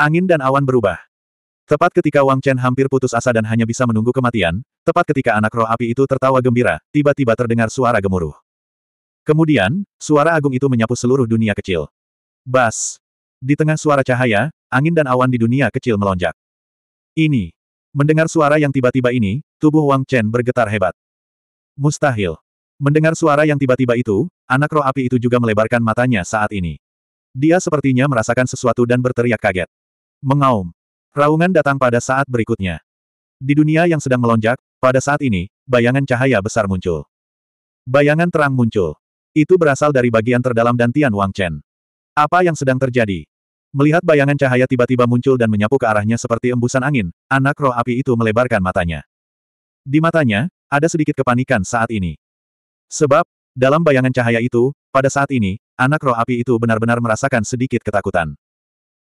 Angin dan awan berubah. Tepat ketika Wang Chen hampir putus asa dan hanya bisa menunggu kematian, tepat ketika anak roh api itu tertawa gembira, tiba-tiba terdengar suara gemuruh. Kemudian, suara agung itu menyapu seluruh dunia kecil. Bas! Di tengah suara cahaya, angin dan awan di dunia kecil melonjak. Ini. Mendengar suara yang tiba-tiba ini, tubuh Wang Chen bergetar hebat. Mustahil. Mendengar suara yang tiba-tiba itu, anak roh api itu juga melebarkan matanya saat ini. Dia sepertinya merasakan sesuatu dan berteriak kaget. Mengaum. Raungan datang pada saat berikutnya. Di dunia yang sedang melonjak, pada saat ini, bayangan cahaya besar muncul. Bayangan terang muncul. Itu berasal dari bagian terdalam dan Tian Wang Chen. Apa yang sedang terjadi? Melihat bayangan cahaya tiba-tiba muncul dan menyapu ke arahnya seperti embusan angin, anak roh api itu melebarkan matanya. Di matanya, ada sedikit kepanikan saat ini. Sebab, dalam bayangan cahaya itu, pada saat ini, anak roh api itu benar-benar merasakan sedikit ketakutan.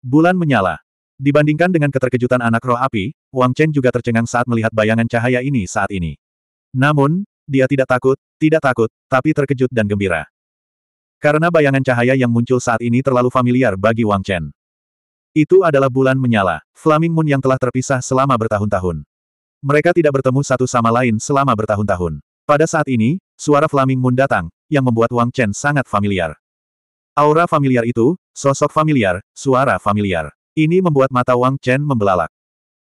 Bulan menyala. Dibandingkan dengan keterkejutan anak roh api, Wang Chen juga tercengang saat melihat bayangan cahaya ini saat ini. Namun, dia tidak takut, tidak takut, tapi terkejut dan gembira. Karena bayangan cahaya yang muncul saat ini terlalu familiar bagi Wang Chen. Itu adalah bulan menyala, Flaming Moon yang telah terpisah selama bertahun-tahun. Mereka tidak bertemu satu sama lain selama bertahun-tahun. Pada saat ini, suara Flaming Moon datang, yang membuat Wang Chen sangat familiar. Aura familiar itu, sosok familiar, suara familiar. Ini membuat mata Wang Chen membelalak.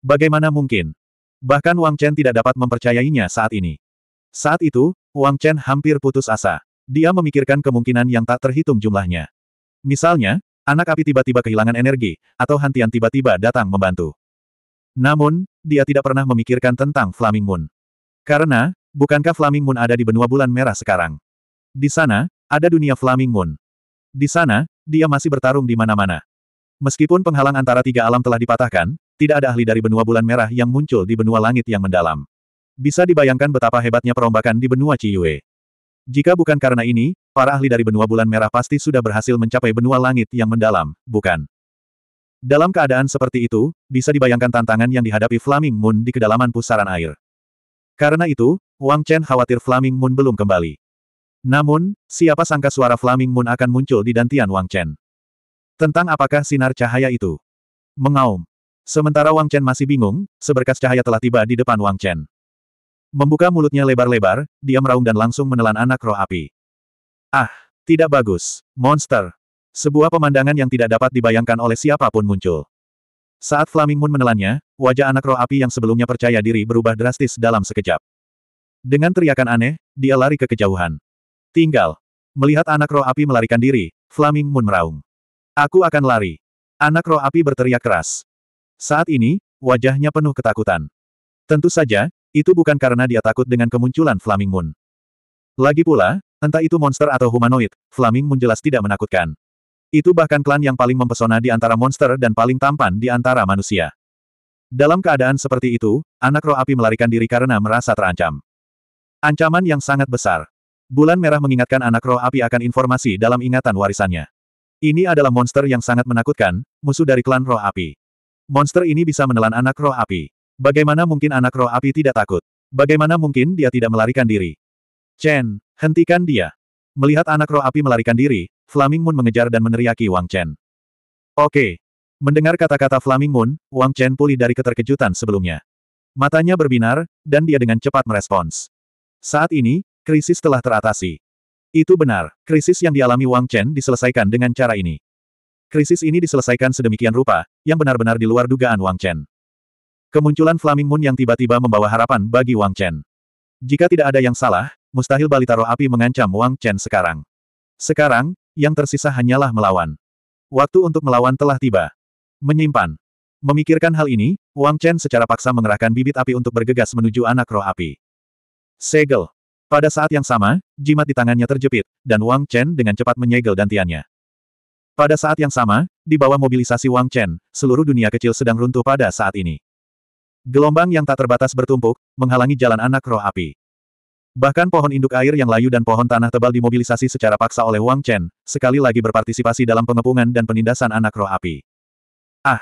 Bagaimana mungkin? Bahkan Wang Chen tidak dapat mempercayainya saat ini. Saat itu, Wang Chen hampir putus asa. Dia memikirkan kemungkinan yang tak terhitung jumlahnya. Misalnya, anak api tiba-tiba kehilangan energi, atau Hantian tiba-tiba datang membantu. Namun, dia tidak pernah memikirkan tentang Flaming Moon. Karena, bukankah Flaming Moon ada di benua bulan merah sekarang? Di sana, ada dunia Flaming Moon. Di sana, dia masih bertarung di mana-mana. Meskipun penghalang antara tiga alam telah dipatahkan, tidak ada ahli dari benua bulan merah yang muncul di benua langit yang mendalam. Bisa dibayangkan betapa hebatnya perombakan di benua Ciyue. Jika bukan karena ini, para ahli dari benua bulan merah pasti sudah berhasil mencapai benua langit yang mendalam, bukan? Dalam keadaan seperti itu, bisa dibayangkan tantangan yang dihadapi Flaming Moon di kedalaman pusaran air. Karena itu, Wang Chen khawatir Flaming Moon belum kembali. Namun, siapa sangka suara Flaming Moon akan muncul di dantian Wang Chen. Tentang apakah sinar cahaya itu? Mengaum. Sementara Wang Chen masih bingung, seberkas cahaya telah tiba di depan Wang Chen. Membuka mulutnya lebar-lebar, dia meraung dan langsung menelan anak roh api. Ah, tidak bagus. Monster. Sebuah pemandangan yang tidak dapat dibayangkan oleh siapapun muncul. Saat Flaming Moon menelannya, wajah anak roh api yang sebelumnya percaya diri berubah drastis dalam sekejap. Dengan teriakan aneh, dia lari ke kejauhan. Tinggal. Melihat anak roh api melarikan diri, Flaming Moon meraung. Aku akan lari. Anak roh api berteriak keras. Saat ini, wajahnya penuh ketakutan. Tentu saja, itu bukan karena dia takut dengan kemunculan Flaming Moon. Lagi pula, entah itu monster atau humanoid, Flaming Moon jelas tidak menakutkan. Itu bahkan klan yang paling mempesona di antara monster dan paling tampan di antara manusia. Dalam keadaan seperti itu, anak roh api melarikan diri karena merasa terancam. Ancaman yang sangat besar. Bulan Merah mengingatkan anak roh api akan informasi dalam ingatan warisannya. Ini adalah monster yang sangat menakutkan, musuh dari klan roh api. Monster ini bisa menelan anak roh api. Bagaimana mungkin anak roh api tidak takut? Bagaimana mungkin dia tidak melarikan diri? Chen, hentikan dia. Melihat anak roh api melarikan diri, Flaming Moon mengejar dan meneriaki Wang Chen. Oke. Mendengar kata-kata Flaming Moon, Wang Chen pulih dari keterkejutan sebelumnya. Matanya berbinar, dan dia dengan cepat merespons. Saat ini, krisis telah teratasi. Itu benar, krisis yang dialami Wang Chen diselesaikan dengan cara ini. Krisis ini diselesaikan sedemikian rupa, yang benar-benar di luar dugaan Wang Chen. Kemunculan Flaming Moon yang tiba-tiba membawa harapan bagi Wang Chen. Jika tidak ada yang salah, mustahil roh Api mengancam Wang Chen sekarang. Sekarang, yang tersisa hanyalah melawan. Waktu untuk melawan telah tiba. Menyimpan. Memikirkan hal ini, Wang Chen secara paksa mengerahkan bibit api untuk bergegas menuju anak roh api. Segel. Pada saat yang sama, jimat di tangannya terjepit, dan Wang Chen dengan cepat menyegel dantiannya. Pada saat yang sama, di bawah mobilisasi Wang Chen, seluruh dunia kecil sedang runtuh pada saat ini. Gelombang yang tak terbatas bertumpuk, menghalangi jalan anak roh api. Bahkan pohon induk air yang layu dan pohon tanah tebal dimobilisasi secara paksa oleh Wang Chen, sekali lagi berpartisipasi dalam pengepungan dan penindasan anak roh api. Ah!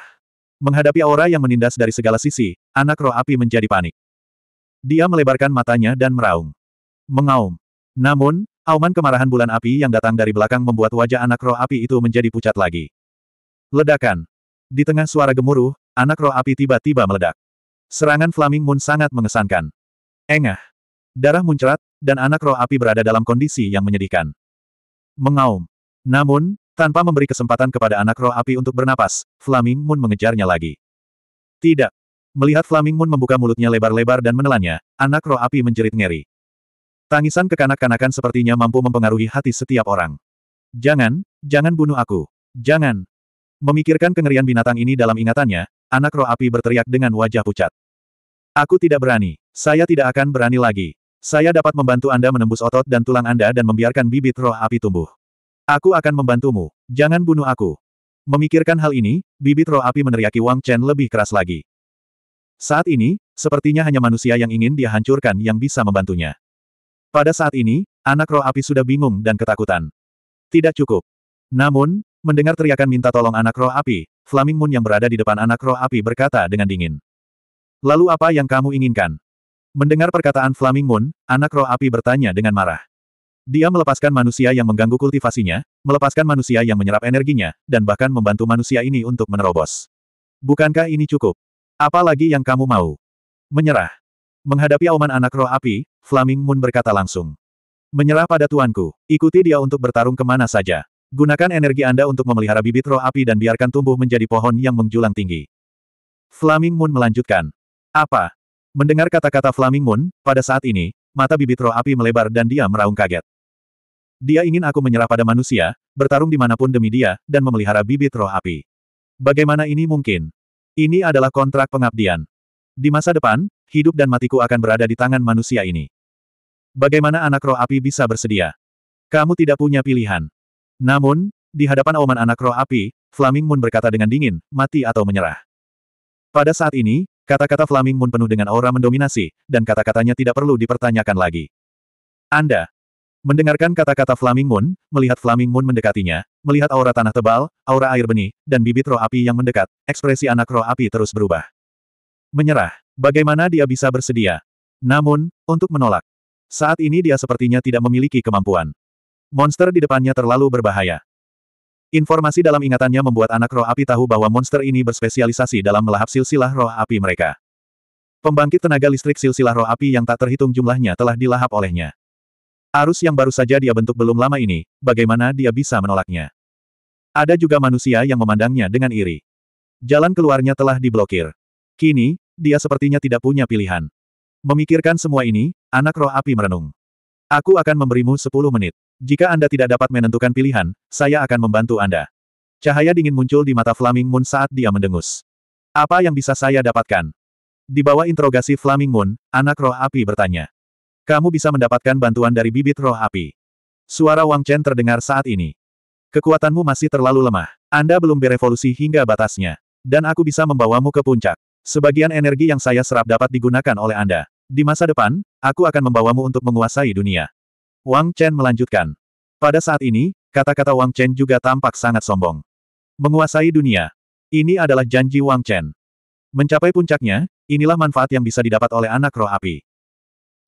Menghadapi aura yang menindas dari segala sisi, anak roh api menjadi panik. Dia melebarkan matanya dan meraung mengaum. Namun, auman kemarahan bulan api yang datang dari belakang membuat wajah anak roh api itu menjadi pucat lagi. Ledakan. Di tengah suara gemuruh, anak roh api tiba-tiba meledak. Serangan Flaming Moon sangat mengesankan. Engah. Darah muncrat, dan anak roh api berada dalam kondisi yang menyedihkan. Mengaum. Namun, tanpa memberi kesempatan kepada anak roh api untuk bernapas, Flaming Moon mengejarnya lagi. Tidak. Melihat Flaming Moon membuka mulutnya lebar-lebar dan menelannya, anak roh api menjerit ngeri. Tangisan kekanak-kanakan sepertinya mampu mempengaruhi hati setiap orang. Jangan, jangan bunuh aku. Jangan. Memikirkan kengerian binatang ini dalam ingatannya, anak roh api berteriak dengan wajah pucat. Aku tidak berani. Saya tidak akan berani lagi. Saya dapat membantu Anda menembus otot dan tulang Anda dan membiarkan bibit roh api tumbuh. Aku akan membantumu. Jangan bunuh aku. Memikirkan hal ini, bibit roh api meneriaki Wang Chen lebih keras lagi. Saat ini, sepertinya hanya manusia yang ingin dia hancurkan yang bisa membantunya. Pada saat ini, anak roh api sudah bingung dan ketakutan. Tidak cukup. Namun, mendengar teriakan minta tolong anak roh api, Flaming Moon yang berada di depan anak roh api berkata dengan dingin. Lalu apa yang kamu inginkan? Mendengar perkataan Flaming Moon, anak roh api bertanya dengan marah. Dia melepaskan manusia yang mengganggu kultivasinya, melepaskan manusia yang menyerap energinya, dan bahkan membantu manusia ini untuk menerobos. Bukankah ini cukup? Apalagi yang kamu mau? Menyerah. Menghadapi auman anak roh api, Flaming Moon berkata langsung. Menyerah pada tuanku, ikuti dia untuk bertarung kemana saja. Gunakan energi Anda untuk memelihara bibit roh api dan biarkan tumbuh menjadi pohon yang menjulang tinggi. Flaming Moon melanjutkan. Apa? Mendengar kata-kata Flaming Moon, pada saat ini, mata bibit roh api melebar dan dia meraung kaget. Dia ingin aku menyerah pada manusia, bertarung dimanapun demi dia, dan memelihara bibit roh api. Bagaimana ini mungkin? Ini adalah kontrak pengabdian. Di masa depan, hidup dan matiku akan berada di tangan manusia ini. Bagaimana anak roh api bisa bersedia? Kamu tidak punya pilihan. Namun, di hadapan auman anak roh api, Flaming Moon berkata dengan dingin, mati atau menyerah. Pada saat ini, kata-kata Flaming Moon penuh dengan aura mendominasi, dan kata-katanya tidak perlu dipertanyakan lagi. Anda. Mendengarkan kata-kata Flaming Moon, melihat Flaming Moon mendekatinya, melihat aura tanah tebal, aura air benih, dan bibit roh api yang mendekat, ekspresi anak roh api terus berubah. Menyerah. Bagaimana dia bisa bersedia? Namun, untuk menolak, saat ini dia sepertinya tidak memiliki kemampuan. Monster di depannya terlalu berbahaya. Informasi dalam ingatannya membuat anak roh api tahu bahwa monster ini berspesialisasi dalam melahap silsilah roh api mereka. Pembangkit tenaga listrik silsilah roh api yang tak terhitung jumlahnya telah dilahap olehnya. Arus yang baru saja dia bentuk belum lama ini, bagaimana dia bisa menolaknya? Ada juga manusia yang memandangnya dengan iri. Jalan keluarnya telah diblokir. Kini, dia sepertinya tidak punya pilihan. Memikirkan semua ini, anak roh api merenung. Aku akan memberimu 10 menit. Jika Anda tidak dapat menentukan pilihan, saya akan membantu Anda. Cahaya dingin muncul di mata Flaming Moon saat dia mendengus. Apa yang bisa saya dapatkan? Di bawah interogasi Flaming Moon, anak roh api bertanya. Kamu bisa mendapatkan bantuan dari bibit roh api. Suara Wang Chen terdengar saat ini. Kekuatanmu masih terlalu lemah. Anda belum berevolusi hingga batasnya. Dan aku bisa membawamu ke puncak. Sebagian energi yang saya serap dapat digunakan oleh Anda. Di masa depan, aku akan membawamu untuk menguasai dunia. Wang Chen melanjutkan. Pada saat ini, kata-kata Wang Chen juga tampak sangat sombong. Menguasai dunia. Ini adalah janji Wang Chen. Mencapai puncaknya, inilah manfaat yang bisa didapat oleh anak roh api.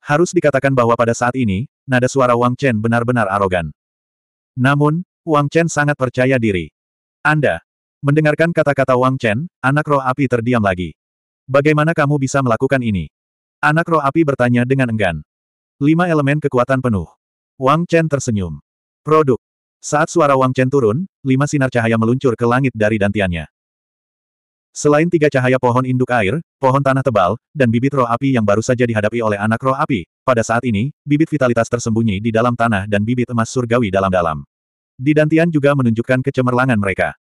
Harus dikatakan bahwa pada saat ini, nada suara Wang Chen benar-benar arogan. Namun, Wang Chen sangat percaya diri. Anda. Mendengarkan kata-kata Wang Chen, anak roh api terdiam lagi. Bagaimana kamu bisa melakukan ini? Anak roh api bertanya dengan enggan. Lima elemen kekuatan penuh. Wang Chen tersenyum. Produk. Saat suara Wang Chen turun, lima sinar cahaya meluncur ke langit dari dantiannya. Selain tiga cahaya pohon induk air, pohon tanah tebal, dan bibit roh api yang baru saja dihadapi oleh anak roh api, pada saat ini, bibit vitalitas tersembunyi di dalam tanah dan bibit emas surgawi dalam-dalam. Di dantian juga menunjukkan kecemerlangan mereka.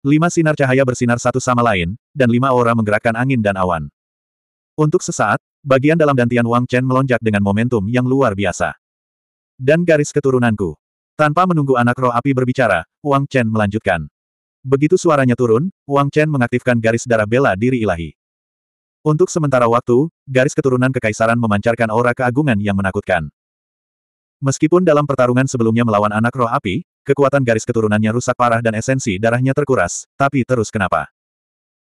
Lima sinar cahaya bersinar satu sama lain, dan lima aura menggerakkan angin dan awan. Untuk sesaat, bagian dalam dantian Wang Chen melonjak dengan momentum yang luar biasa. Dan garis keturunanku. Tanpa menunggu anak roh api berbicara, Wang Chen melanjutkan. Begitu suaranya turun, Wang Chen mengaktifkan garis darah bela diri ilahi. Untuk sementara waktu, garis keturunan kekaisaran memancarkan aura keagungan yang menakutkan. Meskipun dalam pertarungan sebelumnya melawan anak roh api, kekuatan garis keturunannya rusak parah dan esensi darahnya terkuras, tapi terus kenapa?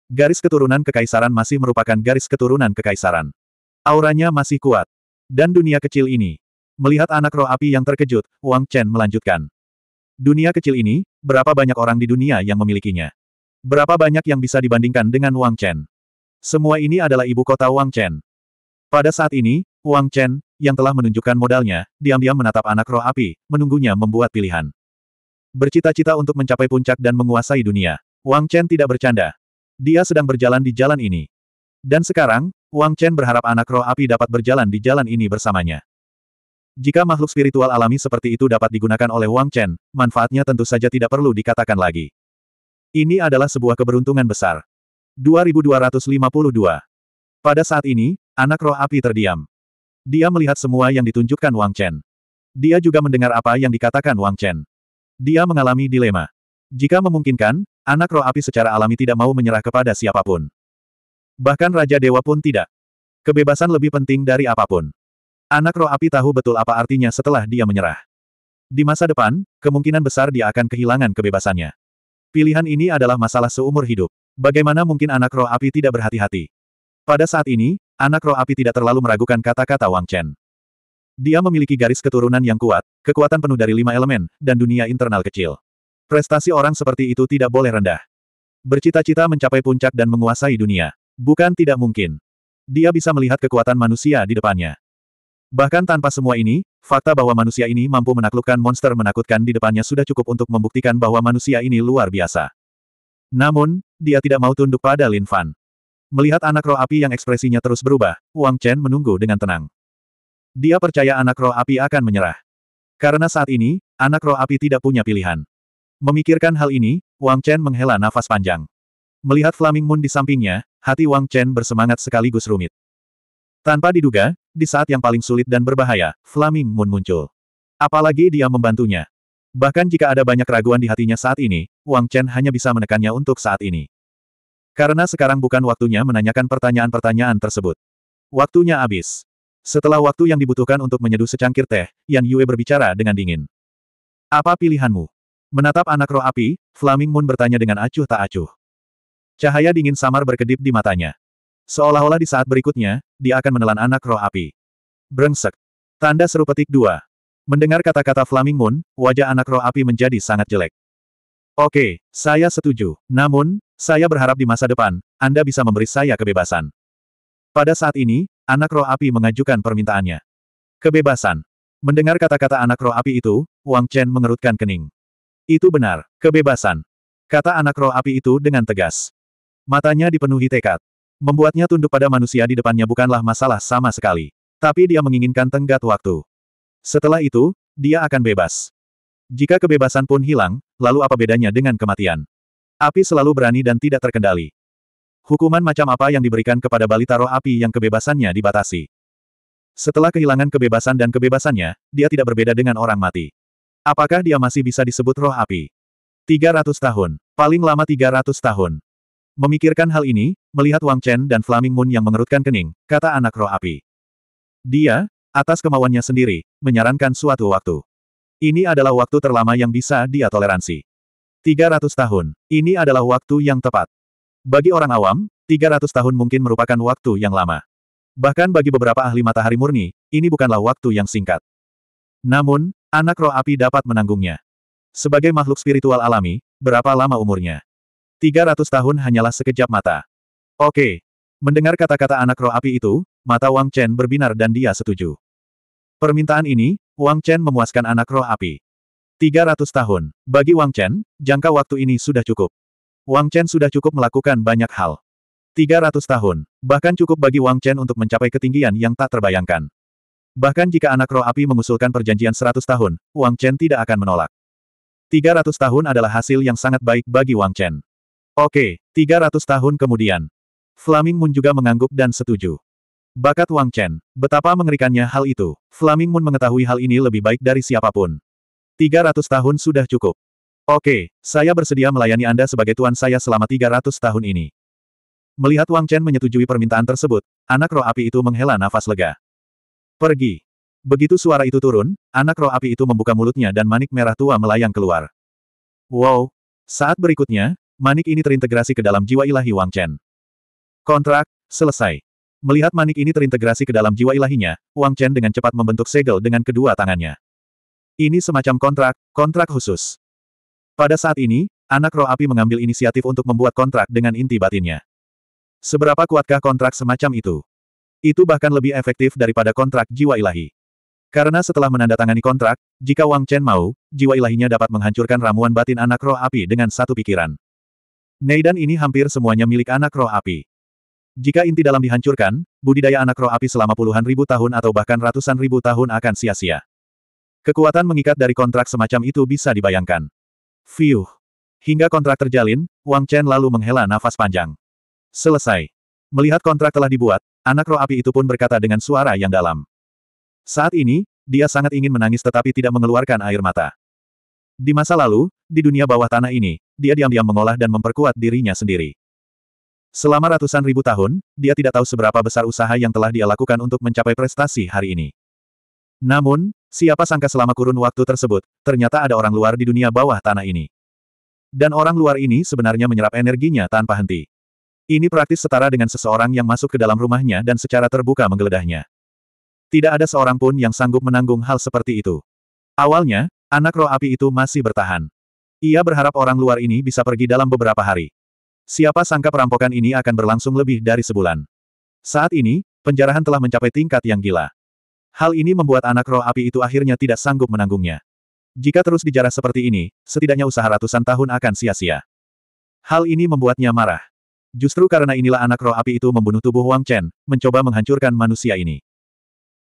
Garis keturunan kekaisaran masih merupakan garis keturunan kekaisaran. Auranya masih kuat. Dan dunia kecil ini. Melihat anak roh api yang terkejut, Wang Chen melanjutkan. Dunia kecil ini, berapa banyak orang di dunia yang memilikinya? Berapa banyak yang bisa dibandingkan dengan Wang Chen? Semua ini adalah ibu kota Wang Chen. Pada saat ini, Wang Chen, yang telah menunjukkan modalnya, diam-diam menatap anak roh api, menunggunya membuat pilihan. Bercita-cita untuk mencapai puncak dan menguasai dunia. Wang Chen tidak bercanda. Dia sedang berjalan di jalan ini. Dan sekarang, Wang Chen berharap anak roh api dapat berjalan di jalan ini bersamanya. Jika makhluk spiritual alami seperti itu dapat digunakan oleh Wang Chen, manfaatnya tentu saja tidak perlu dikatakan lagi. Ini adalah sebuah keberuntungan besar. 2252. Pada saat ini, anak roh api terdiam. Dia melihat semua yang ditunjukkan Wang Chen. Dia juga mendengar apa yang dikatakan Wang Chen. Dia mengalami dilema. Jika memungkinkan, anak roh api secara alami tidak mau menyerah kepada siapapun. Bahkan Raja Dewa pun tidak. Kebebasan lebih penting dari apapun. Anak roh api tahu betul apa artinya setelah dia menyerah. Di masa depan, kemungkinan besar dia akan kehilangan kebebasannya. Pilihan ini adalah masalah seumur hidup. Bagaimana mungkin anak roh api tidak berhati-hati? Pada saat ini, Anak roh api tidak terlalu meragukan kata-kata Wang Chen. Dia memiliki garis keturunan yang kuat, kekuatan penuh dari lima elemen, dan dunia internal kecil. Prestasi orang seperti itu tidak boleh rendah. Bercita-cita mencapai puncak dan menguasai dunia. Bukan tidak mungkin. Dia bisa melihat kekuatan manusia di depannya. Bahkan tanpa semua ini, fakta bahwa manusia ini mampu menaklukkan monster menakutkan di depannya sudah cukup untuk membuktikan bahwa manusia ini luar biasa. Namun, dia tidak mau tunduk pada Lin Fan. Melihat anak roh api yang ekspresinya terus berubah, Wang Chen menunggu dengan tenang. Dia percaya anak roh api akan menyerah. Karena saat ini, anak roh api tidak punya pilihan. Memikirkan hal ini, Wang Chen menghela nafas panjang. Melihat Flaming Moon di sampingnya, hati Wang Chen bersemangat sekaligus rumit. Tanpa diduga, di saat yang paling sulit dan berbahaya, Flaming Moon muncul. Apalagi dia membantunya. Bahkan jika ada banyak keraguan di hatinya saat ini, Wang Chen hanya bisa menekannya untuk saat ini. Karena sekarang bukan waktunya menanyakan pertanyaan-pertanyaan tersebut. Waktunya habis. Setelah waktu yang dibutuhkan untuk menyeduh secangkir teh, Yan Yue berbicara dengan dingin. Apa pilihanmu? Menatap anak roh api, Flaming Moon bertanya dengan acuh tak acuh. Cahaya dingin samar berkedip di matanya. Seolah-olah di saat berikutnya, dia akan menelan anak roh api. Brengsek. Tanda seru petik dua. Mendengar kata-kata Flaming Moon, wajah anak roh api menjadi sangat jelek. Oke, saya setuju. Namun, saya berharap di masa depan, Anda bisa memberi saya kebebasan. Pada saat ini, anak roh api mengajukan permintaannya. Kebebasan. Mendengar kata-kata anak roh api itu, Wang Chen mengerutkan kening. Itu benar, kebebasan. Kata anak roh api itu dengan tegas. Matanya dipenuhi tekad. Membuatnya tunduk pada manusia di depannya bukanlah masalah sama sekali. Tapi dia menginginkan tenggat waktu. Setelah itu, dia akan bebas. Jika kebebasan pun hilang, lalu apa bedanya dengan kematian? Api selalu berani dan tidak terkendali. Hukuman macam apa yang diberikan kepada balita roh api yang kebebasannya dibatasi? Setelah kehilangan kebebasan dan kebebasannya, dia tidak berbeda dengan orang mati. Apakah dia masih bisa disebut roh api? 300 tahun. Paling lama 300 tahun. Memikirkan hal ini, melihat Wang Chen dan Flaming Moon yang mengerutkan kening, kata anak roh api. Dia, atas kemauannya sendiri, menyarankan suatu waktu. Ini adalah waktu terlama yang bisa dia toleransi. 300 tahun. Ini adalah waktu yang tepat. Bagi orang awam, 300 tahun mungkin merupakan waktu yang lama. Bahkan bagi beberapa ahli matahari murni, ini bukanlah waktu yang singkat. Namun, anak roh api dapat menanggungnya. Sebagai makhluk spiritual alami, berapa lama umurnya? 300 tahun hanyalah sekejap mata. Oke. Mendengar kata-kata anak roh api itu, mata Wang Chen berbinar dan dia setuju. Permintaan ini, Wang Chen memuaskan anak roh api. 300 tahun. Bagi Wang Chen, jangka waktu ini sudah cukup. Wang Chen sudah cukup melakukan banyak hal. 300 tahun, bahkan cukup bagi Wang Chen untuk mencapai ketinggian yang tak terbayangkan. Bahkan jika anak roh api mengusulkan perjanjian 100 tahun, Wang Chen tidak akan menolak. 300 tahun adalah hasil yang sangat baik bagi Wang Chen. Oke, 300 tahun kemudian. Flaming Moon juga mengangguk dan setuju. Bakat Wang Chen. Betapa mengerikannya hal itu. Flaming Moon mengetahui hal ini lebih baik dari siapapun. 300 tahun sudah cukup. Oke, saya bersedia melayani Anda sebagai tuan saya selama 300 tahun ini. Melihat Wang Chen menyetujui permintaan tersebut, anak roh api itu menghela nafas lega. Pergi. Begitu suara itu turun, anak roh api itu membuka mulutnya dan manik merah tua melayang keluar. Wow. Saat berikutnya, manik ini terintegrasi ke dalam jiwa ilahi Wang Chen. Kontrak, selesai. Melihat manik ini terintegrasi ke dalam jiwa ilahinya, Wang Chen dengan cepat membentuk segel dengan kedua tangannya. Ini semacam kontrak, kontrak khusus. Pada saat ini, anak roh api mengambil inisiatif untuk membuat kontrak dengan inti batinnya. Seberapa kuatkah kontrak semacam itu? Itu bahkan lebih efektif daripada kontrak jiwa ilahi. Karena setelah menandatangani kontrak, jika Wang Chen mau, jiwa ilahinya dapat menghancurkan ramuan batin anak roh api dengan satu pikiran. Neidan ini hampir semuanya milik anak roh api. Jika inti dalam dihancurkan, budidaya anak roh api selama puluhan ribu tahun atau bahkan ratusan ribu tahun akan sia-sia. Kekuatan mengikat dari kontrak semacam itu bisa dibayangkan. Fiuh. Hingga kontrak terjalin, Wang Chen lalu menghela nafas panjang. Selesai. Melihat kontrak telah dibuat, anak roh api itu pun berkata dengan suara yang dalam. Saat ini, dia sangat ingin menangis tetapi tidak mengeluarkan air mata. Di masa lalu, di dunia bawah tanah ini, dia diam-diam mengolah dan memperkuat dirinya sendiri. Selama ratusan ribu tahun, dia tidak tahu seberapa besar usaha yang telah dia lakukan untuk mencapai prestasi hari ini. Namun, siapa sangka selama kurun waktu tersebut, ternyata ada orang luar di dunia bawah tanah ini. Dan orang luar ini sebenarnya menyerap energinya tanpa henti. Ini praktis setara dengan seseorang yang masuk ke dalam rumahnya dan secara terbuka menggeledahnya. Tidak ada seorang pun yang sanggup menanggung hal seperti itu. Awalnya, anak roh api itu masih bertahan. Ia berharap orang luar ini bisa pergi dalam beberapa hari. Siapa sangka perampokan ini akan berlangsung lebih dari sebulan. Saat ini, penjarahan telah mencapai tingkat yang gila. Hal ini membuat anak roh api itu akhirnya tidak sanggup menanggungnya. Jika terus dijarah seperti ini, setidaknya usaha ratusan tahun akan sia-sia. Hal ini membuatnya marah. Justru karena inilah anak roh api itu membunuh tubuh Wang Chen, mencoba menghancurkan manusia ini.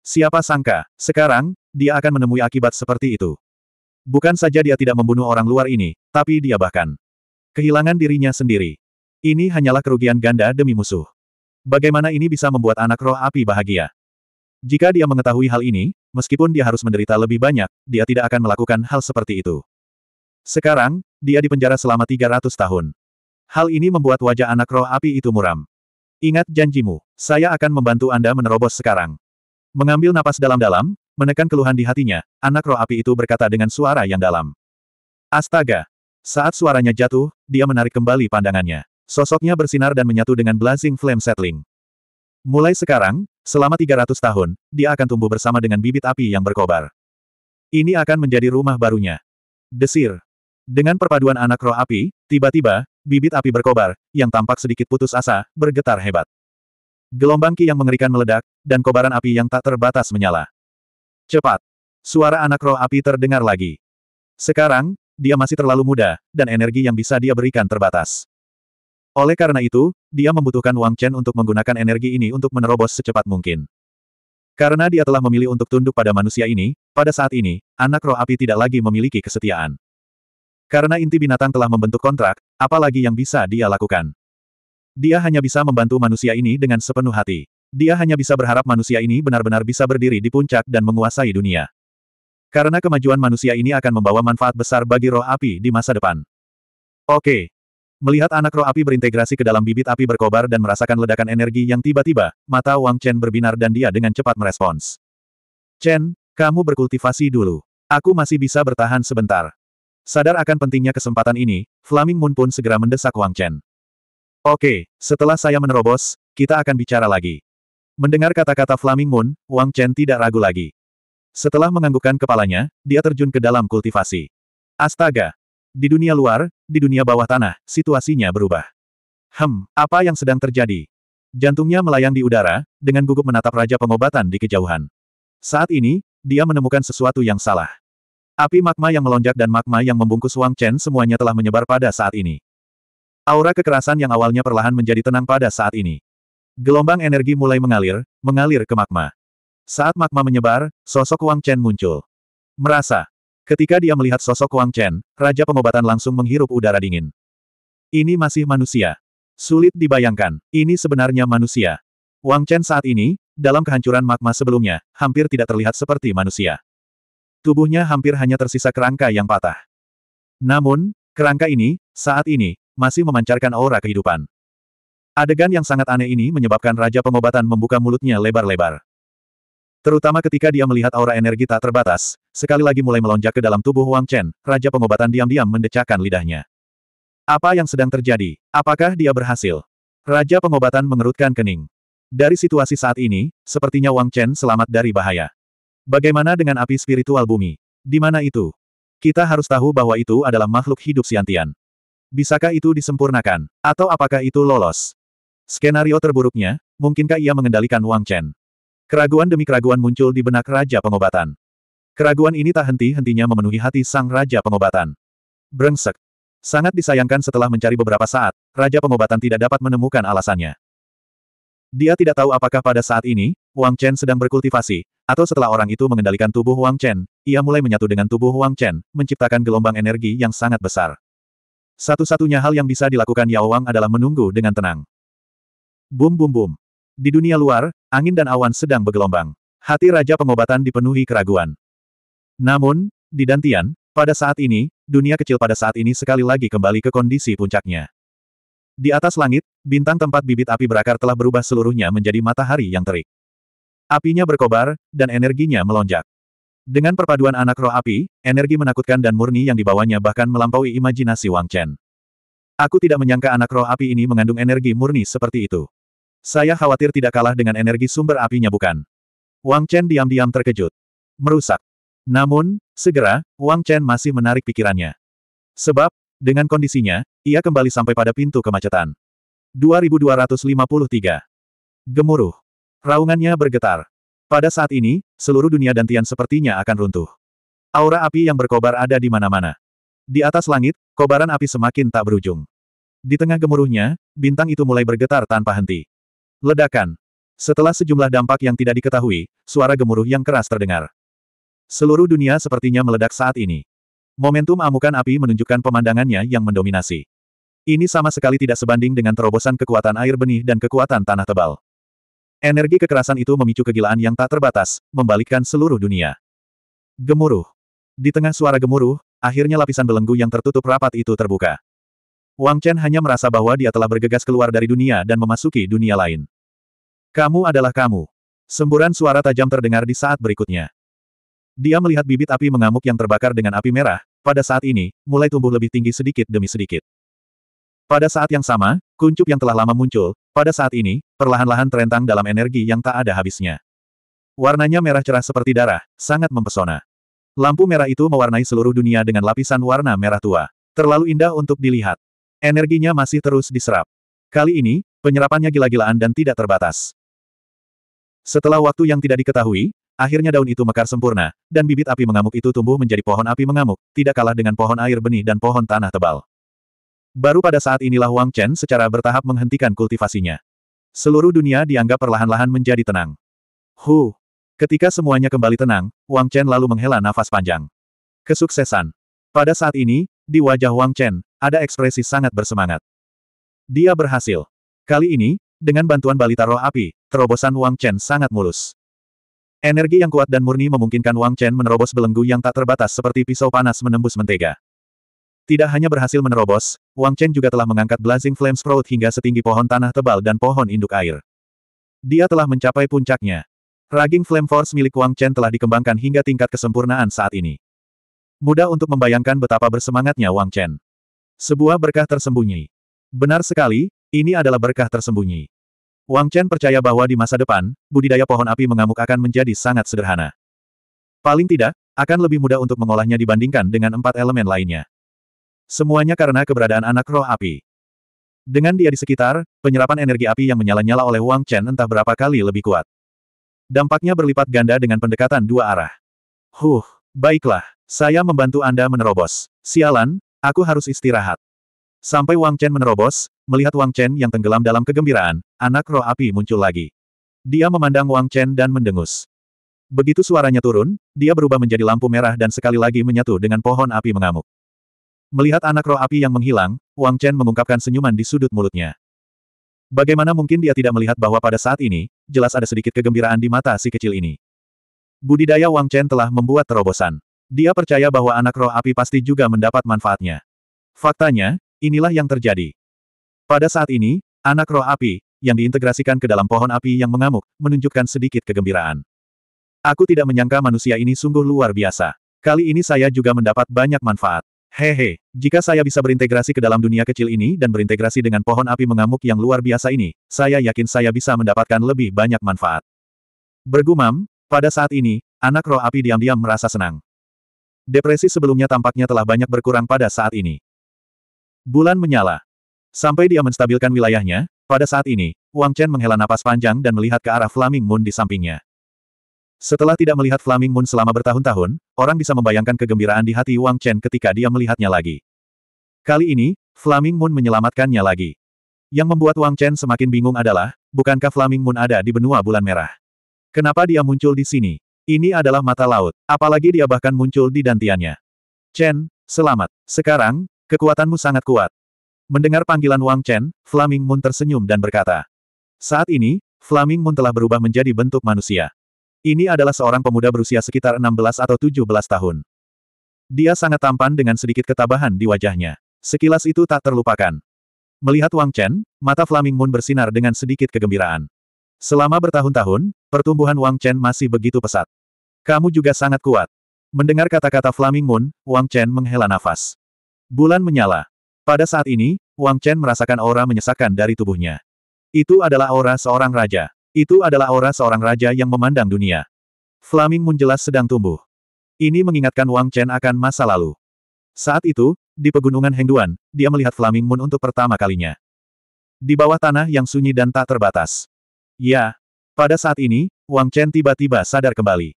Siapa sangka, sekarang, dia akan menemui akibat seperti itu. Bukan saja dia tidak membunuh orang luar ini, tapi dia bahkan kehilangan dirinya sendiri. Ini hanyalah kerugian ganda demi musuh. Bagaimana ini bisa membuat anak roh api bahagia? Jika dia mengetahui hal ini, meskipun dia harus menderita lebih banyak, dia tidak akan melakukan hal seperti itu. Sekarang, dia dipenjara selama 300 tahun. Hal ini membuat wajah anak roh api itu muram. Ingat janjimu, saya akan membantu Anda menerobos sekarang. Mengambil napas dalam-dalam, menekan keluhan di hatinya, anak roh api itu berkata dengan suara yang dalam. Astaga! Saat suaranya jatuh, dia menarik kembali pandangannya. Sosoknya bersinar dan menyatu dengan Blazing Flame Setling. Mulai sekarang, selama 300 tahun, dia akan tumbuh bersama dengan bibit api yang berkobar. Ini akan menjadi rumah barunya. Desir. Dengan perpaduan anak roh api, tiba-tiba, bibit api berkobar, yang tampak sedikit putus asa, bergetar hebat. Gelombang ki yang mengerikan meledak, dan kobaran api yang tak terbatas menyala. Cepat. Suara anak roh api terdengar lagi. Sekarang, dia masih terlalu muda, dan energi yang bisa dia berikan terbatas. Oleh karena itu, dia membutuhkan Wang Chen untuk menggunakan energi ini untuk menerobos secepat mungkin. Karena dia telah memilih untuk tunduk pada manusia ini, pada saat ini, anak roh api tidak lagi memiliki kesetiaan. Karena inti binatang telah membentuk kontrak, apalagi yang bisa dia lakukan. Dia hanya bisa membantu manusia ini dengan sepenuh hati. Dia hanya bisa berharap manusia ini benar-benar bisa berdiri di puncak dan menguasai dunia. Karena kemajuan manusia ini akan membawa manfaat besar bagi roh api di masa depan. Oke, Melihat anak roh api berintegrasi ke dalam bibit api berkobar dan merasakan ledakan energi yang tiba-tiba, mata Wang Chen berbinar dan dia dengan cepat merespons. Chen, kamu berkultivasi dulu. Aku masih bisa bertahan sebentar. Sadar akan pentingnya kesempatan ini, Flaming Moon pun segera mendesak Wang Chen. Oke, setelah saya menerobos, kita akan bicara lagi. Mendengar kata-kata Flaming Moon, Wang Chen tidak ragu lagi. Setelah menganggukkan kepalanya, dia terjun ke dalam kultivasi. Astaga! Di dunia luar, di dunia bawah tanah, situasinya berubah. Hem, apa yang sedang terjadi? Jantungnya melayang di udara, dengan gugup menatap Raja Pengobatan di kejauhan. Saat ini, dia menemukan sesuatu yang salah. Api magma yang melonjak dan magma yang membungkus Wang Chen semuanya telah menyebar pada saat ini. Aura kekerasan yang awalnya perlahan menjadi tenang pada saat ini. Gelombang energi mulai mengalir, mengalir ke magma. Saat magma menyebar, sosok Wang Chen muncul. Merasa, Ketika dia melihat sosok Wang Chen, Raja Pengobatan langsung menghirup udara dingin. Ini masih manusia. Sulit dibayangkan, ini sebenarnya manusia. Wang Chen saat ini, dalam kehancuran magma sebelumnya, hampir tidak terlihat seperti manusia. Tubuhnya hampir hanya tersisa kerangka yang patah. Namun, kerangka ini, saat ini, masih memancarkan aura kehidupan. Adegan yang sangat aneh ini menyebabkan Raja Pengobatan membuka mulutnya lebar-lebar. Terutama ketika dia melihat aura energi tak terbatas, sekali lagi mulai melonjak ke dalam tubuh Wang Chen, Raja Pengobatan diam-diam mendecakkan lidahnya. Apa yang sedang terjadi? Apakah dia berhasil? Raja Pengobatan mengerutkan kening. Dari situasi saat ini, sepertinya Wang Chen selamat dari bahaya. Bagaimana dengan api spiritual bumi? Di mana itu? Kita harus tahu bahwa itu adalah makhluk hidup siantian. Bisakah itu disempurnakan? Atau apakah itu lolos? Skenario terburuknya, mungkinkah ia mengendalikan Wang Chen? Keraguan demi keraguan muncul di benak Raja Pengobatan. Keraguan ini tak henti-hentinya memenuhi hati sang Raja Pengobatan. Brengsek. Sangat disayangkan setelah mencari beberapa saat, Raja Pengobatan tidak dapat menemukan alasannya. Dia tidak tahu apakah pada saat ini, Wang Chen sedang berkultivasi, atau setelah orang itu mengendalikan tubuh Wang Chen, ia mulai menyatu dengan tubuh Wang Chen, menciptakan gelombang energi yang sangat besar. Satu-satunya hal yang bisa dilakukan Yao Wang adalah menunggu dengan tenang. Bum bum bum. Di dunia luar, angin dan awan sedang bergelombang. Hati Raja Pengobatan dipenuhi keraguan. Namun, di Dantian, pada saat ini, dunia kecil pada saat ini sekali lagi kembali ke kondisi puncaknya. Di atas langit, bintang tempat bibit api berakar telah berubah seluruhnya menjadi matahari yang terik. Apinya berkobar, dan energinya melonjak. Dengan perpaduan anak roh api, energi menakutkan dan murni yang dibawanya bahkan melampaui imajinasi Wang Chen. Aku tidak menyangka anak roh api ini mengandung energi murni seperti itu. Saya khawatir tidak kalah dengan energi sumber apinya bukan? Wang Chen diam-diam terkejut. Merusak. Namun, segera, Wang Chen masih menarik pikirannya. Sebab, dengan kondisinya, ia kembali sampai pada pintu kemacetan. 2253. Gemuruh. Raungannya bergetar. Pada saat ini, seluruh dunia dan Tian sepertinya akan runtuh. Aura api yang berkobar ada di mana-mana. Di atas langit, kobaran api semakin tak berujung. Di tengah gemuruhnya, bintang itu mulai bergetar tanpa henti. Ledakan. Setelah sejumlah dampak yang tidak diketahui, suara gemuruh yang keras terdengar. Seluruh dunia sepertinya meledak saat ini. Momentum amukan api menunjukkan pemandangannya yang mendominasi. Ini sama sekali tidak sebanding dengan terobosan kekuatan air benih dan kekuatan tanah tebal. Energi kekerasan itu memicu kegilaan yang tak terbatas, membalikkan seluruh dunia. Gemuruh. Di tengah suara gemuruh, akhirnya lapisan belenggu yang tertutup rapat itu terbuka. Wang Chen hanya merasa bahwa dia telah bergegas keluar dari dunia dan memasuki dunia lain. Kamu adalah kamu. Semburan suara tajam terdengar di saat berikutnya. Dia melihat bibit api mengamuk yang terbakar dengan api merah, pada saat ini, mulai tumbuh lebih tinggi sedikit demi sedikit. Pada saat yang sama, kuncup yang telah lama muncul, pada saat ini, perlahan-lahan terentang dalam energi yang tak ada habisnya. Warnanya merah cerah seperti darah, sangat mempesona. Lampu merah itu mewarnai seluruh dunia dengan lapisan warna merah tua. Terlalu indah untuk dilihat. Energinya masih terus diserap. Kali ini, penyerapannya gila-gilaan dan tidak terbatas. Setelah waktu yang tidak diketahui, akhirnya daun itu mekar sempurna, dan bibit api mengamuk itu tumbuh menjadi pohon api mengamuk, tidak kalah dengan pohon air benih dan pohon tanah tebal. Baru pada saat inilah Wang Chen secara bertahap menghentikan kultivasinya. Seluruh dunia dianggap perlahan-lahan menjadi tenang. Hu! Ketika semuanya kembali tenang, Wang Chen lalu menghela nafas panjang. Kesuksesan. Pada saat ini, di wajah Wang Chen, ada ekspresi sangat bersemangat. Dia berhasil. Kali ini, dengan bantuan balita roh api, terobosan Wang Chen sangat mulus. Energi yang kuat dan murni memungkinkan Wang Chen menerobos belenggu yang tak terbatas seperti pisau panas menembus mentega. Tidak hanya berhasil menerobos, Wang Chen juga telah mengangkat Blazing Flame Sprout hingga setinggi pohon tanah tebal dan pohon induk air. Dia telah mencapai puncaknya. Raging Flame Force milik Wang Chen telah dikembangkan hingga tingkat kesempurnaan saat ini. Mudah untuk membayangkan betapa bersemangatnya Wang Chen. Sebuah berkah tersembunyi. Benar sekali, ini adalah berkah tersembunyi. Wang Chen percaya bahwa di masa depan, budidaya pohon api mengamuk akan menjadi sangat sederhana. Paling tidak, akan lebih mudah untuk mengolahnya dibandingkan dengan empat elemen lainnya. Semuanya karena keberadaan anak roh api. Dengan dia di sekitar, penyerapan energi api yang menyala-nyala oleh Wang Chen entah berapa kali lebih kuat. Dampaknya berlipat ganda dengan pendekatan dua arah. Huh, baiklah, saya membantu Anda menerobos. Sialan, Aku harus istirahat. Sampai Wang Chen menerobos, melihat Wang Chen yang tenggelam dalam kegembiraan, anak roh api muncul lagi. Dia memandang Wang Chen dan mendengus. Begitu suaranya turun, dia berubah menjadi lampu merah dan sekali lagi menyatu dengan pohon api mengamuk. Melihat anak roh api yang menghilang, Wang Chen mengungkapkan senyuman di sudut mulutnya. Bagaimana mungkin dia tidak melihat bahwa pada saat ini, jelas ada sedikit kegembiraan di mata si kecil ini. Budidaya Wang Chen telah membuat terobosan. Dia percaya bahwa anak roh api pasti juga mendapat manfaatnya. Faktanya, inilah yang terjadi. Pada saat ini, anak roh api, yang diintegrasikan ke dalam pohon api yang mengamuk, menunjukkan sedikit kegembiraan. Aku tidak menyangka manusia ini sungguh luar biasa. Kali ini saya juga mendapat banyak manfaat. Hehe, jika saya bisa berintegrasi ke dalam dunia kecil ini dan berintegrasi dengan pohon api mengamuk yang luar biasa ini, saya yakin saya bisa mendapatkan lebih banyak manfaat. Bergumam, pada saat ini, anak roh api diam-diam merasa senang. Depresi sebelumnya tampaknya telah banyak berkurang pada saat ini. Bulan menyala. Sampai dia menstabilkan wilayahnya, pada saat ini, Wang Chen menghela napas panjang dan melihat ke arah Flaming Moon di sampingnya. Setelah tidak melihat Flaming Moon selama bertahun-tahun, orang bisa membayangkan kegembiraan di hati Wang Chen ketika dia melihatnya lagi. Kali ini, Flaming Moon menyelamatkannya lagi. Yang membuat Wang Chen semakin bingung adalah, bukankah Flaming Moon ada di benua bulan merah? Kenapa dia muncul di sini? Ini adalah mata laut, apalagi dia bahkan muncul di dantiannya. Chen, selamat. Sekarang, kekuatanmu sangat kuat. Mendengar panggilan Wang Chen, Flaming Moon tersenyum dan berkata. Saat ini, Flaming Moon telah berubah menjadi bentuk manusia. Ini adalah seorang pemuda berusia sekitar 16 atau 17 tahun. Dia sangat tampan dengan sedikit ketabahan di wajahnya. Sekilas itu tak terlupakan. Melihat Wang Chen, mata Flaming Moon bersinar dengan sedikit kegembiraan. Selama bertahun-tahun, pertumbuhan Wang Chen masih begitu pesat. Kamu juga sangat kuat. Mendengar kata-kata Flaming Moon, Wang Chen menghela nafas. Bulan menyala. Pada saat ini, Wang Chen merasakan aura menyesakan dari tubuhnya. Itu adalah aura seorang raja. Itu adalah aura seorang raja yang memandang dunia. Flaming Moon jelas sedang tumbuh. Ini mengingatkan Wang Chen akan masa lalu. Saat itu, di pegunungan Hengduan, dia melihat Flaming Moon untuk pertama kalinya. Di bawah tanah yang sunyi dan tak terbatas. Ya. Pada saat ini, Wang Chen tiba-tiba sadar kembali.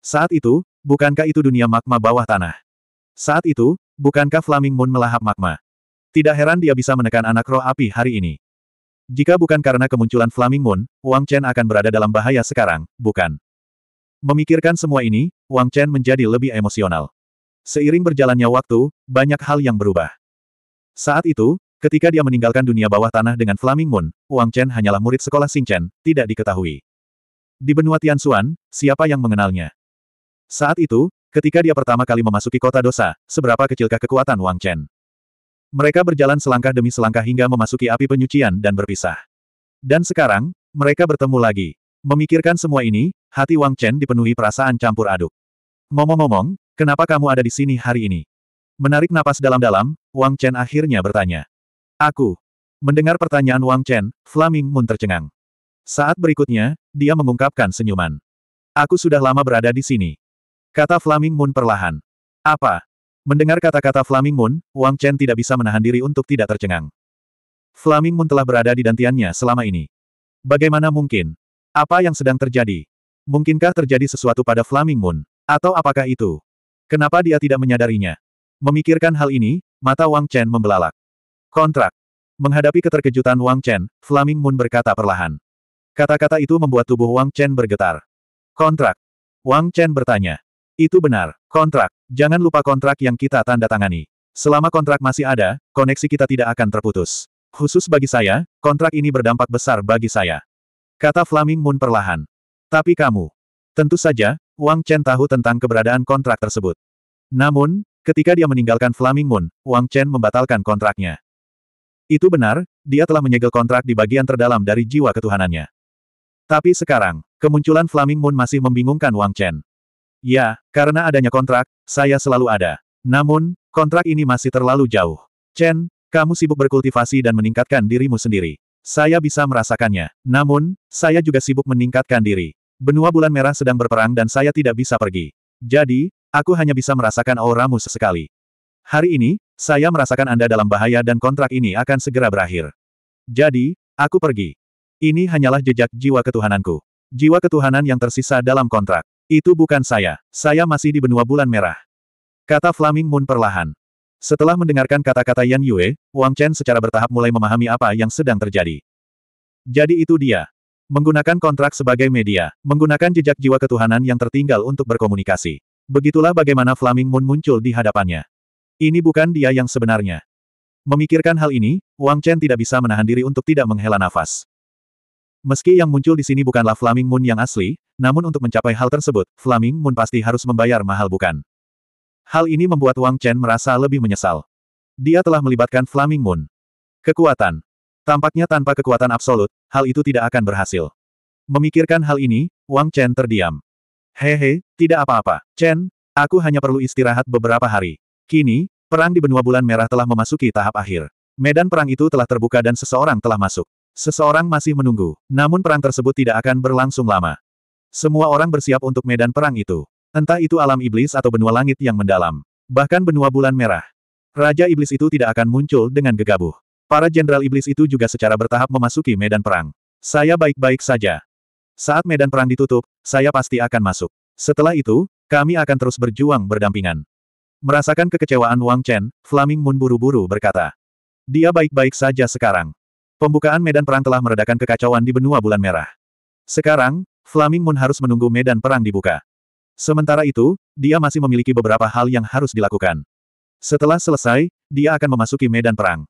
Saat itu, bukankah itu dunia magma bawah tanah? Saat itu, bukankah Flaming Moon melahap magma? Tidak heran dia bisa menekan anak roh api hari ini. Jika bukan karena kemunculan Flaming Moon, Wang Chen akan berada dalam bahaya sekarang, bukan? Memikirkan semua ini, Wang Chen menjadi lebih emosional. Seiring berjalannya waktu, banyak hal yang berubah. Saat itu, ketika dia meninggalkan dunia bawah tanah dengan Flaming Moon, Wang Chen hanyalah murid sekolah Xing Chen, tidak diketahui. Di benua Tianxuan, siapa yang mengenalnya? Saat itu, ketika dia pertama kali memasuki kota dosa, seberapa kecilkah kekuatan Wang Chen? Mereka berjalan selangkah demi selangkah hingga memasuki api penyucian dan berpisah. Dan sekarang, mereka bertemu lagi. Memikirkan semua ini, hati Wang Chen dipenuhi perasaan campur aduk. Ngomong-ngomong, kenapa kamu ada di sini hari ini? Menarik napas dalam-dalam, Wang Chen akhirnya bertanya. Aku. Mendengar pertanyaan Wang Chen, Flaming Moon tercengang. Saat berikutnya, dia mengungkapkan senyuman. Aku sudah lama berada di sini. Kata Flaming Moon perlahan. Apa? Mendengar kata-kata Flaming Moon, Wang Chen tidak bisa menahan diri untuk tidak tercengang. Flaming Moon telah berada di dantiannya selama ini. Bagaimana mungkin? Apa yang sedang terjadi? Mungkinkah terjadi sesuatu pada Flaming Moon? Atau apakah itu? Kenapa dia tidak menyadarinya? Memikirkan hal ini, mata Wang Chen membelalak. Kontrak. Menghadapi keterkejutan Wang Chen, Flaming Moon berkata perlahan. Kata-kata itu membuat tubuh Wang Chen bergetar. Kontrak. Wang Chen bertanya. Itu benar. Kontrak. Jangan lupa kontrak yang kita tanda tangani. Selama kontrak masih ada, koneksi kita tidak akan terputus. Khusus bagi saya, kontrak ini berdampak besar bagi saya. Kata Flaming Moon perlahan. Tapi kamu. Tentu saja, Wang Chen tahu tentang keberadaan kontrak tersebut. Namun, ketika dia meninggalkan Flaming Moon, Wang Chen membatalkan kontraknya. Itu benar, dia telah menyegel kontrak di bagian terdalam dari jiwa ketuhanannya. Tapi sekarang, kemunculan Flaming Moon masih membingungkan Wang Chen. Ya, karena adanya kontrak, saya selalu ada. Namun, kontrak ini masih terlalu jauh. Chen, kamu sibuk berkultivasi dan meningkatkan dirimu sendiri. Saya bisa merasakannya. Namun, saya juga sibuk meningkatkan diri. Benua bulan merah sedang berperang dan saya tidak bisa pergi. Jadi, aku hanya bisa merasakan auramu sesekali. Hari ini, saya merasakan Anda dalam bahaya dan kontrak ini akan segera berakhir. Jadi, aku pergi. Ini hanyalah jejak jiwa ketuhananku. Jiwa ketuhanan yang tersisa dalam kontrak. Itu bukan saya. Saya masih di benua bulan merah. Kata Flaming Moon perlahan. Setelah mendengarkan kata-kata Yan Yue, Wang Chen secara bertahap mulai memahami apa yang sedang terjadi. Jadi itu dia. Menggunakan kontrak sebagai media, menggunakan jejak jiwa ketuhanan yang tertinggal untuk berkomunikasi. Begitulah bagaimana Flaming Moon muncul di hadapannya. Ini bukan dia yang sebenarnya. Memikirkan hal ini, Wang Chen tidak bisa menahan diri untuk tidak menghela nafas. Meski yang muncul di sini bukanlah Flaming Moon yang asli, namun untuk mencapai hal tersebut, Flaming Moon pasti harus membayar mahal bukan? Hal ini membuat Wang Chen merasa lebih menyesal. Dia telah melibatkan Flaming Moon. Kekuatan. Tampaknya tanpa kekuatan absolut, hal itu tidak akan berhasil. Memikirkan hal ini, Wang Chen terdiam. Hehe, tidak apa-apa. Chen, aku hanya perlu istirahat beberapa hari. Kini, perang di benua bulan merah telah memasuki tahap akhir. Medan perang itu telah terbuka dan seseorang telah masuk. Seseorang masih menunggu, namun perang tersebut tidak akan berlangsung lama. Semua orang bersiap untuk medan perang itu. Entah itu alam iblis atau benua langit yang mendalam. Bahkan benua bulan merah. Raja iblis itu tidak akan muncul dengan gegabah. Para jenderal iblis itu juga secara bertahap memasuki medan perang. Saya baik-baik saja. Saat medan perang ditutup, saya pasti akan masuk. Setelah itu, kami akan terus berjuang berdampingan. Merasakan kekecewaan Wang Chen, Flaming Moon buru-buru berkata. Dia baik-baik saja sekarang. Pembukaan medan perang telah meredakan kekacauan di benua bulan merah. Sekarang, Flaming Moon harus menunggu medan perang dibuka. Sementara itu, dia masih memiliki beberapa hal yang harus dilakukan. Setelah selesai, dia akan memasuki medan perang.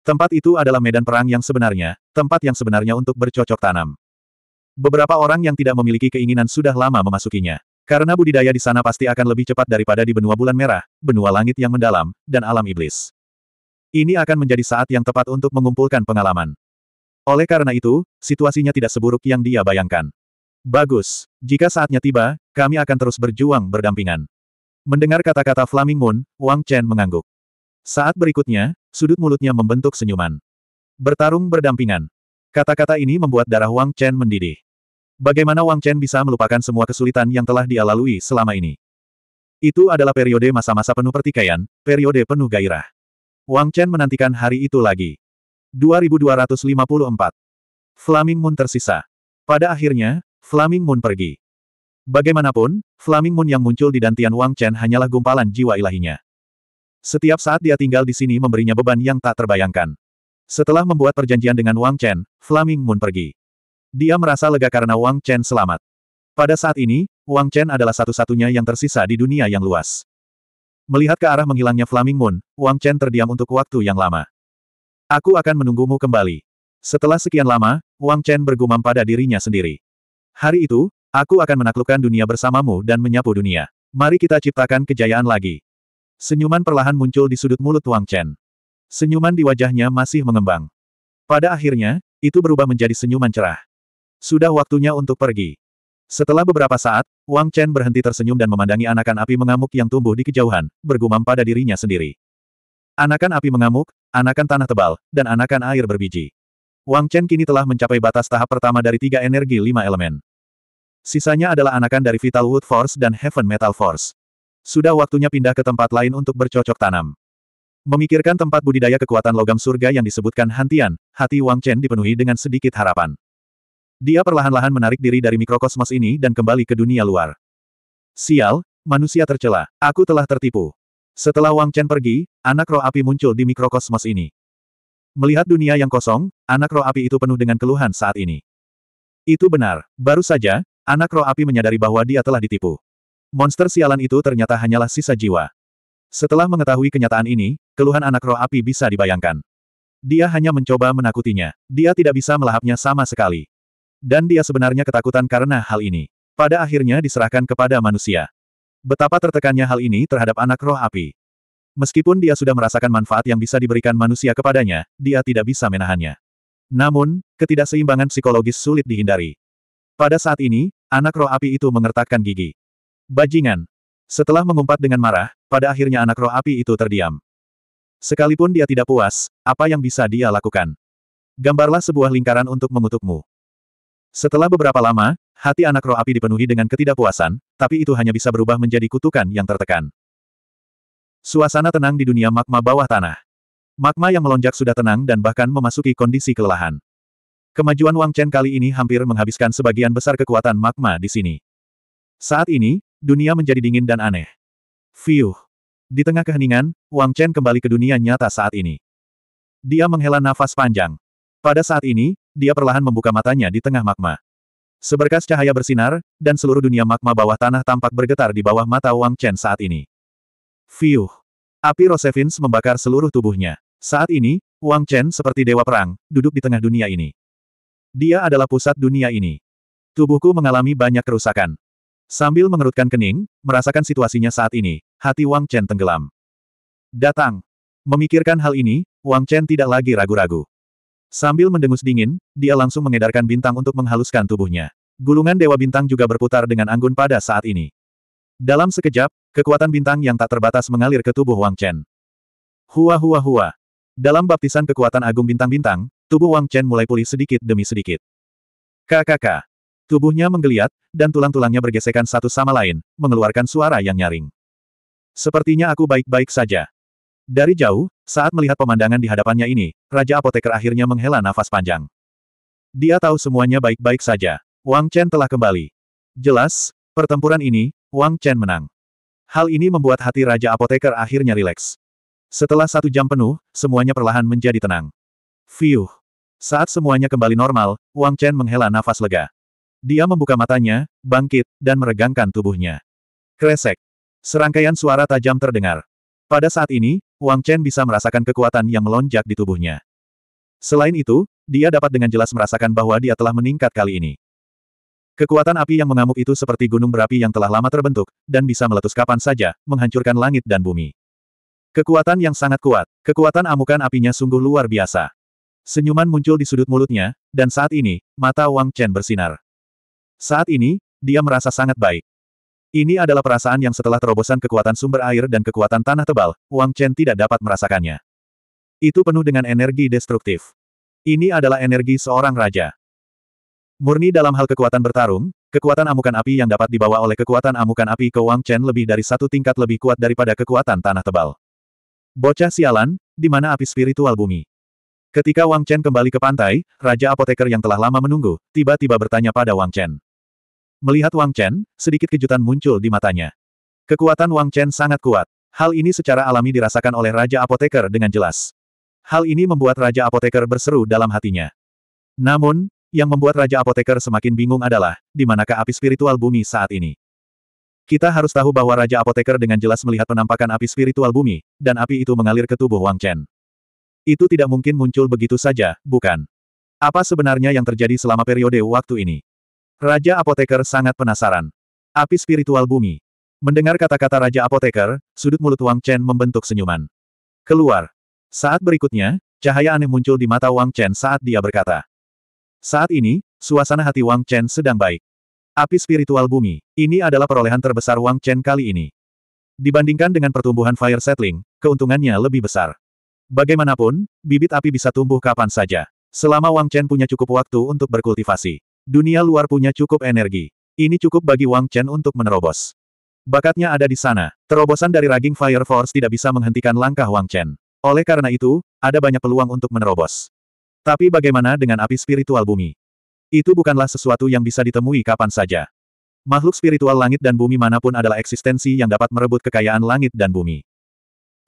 Tempat itu adalah medan perang yang sebenarnya, tempat yang sebenarnya untuk bercocok tanam. Beberapa orang yang tidak memiliki keinginan sudah lama memasukinya. Karena budidaya di sana pasti akan lebih cepat daripada di benua bulan merah, benua langit yang mendalam, dan alam iblis. Ini akan menjadi saat yang tepat untuk mengumpulkan pengalaman. Oleh karena itu, situasinya tidak seburuk yang dia bayangkan. Bagus. Jika saatnya tiba, kami akan terus berjuang berdampingan. Mendengar kata-kata Flaming Moon, Wang Chen mengangguk. Saat berikutnya, sudut mulutnya membentuk senyuman. Bertarung berdampingan. Kata-kata ini membuat darah Wang Chen mendidih. Bagaimana Wang Chen bisa melupakan semua kesulitan yang telah dia lalui selama ini? Itu adalah periode masa-masa penuh pertikaian, periode penuh gairah. Wang Chen menantikan hari itu lagi. 2254. Flaming Moon tersisa. Pada akhirnya, Flaming Moon pergi. Bagaimanapun, Flaming Moon yang muncul di dantian Wang Chen hanyalah gumpalan jiwa ilahinya. Setiap saat dia tinggal di sini memberinya beban yang tak terbayangkan. Setelah membuat perjanjian dengan Wang Chen, Flaming Moon pergi. Dia merasa lega karena Wang Chen selamat. Pada saat ini, Wang Chen adalah satu-satunya yang tersisa di dunia yang luas. Melihat ke arah menghilangnya Flaming Moon, Wang Chen terdiam untuk waktu yang lama. Aku akan menunggumu kembali. Setelah sekian lama, Wang Chen bergumam pada dirinya sendiri. Hari itu, aku akan menaklukkan dunia bersamamu dan menyapu dunia. Mari kita ciptakan kejayaan lagi. Senyuman perlahan muncul di sudut mulut Wang Chen. Senyuman di wajahnya masih mengembang. Pada akhirnya, itu berubah menjadi senyuman cerah. Sudah waktunya untuk pergi. Setelah beberapa saat, Wang Chen berhenti tersenyum dan memandangi anakan api mengamuk yang tumbuh di kejauhan, bergumam pada dirinya sendiri. Anakan api mengamuk, anakan tanah tebal, dan anakan air berbiji. Wang Chen kini telah mencapai batas tahap pertama dari tiga energi lima elemen. Sisanya adalah anakan dari Vital Wood Force dan Heaven Metal Force. Sudah waktunya pindah ke tempat lain untuk bercocok tanam. Memikirkan tempat budidaya kekuatan logam surga yang disebutkan Hantian, hati Wang Chen dipenuhi dengan sedikit harapan. Dia perlahan-lahan menarik diri dari mikrokosmos ini dan kembali ke dunia luar. Sial, manusia tercela. Aku telah tertipu. Setelah Wang Chen pergi, anak roh api muncul di mikrokosmos ini. Melihat dunia yang kosong, anak roh api itu penuh dengan keluhan saat ini. Itu benar. Baru saja, anak roh api menyadari bahwa dia telah ditipu. Monster sialan itu ternyata hanyalah sisa jiwa. Setelah mengetahui kenyataan ini, keluhan anak roh api bisa dibayangkan. Dia hanya mencoba menakutinya. Dia tidak bisa melahapnya sama sekali. Dan dia sebenarnya ketakutan karena hal ini. Pada akhirnya diserahkan kepada manusia. Betapa tertekannya hal ini terhadap anak roh api. Meskipun dia sudah merasakan manfaat yang bisa diberikan manusia kepadanya, dia tidak bisa menahannya. Namun, ketidakseimbangan psikologis sulit dihindari. Pada saat ini, anak roh api itu mengertakkan gigi. Bajingan. Setelah mengumpat dengan marah, pada akhirnya anak roh api itu terdiam. Sekalipun dia tidak puas, apa yang bisa dia lakukan? Gambarlah sebuah lingkaran untuk mengutukmu. Setelah beberapa lama, hati anak roh api dipenuhi dengan ketidakpuasan, tapi itu hanya bisa berubah menjadi kutukan yang tertekan. Suasana tenang di dunia magma bawah tanah. Magma yang melonjak sudah tenang dan bahkan memasuki kondisi kelelahan. Kemajuan Wang Chen kali ini hampir menghabiskan sebagian besar kekuatan magma di sini. Saat ini, dunia menjadi dingin dan aneh. Fiuh! Di tengah keheningan, Wang Chen kembali ke dunia nyata saat ini. Dia menghela nafas panjang. Pada saat ini, dia perlahan membuka matanya di tengah magma. Seberkas cahaya bersinar, dan seluruh dunia magma bawah tanah tampak bergetar di bawah mata Wang Chen saat ini. Fiuh! Api Rosevins membakar seluruh tubuhnya. Saat ini, Wang Chen seperti dewa perang, duduk di tengah dunia ini. Dia adalah pusat dunia ini. Tubuhku mengalami banyak kerusakan. Sambil mengerutkan kening, merasakan situasinya saat ini, hati Wang Chen tenggelam. Datang. Memikirkan hal ini, Wang Chen tidak lagi ragu-ragu. Sambil mendengus dingin, dia langsung mengedarkan bintang untuk menghaluskan tubuhnya. Gulungan Dewa Bintang juga berputar dengan anggun pada saat ini. Dalam sekejap, kekuatan bintang yang tak terbatas mengalir ke tubuh Wang Chen. Hua hua hua. Dalam baptisan kekuatan agung bintang-bintang, tubuh Wang Chen mulai pulih sedikit demi sedikit. KKK. Tubuhnya menggeliat, dan tulang-tulangnya bergesekan satu sama lain, mengeluarkan suara yang nyaring. Sepertinya aku baik-baik saja. Dari jauh, saat melihat pemandangan di hadapannya ini, Raja Apoteker akhirnya menghela nafas panjang. Dia tahu semuanya baik-baik saja. Wang Chen telah kembali. Jelas, pertempuran ini, Wang Chen menang. Hal ini membuat hati Raja Apoteker akhirnya rileks. Setelah satu jam penuh, semuanya perlahan menjadi tenang. Fiuh. Saat semuanya kembali normal, Wang Chen menghela nafas lega. Dia membuka matanya, bangkit, dan meregangkan tubuhnya. Kresek. Serangkaian suara tajam terdengar. Pada saat ini, Wang Chen bisa merasakan kekuatan yang melonjak di tubuhnya. Selain itu, dia dapat dengan jelas merasakan bahwa dia telah meningkat kali ini. Kekuatan api yang mengamuk itu seperti gunung berapi yang telah lama terbentuk, dan bisa meletus kapan saja, menghancurkan langit dan bumi. Kekuatan yang sangat kuat, kekuatan amukan apinya sungguh luar biasa. Senyuman muncul di sudut mulutnya, dan saat ini, mata Wang Chen bersinar. Saat ini, dia merasa sangat baik. Ini adalah perasaan yang setelah terobosan kekuatan sumber air dan kekuatan tanah tebal, Wang Chen tidak dapat merasakannya. Itu penuh dengan energi destruktif. Ini adalah energi seorang raja. Murni dalam hal kekuatan bertarung, kekuatan amukan api yang dapat dibawa oleh kekuatan amukan api ke Wang Chen lebih dari satu tingkat lebih kuat daripada kekuatan tanah tebal. Bocah sialan, di mana api spiritual bumi. Ketika Wang Chen kembali ke pantai, Raja Apoteker yang telah lama menunggu, tiba-tiba bertanya pada Wang Chen. Melihat Wang Chen, sedikit kejutan muncul di matanya. Kekuatan Wang Chen sangat kuat. Hal ini secara alami dirasakan oleh Raja Apoteker dengan jelas. Hal ini membuat Raja Apoteker berseru dalam hatinya. Namun, yang membuat Raja Apoteker semakin bingung adalah, di manakah api spiritual bumi saat ini? Kita harus tahu bahwa Raja Apoteker dengan jelas melihat penampakan api spiritual bumi, dan api itu mengalir ke tubuh Wang Chen. Itu tidak mungkin muncul begitu saja, bukan? Apa sebenarnya yang terjadi selama periode waktu ini? Raja Apoteker sangat penasaran. Api spiritual bumi. Mendengar kata-kata Raja Apoteker, sudut mulut Wang Chen membentuk senyuman. Keluar. Saat berikutnya, cahaya aneh muncul di mata Wang Chen saat dia berkata. Saat ini, suasana hati Wang Chen sedang baik. Api spiritual bumi, ini adalah perolehan terbesar Wang Chen kali ini. Dibandingkan dengan pertumbuhan Fire Settling, keuntungannya lebih besar. Bagaimanapun, bibit api bisa tumbuh kapan saja. Selama Wang Chen punya cukup waktu untuk berkultivasi. Dunia luar punya cukup energi. Ini cukup bagi Wang Chen untuk menerobos. Bakatnya ada di sana. Terobosan dari Raging Fire Force tidak bisa menghentikan langkah Wang Chen. Oleh karena itu, ada banyak peluang untuk menerobos. Tapi bagaimana dengan api spiritual bumi? Itu bukanlah sesuatu yang bisa ditemui kapan saja. Makhluk spiritual langit dan bumi manapun adalah eksistensi yang dapat merebut kekayaan langit dan bumi.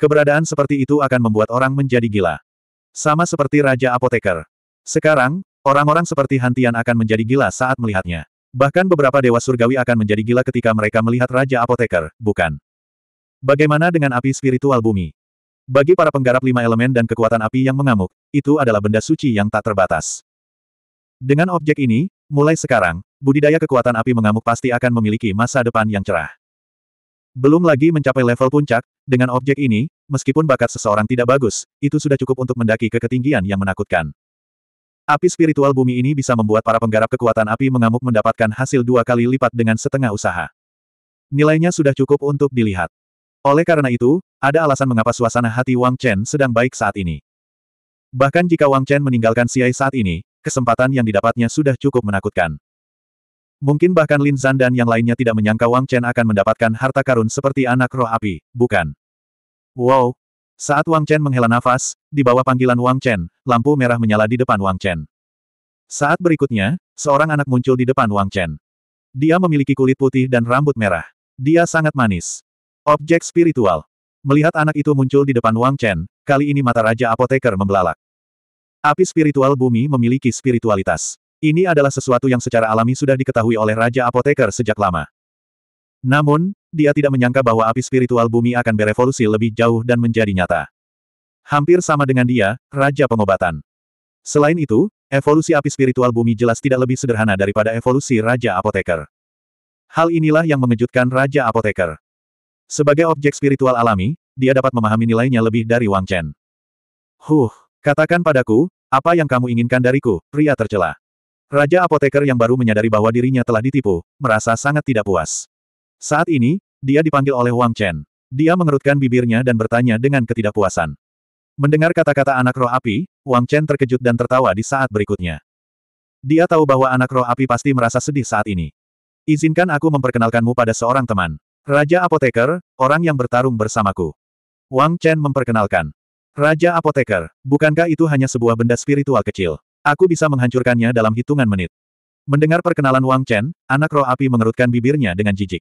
Keberadaan seperti itu akan membuat orang menjadi gila. Sama seperti Raja Apoteker. Sekarang, Orang-orang seperti Hantian akan menjadi gila saat melihatnya. Bahkan beberapa dewa surgawi akan menjadi gila ketika mereka melihat Raja Apoteker, bukan? Bagaimana dengan api spiritual bumi? Bagi para penggarap lima elemen dan kekuatan api yang mengamuk, itu adalah benda suci yang tak terbatas. Dengan objek ini, mulai sekarang, budidaya kekuatan api mengamuk pasti akan memiliki masa depan yang cerah. Belum lagi mencapai level puncak, dengan objek ini, meskipun bakat seseorang tidak bagus, itu sudah cukup untuk mendaki ke ketinggian yang menakutkan. Api spiritual bumi ini bisa membuat para penggarap kekuatan api mengamuk mendapatkan hasil dua kali lipat dengan setengah usaha. Nilainya sudah cukup untuk dilihat. Oleh karena itu, ada alasan mengapa suasana hati Wang Chen sedang baik saat ini. Bahkan jika Wang Chen meninggalkan Xiai saat ini, kesempatan yang didapatnya sudah cukup menakutkan. Mungkin bahkan Lin Zan dan yang lainnya tidak menyangka Wang Chen akan mendapatkan harta karun seperti anak roh api, bukan? Wow, saat Wang Chen menghela nafas, di bawah panggilan Wang Chen, lampu merah menyala di depan Wang Chen. Saat berikutnya, seorang anak muncul di depan Wang Chen. Dia memiliki kulit putih dan rambut merah. Dia sangat manis. Objek spiritual. Melihat anak itu muncul di depan Wang Chen, kali ini mata Raja Apoteker membelalak. Api spiritual bumi memiliki spiritualitas. Ini adalah sesuatu yang secara alami sudah diketahui oleh Raja Apoteker sejak lama. Namun, dia tidak menyangka bahwa api spiritual bumi akan berevolusi lebih jauh dan menjadi nyata. Hampir sama dengan dia, Raja Pengobatan. Selain itu, evolusi api spiritual bumi jelas tidak lebih sederhana daripada evolusi Raja Apoteker. Hal inilah yang mengejutkan Raja Apoteker. Sebagai objek spiritual alami, dia dapat memahami nilainya lebih dari Wang Chen. Huh, katakan padaku, apa yang kamu inginkan dariku, pria tercela. Raja Apoteker yang baru menyadari bahwa dirinya telah ditipu, merasa sangat tidak puas. Saat ini, dia dipanggil oleh Wang Chen. Dia mengerutkan bibirnya dan bertanya dengan ketidakpuasan. Mendengar kata-kata anak roh api, Wang Chen terkejut dan tertawa di saat berikutnya. Dia tahu bahwa anak roh api pasti merasa sedih saat ini. Izinkan aku memperkenalkanmu pada seorang teman. Raja Apoteker, orang yang bertarung bersamaku. Wang Chen memperkenalkan. Raja Apoteker, bukankah itu hanya sebuah benda spiritual kecil? Aku bisa menghancurkannya dalam hitungan menit. Mendengar perkenalan Wang Chen, anak roh api mengerutkan bibirnya dengan jijik.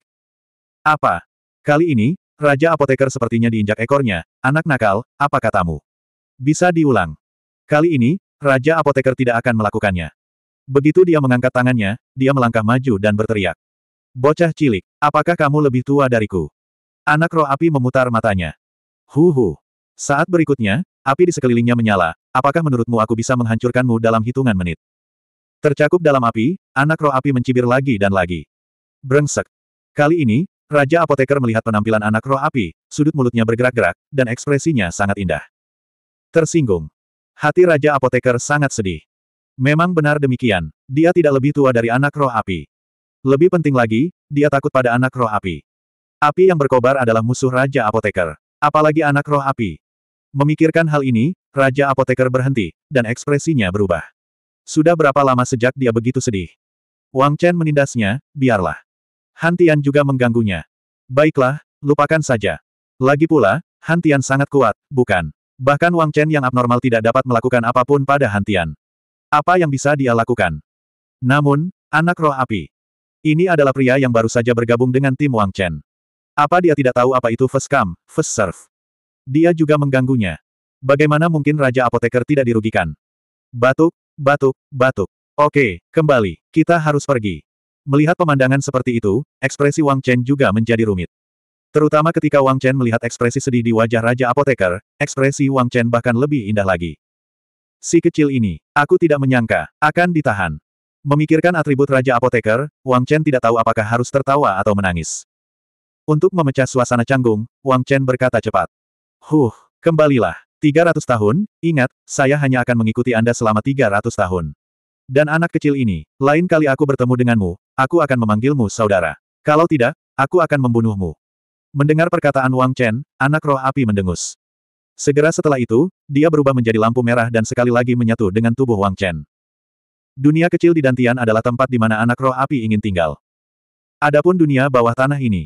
Apa? Kali ini, Raja Apoteker sepertinya diinjak ekornya, anak nakal, apa katamu? Bisa diulang. Kali ini, Raja Apoteker tidak akan melakukannya. Begitu dia mengangkat tangannya, dia melangkah maju dan berteriak. Bocah cilik, apakah kamu lebih tua dariku? Anak roh api memutar matanya. Huhu. Saat berikutnya, api di sekelilingnya menyala, apakah menurutmu aku bisa menghancurkanmu dalam hitungan menit? Tercakup dalam api, anak roh api mencibir lagi dan lagi. Brengsek. Kali ini, Raja Apoteker melihat penampilan anak roh api, sudut mulutnya bergerak-gerak, dan ekspresinya sangat indah. Tersinggung. Hati Raja Apoteker sangat sedih. Memang benar demikian, dia tidak lebih tua dari anak roh api. Lebih penting lagi, dia takut pada anak roh api. Api yang berkobar adalah musuh Raja Apoteker. Apalagi anak roh api. Memikirkan hal ini, Raja Apoteker berhenti, dan ekspresinya berubah. Sudah berapa lama sejak dia begitu sedih? Wang Chen menindasnya, biarlah. Hantian juga mengganggunya. Baiklah, lupakan saja. Lagi pula, Hantian sangat kuat, bukan? Bahkan Wang Chen yang abnormal tidak dapat melakukan apapun pada Hantian. Apa yang bisa dia lakukan? Namun, anak roh api. Ini adalah pria yang baru saja bergabung dengan tim Wang Chen. Apa dia tidak tahu apa itu first come, first serve? Dia juga mengganggunya. Bagaimana mungkin Raja Apoteker tidak dirugikan? Batuk, batuk, batuk. Oke, kembali, kita harus pergi. Melihat pemandangan seperti itu, ekspresi Wang Chen juga menjadi rumit. Terutama ketika Wang Chen melihat ekspresi sedih di wajah Raja Apoteker, ekspresi Wang Chen bahkan lebih indah lagi. Si kecil ini, aku tidak menyangka, akan ditahan. Memikirkan atribut Raja Apoteker, Wang Chen tidak tahu apakah harus tertawa atau menangis. Untuk memecah suasana canggung, Wang Chen berkata cepat. Huh, kembalilah. 300 tahun, ingat, saya hanya akan mengikuti Anda selama 300 tahun. Dan anak kecil ini, lain kali aku bertemu denganmu, Aku akan memanggilmu saudara. Kalau tidak, aku akan membunuhmu. Mendengar perkataan Wang Chen, anak roh api mendengus. Segera setelah itu, dia berubah menjadi lampu merah dan sekali lagi menyatu dengan tubuh Wang Chen. Dunia kecil di Dantian adalah tempat di mana anak roh api ingin tinggal. Adapun dunia bawah tanah ini,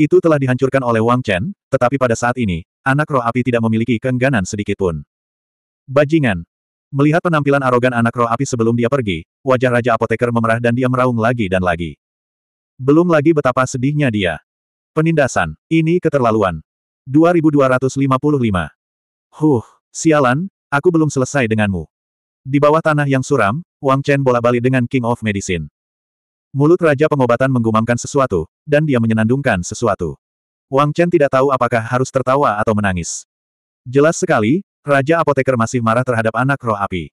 itu telah dihancurkan oleh Wang Chen, tetapi pada saat ini, anak roh api tidak memiliki keengganan sedikitpun. Bajingan, Melihat penampilan arogan anak roh api sebelum dia pergi, wajah Raja Apoteker memerah dan dia meraung lagi dan lagi. Belum lagi betapa sedihnya dia. Penindasan, ini keterlaluan. 2255. Huh, sialan, aku belum selesai denganmu. Di bawah tanah yang suram, Wang Chen bola-balik dengan King of Medicine. Mulut Raja Pengobatan menggumamkan sesuatu, dan dia menyenandungkan sesuatu. Wang Chen tidak tahu apakah harus tertawa atau menangis. Jelas sekali, Raja Apoteker masih marah terhadap anak roh api.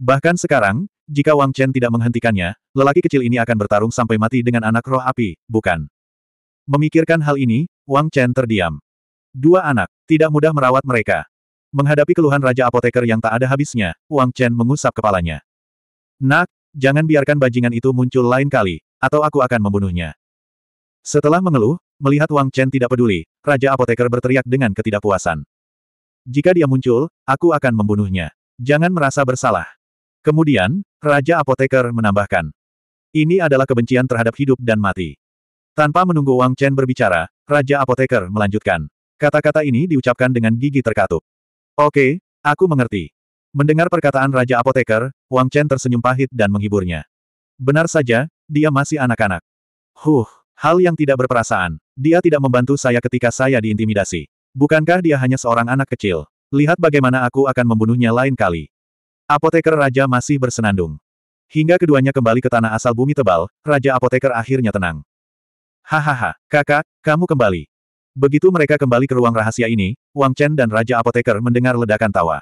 Bahkan sekarang, jika Wang Chen tidak menghentikannya, lelaki kecil ini akan bertarung sampai mati dengan anak roh api, bukan? Memikirkan hal ini, Wang Chen terdiam. Dua anak, tidak mudah merawat mereka. Menghadapi keluhan Raja Apoteker yang tak ada habisnya, Wang Chen mengusap kepalanya. Nak, jangan biarkan bajingan itu muncul lain kali, atau aku akan membunuhnya. Setelah mengeluh, melihat Wang Chen tidak peduli, Raja Apoteker berteriak dengan ketidakpuasan. Jika dia muncul, aku akan membunuhnya. Jangan merasa bersalah. Kemudian, Raja Apoteker menambahkan. Ini adalah kebencian terhadap hidup dan mati. Tanpa menunggu Wang Chen berbicara, Raja Apoteker melanjutkan. Kata-kata ini diucapkan dengan gigi terkatup. Oke, aku mengerti. Mendengar perkataan Raja Apoteker, Wang Chen tersenyum pahit dan menghiburnya. Benar saja, dia masih anak-anak. Huh, hal yang tidak berperasaan. Dia tidak membantu saya ketika saya diintimidasi. Bukankah dia hanya seorang anak kecil? Lihat bagaimana aku akan membunuhnya lain kali. Apoteker Raja masih bersenandung. Hingga keduanya kembali ke tanah asal bumi tebal, Raja Apoteker akhirnya tenang. Hahaha, kakak, kamu kembali. Begitu mereka kembali ke ruang rahasia ini, Wang Chen dan Raja Apoteker mendengar ledakan tawa.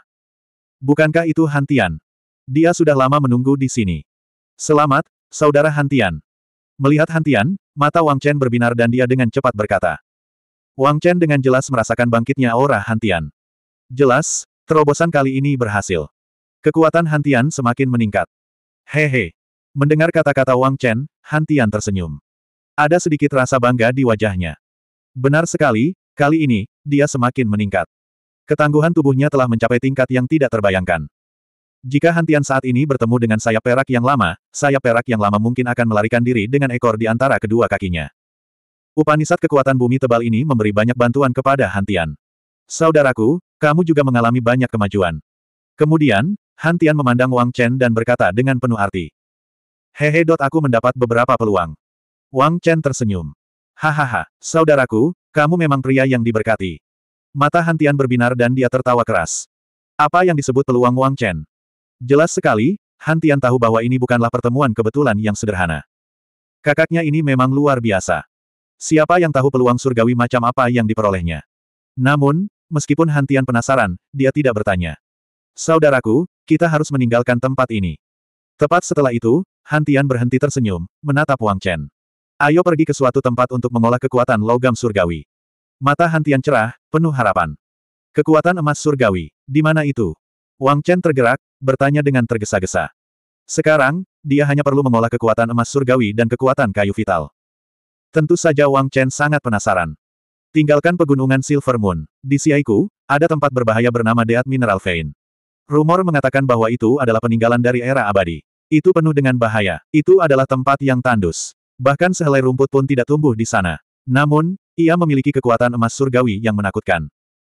Bukankah itu Hantian? Dia sudah lama menunggu di sini. Selamat, saudara Hantian. Melihat Hantian, mata Wang Chen berbinar dan dia dengan cepat berkata. Wang Chen dengan jelas merasakan bangkitnya aura Hantian. Jelas, terobosan kali ini berhasil. Kekuatan Hantian semakin meningkat. Hehe. Mendengar kata-kata Wang Chen, Hantian tersenyum. Ada sedikit rasa bangga di wajahnya. Benar sekali, kali ini, dia semakin meningkat. Ketangguhan tubuhnya telah mencapai tingkat yang tidak terbayangkan. Jika Hantian saat ini bertemu dengan sayap perak yang lama, sayap perak yang lama mungkin akan melarikan diri dengan ekor di antara kedua kakinya. Upanisat kekuatan bumi tebal ini memberi banyak bantuan kepada Hantian. Saudaraku, kamu juga mengalami banyak kemajuan. Kemudian, Hantian memandang Wang Chen dan berkata dengan penuh arti. Hehe. Aku mendapat beberapa peluang. Wang Chen tersenyum. Hahaha, saudaraku, kamu memang pria yang diberkati. Mata Hantian berbinar dan dia tertawa keras. Apa yang disebut peluang Wang Chen? Jelas sekali, Hantian tahu bahwa ini bukanlah pertemuan kebetulan yang sederhana. Kakaknya ini memang luar biasa. Siapa yang tahu peluang surgawi macam apa yang diperolehnya? Namun, meskipun Hantian penasaran, dia tidak bertanya. Saudaraku, kita harus meninggalkan tempat ini. Tepat setelah itu, Hantian berhenti tersenyum, menatap Wang Chen. Ayo pergi ke suatu tempat untuk mengolah kekuatan logam surgawi. Mata Hantian cerah, penuh harapan. Kekuatan emas surgawi, di mana itu? Wang Chen tergerak, bertanya dengan tergesa-gesa. Sekarang, dia hanya perlu mengolah kekuatan emas surgawi dan kekuatan kayu vital. Tentu saja Wang Chen sangat penasaran. Tinggalkan pegunungan Silver Moon. Di Siaiku, ada tempat berbahaya bernama Deat Mineral Vein. Rumor mengatakan bahwa itu adalah peninggalan dari era abadi. Itu penuh dengan bahaya. Itu adalah tempat yang tandus. Bahkan sehelai rumput pun tidak tumbuh di sana. Namun, ia memiliki kekuatan emas surgawi yang menakutkan.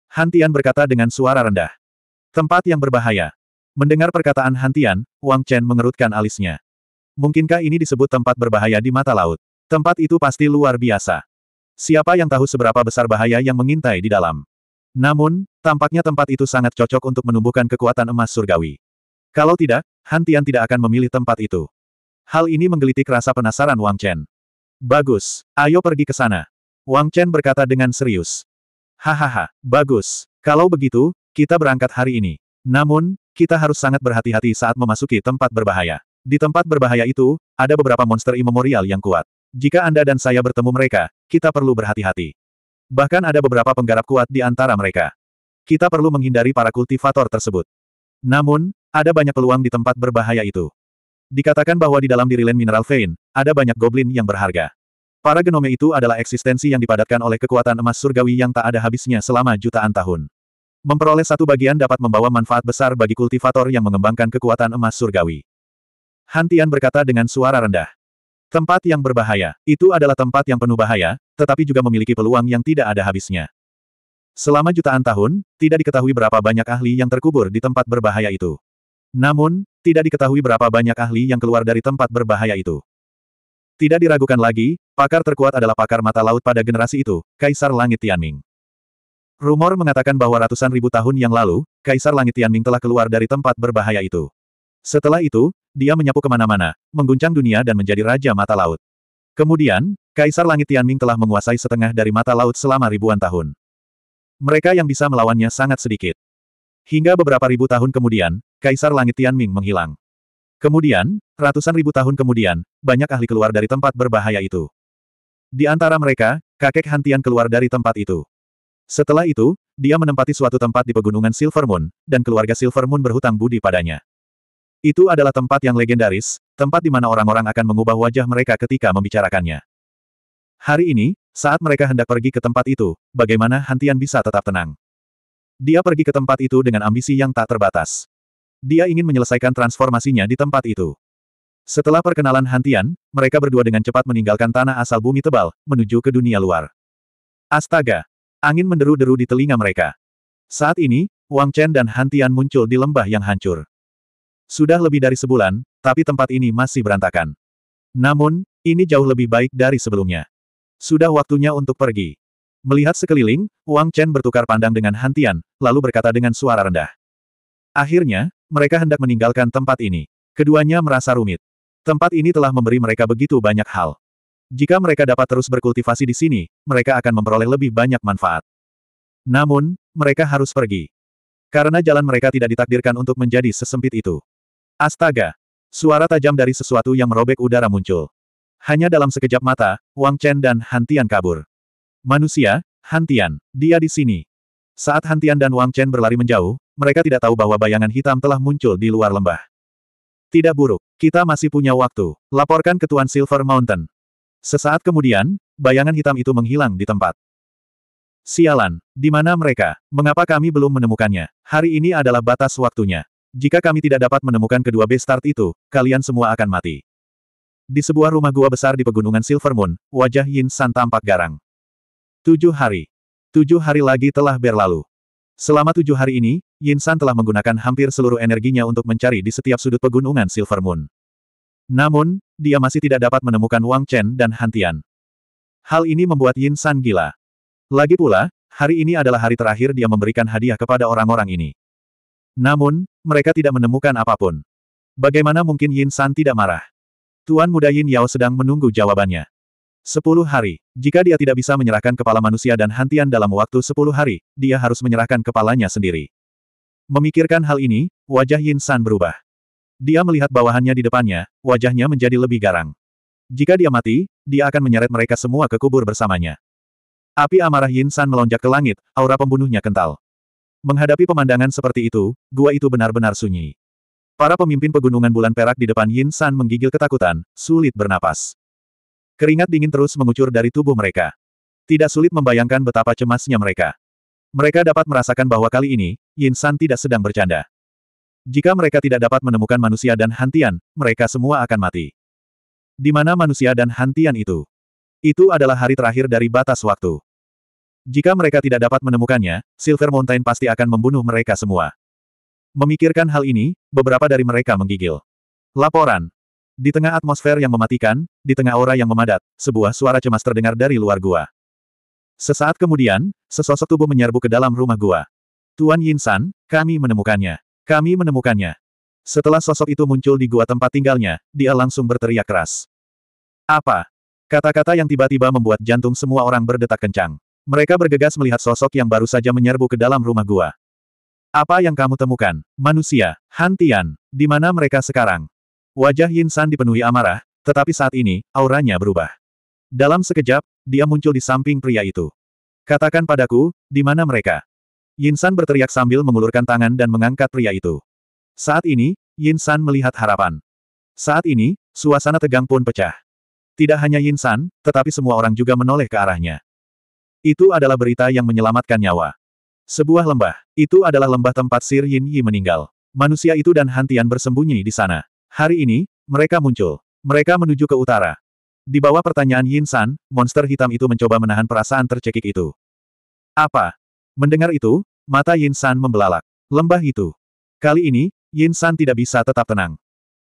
Hantian berkata dengan suara rendah. Tempat yang berbahaya. Mendengar perkataan Hantian, Wang Chen mengerutkan alisnya. Mungkinkah ini disebut tempat berbahaya di mata laut? Tempat itu pasti luar biasa. Siapa yang tahu seberapa besar bahaya yang mengintai di dalam. Namun, tampaknya tempat itu sangat cocok untuk menumbuhkan kekuatan emas surgawi. Kalau tidak, Hantian tidak akan memilih tempat itu. Hal ini menggelitik rasa penasaran Wang Chen. Bagus, ayo pergi ke sana. Wang Chen berkata dengan serius. Hahaha, bagus. Kalau begitu, kita berangkat hari ini. Namun, kita harus sangat berhati-hati saat memasuki tempat berbahaya. Di tempat berbahaya itu, ada beberapa monster imemorial yang kuat. Jika Anda dan saya bertemu mereka, kita perlu berhati-hati. Bahkan ada beberapa penggarap kuat di antara mereka. Kita perlu menghindari para kultivator tersebut. Namun, ada banyak peluang di tempat berbahaya itu. Dikatakan bahwa di dalam diri Land Mineral Vein, ada banyak goblin yang berharga. Para genome itu adalah eksistensi yang dipadatkan oleh kekuatan emas surgawi yang tak ada habisnya selama jutaan tahun. Memperoleh satu bagian dapat membawa manfaat besar bagi kultivator yang mengembangkan kekuatan emas surgawi. Hantian berkata dengan suara rendah. Tempat yang berbahaya, itu adalah tempat yang penuh bahaya, tetapi juga memiliki peluang yang tidak ada habisnya. Selama jutaan tahun, tidak diketahui berapa banyak ahli yang terkubur di tempat berbahaya itu. Namun, tidak diketahui berapa banyak ahli yang keluar dari tempat berbahaya itu. Tidak diragukan lagi, pakar terkuat adalah pakar mata laut pada generasi itu, Kaisar Langit Tianming. Rumor mengatakan bahwa ratusan ribu tahun yang lalu, Kaisar Langit Tianming telah keluar dari tempat berbahaya itu. Setelah itu, dia menyapu kemana-mana, mengguncang dunia dan menjadi Raja Mata Laut. Kemudian, Kaisar Langit Tianming telah menguasai setengah dari mata laut selama ribuan tahun. Mereka yang bisa melawannya sangat sedikit. Hingga beberapa ribu tahun kemudian, Kaisar Langit Tianming menghilang. Kemudian, ratusan ribu tahun kemudian, banyak ahli keluar dari tempat berbahaya itu. Di antara mereka, kakek Hantian keluar dari tempat itu. Setelah itu, dia menempati suatu tempat di pegunungan Silver dan keluarga Silver berhutang budi padanya. Itu adalah tempat yang legendaris, tempat di mana orang-orang akan mengubah wajah mereka ketika membicarakannya. Hari ini, saat mereka hendak pergi ke tempat itu, bagaimana Hantian bisa tetap tenang? Dia pergi ke tempat itu dengan ambisi yang tak terbatas. Dia ingin menyelesaikan transformasinya di tempat itu. Setelah perkenalan Hantian, mereka berdua dengan cepat meninggalkan tanah asal bumi tebal, menuju ke dunia luar. Astaga! Angin menderu-deru di telinga mereka. Saat ini, Wang Chen dan Hantian muncul di lembah yang hancur. Sudah lebih dari sebulan, tapi tempat ini masih berantakan. Namun, ini jauh lebih baik dari sebelumnya. Sudah waktunya untuk pergi. Melihat sekeliling, Wang Chen bertukar pandang dengan Hantian, lalu berkata dengan suara rendah. Akhirnya, mereka hendak meninggalkan tempat ini. Keduanya merasa rumit. Tempat ini telah memberi mereka begitu banyak hal. Jika mereka dapat terus berkultivasi di sini, mereka akan memperoleh lebih banyak manfaat. Namun, mereka harus pergi. Karena jalan mereka tidak ditakdirkan untuk menjadi sesempit itu. Astaga! Suara tajam dari sesuatu yang merobek udara muncul. Hanya dalam sekejap mata, Wang Chen dan Hantian kabur. Manusia, Hantian, dia di sini. Saat Hantian dan Wang Chen berlari menjauh, mereka tidak tahu bahwa bayangan hitam telah muncul di luar lembah. Tidak buruk, kita masih punya waktu. Laporkan ke Tuan Silver Mountain. Sesaat kemudian, bayangan hitam itu menghilang di tempat. Sialan, di mana mereka? Mengapa kami belum menemukannya? Hari ini adalah batas waktunya. Jika kami tidak dapat menemukan kedua beastart itu, kalian semua akan mati. Di sebuah rumah gua besar di pegunungan Silver Moon, wajah Yin San tampak garang. Tujuh hari. Tujuh hari lagi telah berlalu. Selama tujuh hari ini, Yin San telah menggunakan hampir seluruh energinya untuk mencari di setiap sudut pegunungan Silver Moon. Namun, dia masih tidak dapat menemukan Wang Chen dan Hantian. Hal ini membuat Yin San gila. Lagi pula, hari ini adalah hari terakhir dia memberikan hadiah kepada orang-orang ini. Namun, mereka tidak menemukan apapun. Bagaimana mungkin Yin San tidak marah? Tuan muda Yin Yao sedang menunggu jawabannya. Sepuluh hari. Jika dia tidak bisa menyerahkan kepala manusia dan hantian dalam waktu sepuluh hari, dia harus menyerahkan kepalanya sendiri. Memikirkan hal ini, wajah Yin San berubah. Dia melihat bawahannya di depannya, wajahnya menjadi lebih garang. Jika dia mati, dia akan menyeret mereka semua ke kubur bersamanya. Api amarah Yin San melonjak ke langit, aura pembunuhnya kental. Menghadapi pemandangan seperti itu, gua itu benar-benar sunyi. Para pemimpin pegunungan bulan perak di depan Yin San menggigil ketakutan, sulit bernapas. Keringat dingin terus mengucur dari tubuh mereka. Tidak sulit membayangkan betapa cemasnya mereka. Mereka dapat merasakan bahwa kali ini, Yin San tidak sedang bercanda. Jika mereka tidak dapat menemukan manusia dan hantian, mereka semua akan mati. Di mana manusia dan hantian itu? Itu adalah hari terakhir dari batas waktu. Jika mereka tidak dapat menemukannya, Silver Mountain pasti akan membunuh mereka semua. Memikirkan hal ini, beberapa dari mereka menggigil. Laporan. Di tengah atmosfer yang mematikan, di tengah aura yang memadat, sebuah suara cemas terdengar dari luar gua. Sesaat kemudian, sesosok tubuh menyerbu ke dalam rumah gua. Tuan Yinsan, kami menemukannya. Kami menemukannya. Setelah sosok itu muncul di gua tempat tinggalnya, dia langsung berteriak keras. Apa? Kata-kata yang tiba-tiba membuat jantung semua orang berdetak kencang. Mereka bergegas melihat sosok yang baru saja menyerbu ke dalam rumah gua. Apa yang kamu temukan? Manusia, Hantian, di mana mereka sekarang? Wajah Yin San dipenuhi amarah, tetapi saat ini, auranya berubah. Dalam sekejap, dia muncul di samping pria itu. Katakan padaku, di mana mereka? Yin San berteriak sambil mengulurkan tangan dan mengangkat pria itu. Saat ini, Yin San melihat harapan. Saat ini, suasana tegang pun pecah. Tidak hanya Yin San, tetapi semua orang juga menoleh ke arahnya. Itu adalah berita yang menyelamatkan nyawa. Sebuah lembah. Itu adalah lembah tempat Sir Yin Yi meninggal. Manusia itu dan Hantian bersembunyi di sana. Hari ini, mereka muncul. Mereka menuju ke utara. Di bawah pertanyaan Yin San, monster hitam itu mencoba menahan perasaan tercekik itu. Apa? Mendengar itu, mata Yin San membelalak. Lembah itu. Kali ini, Yin San tidak bisa tetap tenang.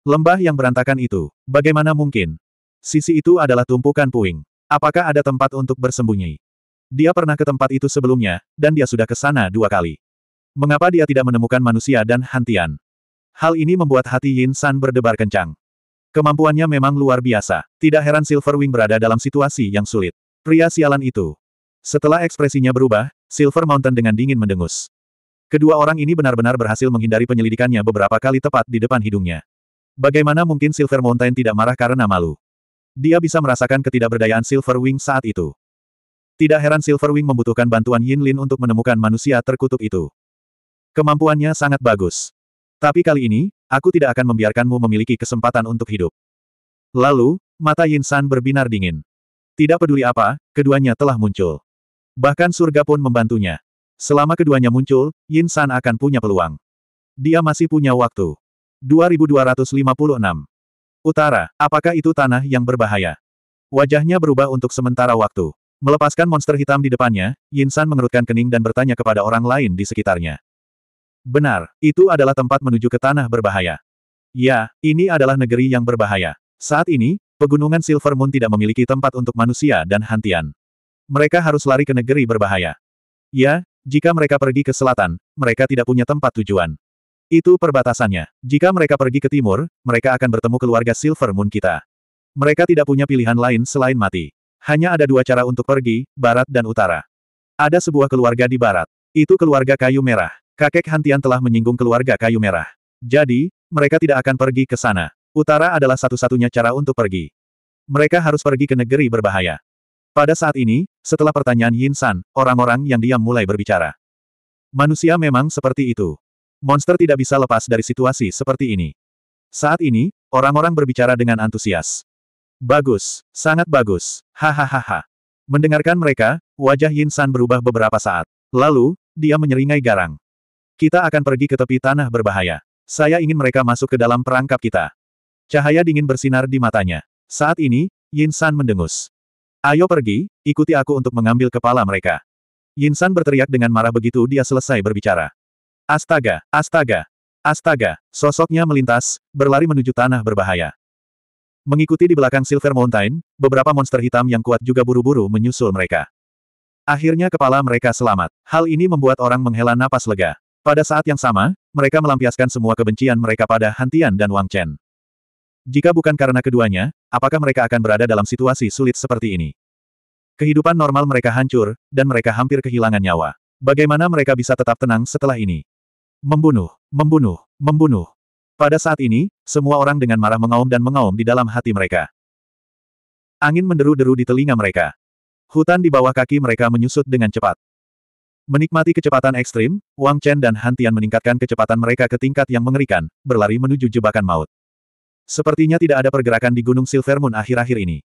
Lembah yang berantakan itu, bagaimana mungkin? Sisi itu adalah tumpukan puing. Apakah ada tempat untuk bersembunyi? Dia pernah ke tempat itu sebelumnya, dan dia sudah ke sana dua kali. Mengapa dia tidak menemukan manusia dan hantian? Hal ini membuat hati Yin San berdebar kencang. Kemampuannya memang luar biasa. Tidak heran Silverwing berada dalam situasi yang sulit. Pria sialan itu. Setelah ekspresinya berubah, Silver Mountain dengan dingin mendengus. Kedua orang ini benar-benar berhasil menghindari penyelidikannya beberapa kali tepat di depan hidungnya. Bagaimana mungkin Silver Mountain tidak marah karena malu? Dia bisa merasakan ketidakberdayaan Silver Wing saat itu. Tidak heran Silverwing membutuhkan bantuan Yin Lin untuk menemukan manusia terkutuk itu. Kemampuannya sangat bagus. Tapi kali ini, aku tidak akan membiarkanmu memiliki kesempatan untuk hidup. Lalu, mata Yin San berbinar dingin. Tidak peduli apa, keduanya telah muncul. Bahkan surga pun membantunya. Selama keduanya muncul, Yin San akan punya peluang. Dia masih punya waktu. 2256. Utara, apakah itu tanah yang berbahaya? Wajahnya berubah untuk sementara waktu. Melepaskan monster hitam di depannya, Yinsan mengerutkan kening dan bertanya kepada orang lain di sekitarnya. Benar, itu adalah tempat menuju ke tanah berbahaya. Ya, ini adalah negeri yang berbahaya. Saat ini, pegunungan Silver Moon tidak memiliki tempat untuk manusia dan hantian. Mereka harus lari ke negeri berbahaya. Ya, jika mereka pergi ke selatan, mereka tidak punya tempat tujuan. Itu perbatasannya. Jika mereka pergi ke timur, mereka akan bertemu keluarga Silver Moon kita. Mereka tidak punya pilihan lain selain mati. Hanya ada dua cara untuk pergi, barat dan utara. Ada sebuah keluarga di barat. Itu keluarga kayu merah. Kakek Hantian telah menyinggung keluarga kayu merah. Jadi, mereka tidak akan pergi ke sana. Utara adalah satu-satunya cara untuk pergi. Mereka harus pergi ke negeri berbahaya. Pada saat ini, setelah pertanyaan Yin San, orang-orang yang diam mulai berbicara. Manusia memang seperti itu. Monster tidak bisa lepas dari situasi seperti ini. Saat ini, orang-orang berbicara dengan antusias. Bagus, sangat bagus, hahaha. Mendengarkan mereka, wajah Yin San berubah beberapa saat. Lalu, dia menyeringai garang. Kita akan pergi ke tepi tanah berbahaya. Saya ingin mereka masuk ke dalam perangkap kita. Cahaya dingin bersinar di matanya. Saat ini, Yin San mendengus. Ayo pergi, ikuti aku untuk mengambil kepala mereka. Yin San berteriak dengan marah begitu dia selesai berbicara. Astaga, astaga, astaga, sosoknya melintas, berlari menuju tanah berbahaya. Mengikuti di belakang Silver Mountain, beberapa monster hitam yang kuat juga buru-buru menyusul mereka. Akhirnya kepala mereka selamat. Hal ini membuat orang menghela napas lega. Pada saat yang sama, mereka melampiaskan semua kebencian mereka pada Hantian dan Wang Chen. Jika bukan karena keduanya, apakah mereka akan berada dalam situasi sulit seperti ini? Kehidupan normal mereka hancur, dan mereka hampir kehilangan nyawa. Bagaimana mereka bisa tetap tenang setelah ini? Membunuh, membunuh, membunuh. Pada saat ini, semua orang dengan marah mengaum dan mengaum di dalam hati mereka. Angin menderu-deru di telinga mereka. Hutan di bawah kaki mereka menyusut dengan cepat. Menikmati kecepatan ekstrim, Wang Chen dan Hantian meningkatkan kecepatan mereka ke tingkat yang mengerikan, berlari menuju jebakan maut. Sepertinya tidak ada pergerakan di Gunung Silver Moon akhir-akhir ini.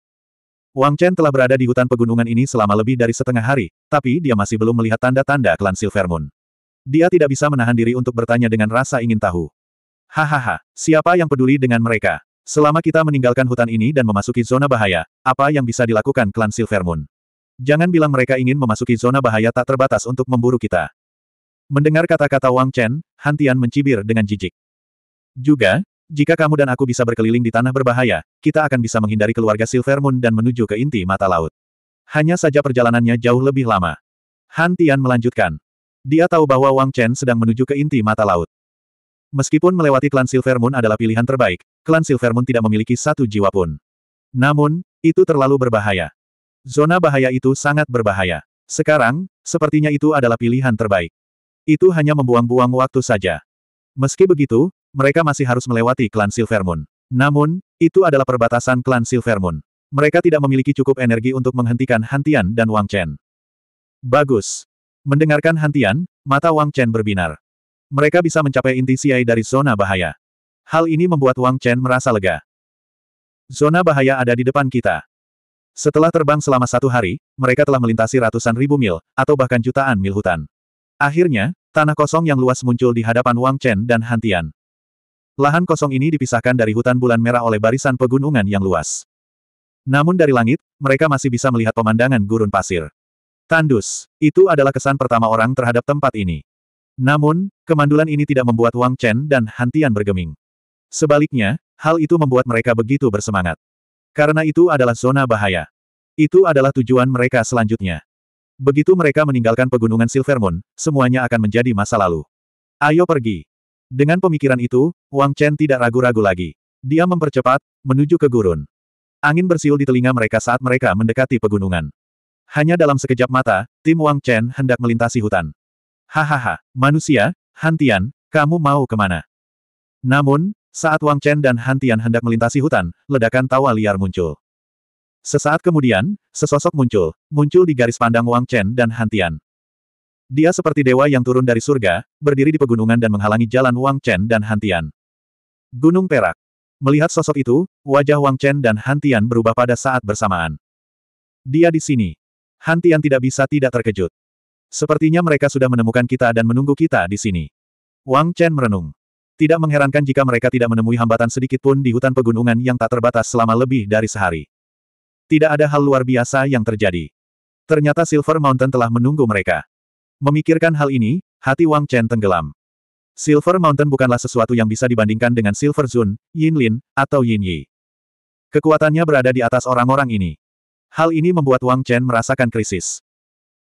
Wang Chen telah berada di hutan pegunungan ini selama lebih dari setengah hari, tapi dia masih belum melihat tanda-tanda klan Silver Moon. Dia tidak bisa menahan diri untuk bertanya dengan rasa ingin tahu. Hahaha, siapa yang peduli dengan mereka? Selama kita meninggalkan hutan ini dan memasuki zona bahaya, apa yang bisa dilakukan klan Silver Moon? Jangan bilang mereka ingin memasuki zona bahaya tak terbatas untuk memburu kita. Mendengar kata-kata Wang Chen, Hantian mencibir dengan jijik. Juga, jika kamu dan aku bisa berkeliling di tanah berbahaya, kita akan bisa menghindari keluarga Silver Moon dan menuju ke inti mata laut. Hanya saja perjalanannya jauh lebih lama. Hantian melanjutkan. Dia tahu bahwa Wang Chen sedang menuju ke inti mata laut. Meskipun melewati klan Silvermoon adalah pilihan terbaik, klan Silvermoon tidak memiliki satu jiwa pun. Namun, itu terlalu berbahaya. Zona bahaya itu sangat berbahaya. Sekarang, sepertinya itu adalah pilihan terbaik. Itu hanya membuang-buang waktu saja. Meski begitu, mereka masih harus melewati klan Silvermoon. Namun, itu adalah perbatasan klan Silvermoon. Mereka tidak memiliki cukup energi untuk menghentikan Hantian dan Wang Chen. Bagus. Mendengarkan Hantian, mata Wang Chen berbinar. Mereka bisa mencapai inti CI dari zona bahaya. Hal ini membuat Wang Chen merasa lega. Zona bahaya ada di depan kita. Setelah terbang selama satu hari, mereka telah melintasi ratusan ribu mil, atau bahkan jutaan mil hutan. Akhirnya, tanah kosong yang luas muncul di hadapan Wang Chen dan Hantian. Lahan kosong ini dipisahkan dari hutan bulan merah oleh barisan pegunungan yang luas. Namun dari langit, mereka masih bisa melihat pemandangan gurun pasir. Tandus, itu adalah kesan pertama orang terhadap tempat ini. Namun, kemandulan ini tidak membuat Wang Chen dan hantian bergeming. Sebaliknya, hal itu membuat mereka begitu bersemangat. Karena itu adalah zona bahaya. Itu adalah tujuan mereka selanjutnya. Begitu mereka meninggalkan pegunungan Silver Moon, semuanya akan menjadi masa lalu. Ayo pergi. Dengan pemikiran itu, Wang Chen tidak ragu-ragu lagi. Dia mempercepat, menuju ke gurun. Angin bersiul di telinga mereka saat mereka mendekati pegunungan. Hanya dalam sekejap mata, tim Wang Chen hendak melintasi hutan. Hahaha, manusia, Hantian, kamu mau kemana? Namun, saat Wang Chen dan Hantian hendak melintasi hutan, ledakan tawa liar muncul. Sesaat kemudian, sesosok muncul, muncul di garis pandang Wang Chen dan Hantian. Dia seperti dewa yang turun dari surga, berdiri di pegunungan dan menghalangi jalan Wang Chen dan Hantian. Gunung Perak. Melihat sosok itu, wajah Wang Chen dan Hantian berubah pada saat bersamaan. Dia di sini. Hantian tidak bisa tidak terkejut. Sepertinya mereka sudah menemukan kita dan menunggu kita di sini. Wang Chen merenung. Tidak mengherankan jika mereka tidak menemui hambatan sedikit pun di hutan pegunungan yang tak terbatas selama lebih dari sehari. Tidak ada hal luar biasa yang terjadi. Ternyata Silver Mountain telah menunggu mereka. Memikirkan hal ini, hati Wang Chen tenggelam. Silver Mountain bukanlah sesuatu yang bisa dibandingkan dengan Silver Zun, Yin Lin, atau Yin Yi. Kekuatannya berada di atas orang-orang ini. Hal ini membuat Wang Chen merasakan krisis.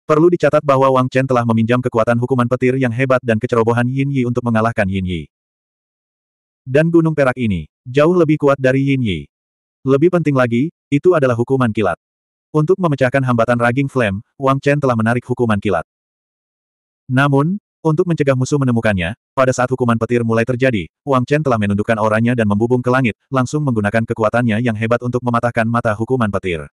Perlu dicatat bahwa Wang Chen telah meminjam kekuatan hukuman petir yang hebat dan kecerobohan Yin Yi untuk mengalahkan Yin Yi. Dan gunung perak ini, jauh lebih kuat dari Yin Yi. Lebih penting lagi, itu adalah hukuman kilat. Untuk memecahkan hambatan raging flame, Wang Chen telah menarik hukuman kilat. Namun, untuk mencegah musuh menemukannya, pada saat hukuman petir mulai terjadi, Wang Chen telah menundukkan auranya dan membubung ke langit, langsung menggunakan kekuatannya yang hebat untuk mematahkan mata hukuman petir.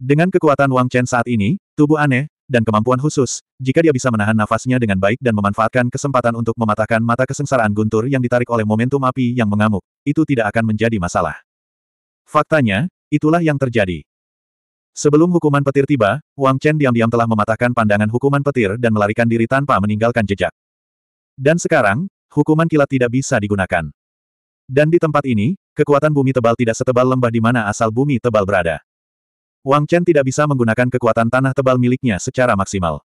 Dengan kekuatan Wang Chen saat ini, tubuh aneh, dan kemampuan khusus, jika dia bisa menahan nafasnya dengan baik dan memanfaatkan kesempatan untuk mematahkan mata kesengsaraan guntur yang ditarik oleh momentum api yang mengamuk, itu tidak akan menjadi masalah. Faktanya, itulah yang terjadi. Sebelum hukuman petir tiba, Wang Chen diam-diam telah mematahkan pandangan hukuman petir dan melarikan diri tanpa meninggalkan jejak. Dan sekarang, hukuman kilat tidak bisa digunakan. Dan di tempat ini, kekuatan bumi tebal tidak setebal lembah di mana asal bumi tebal berada. Wang Chen tidak bisa menggunakan kekuatan tanah tebal miliknya secara maksimal.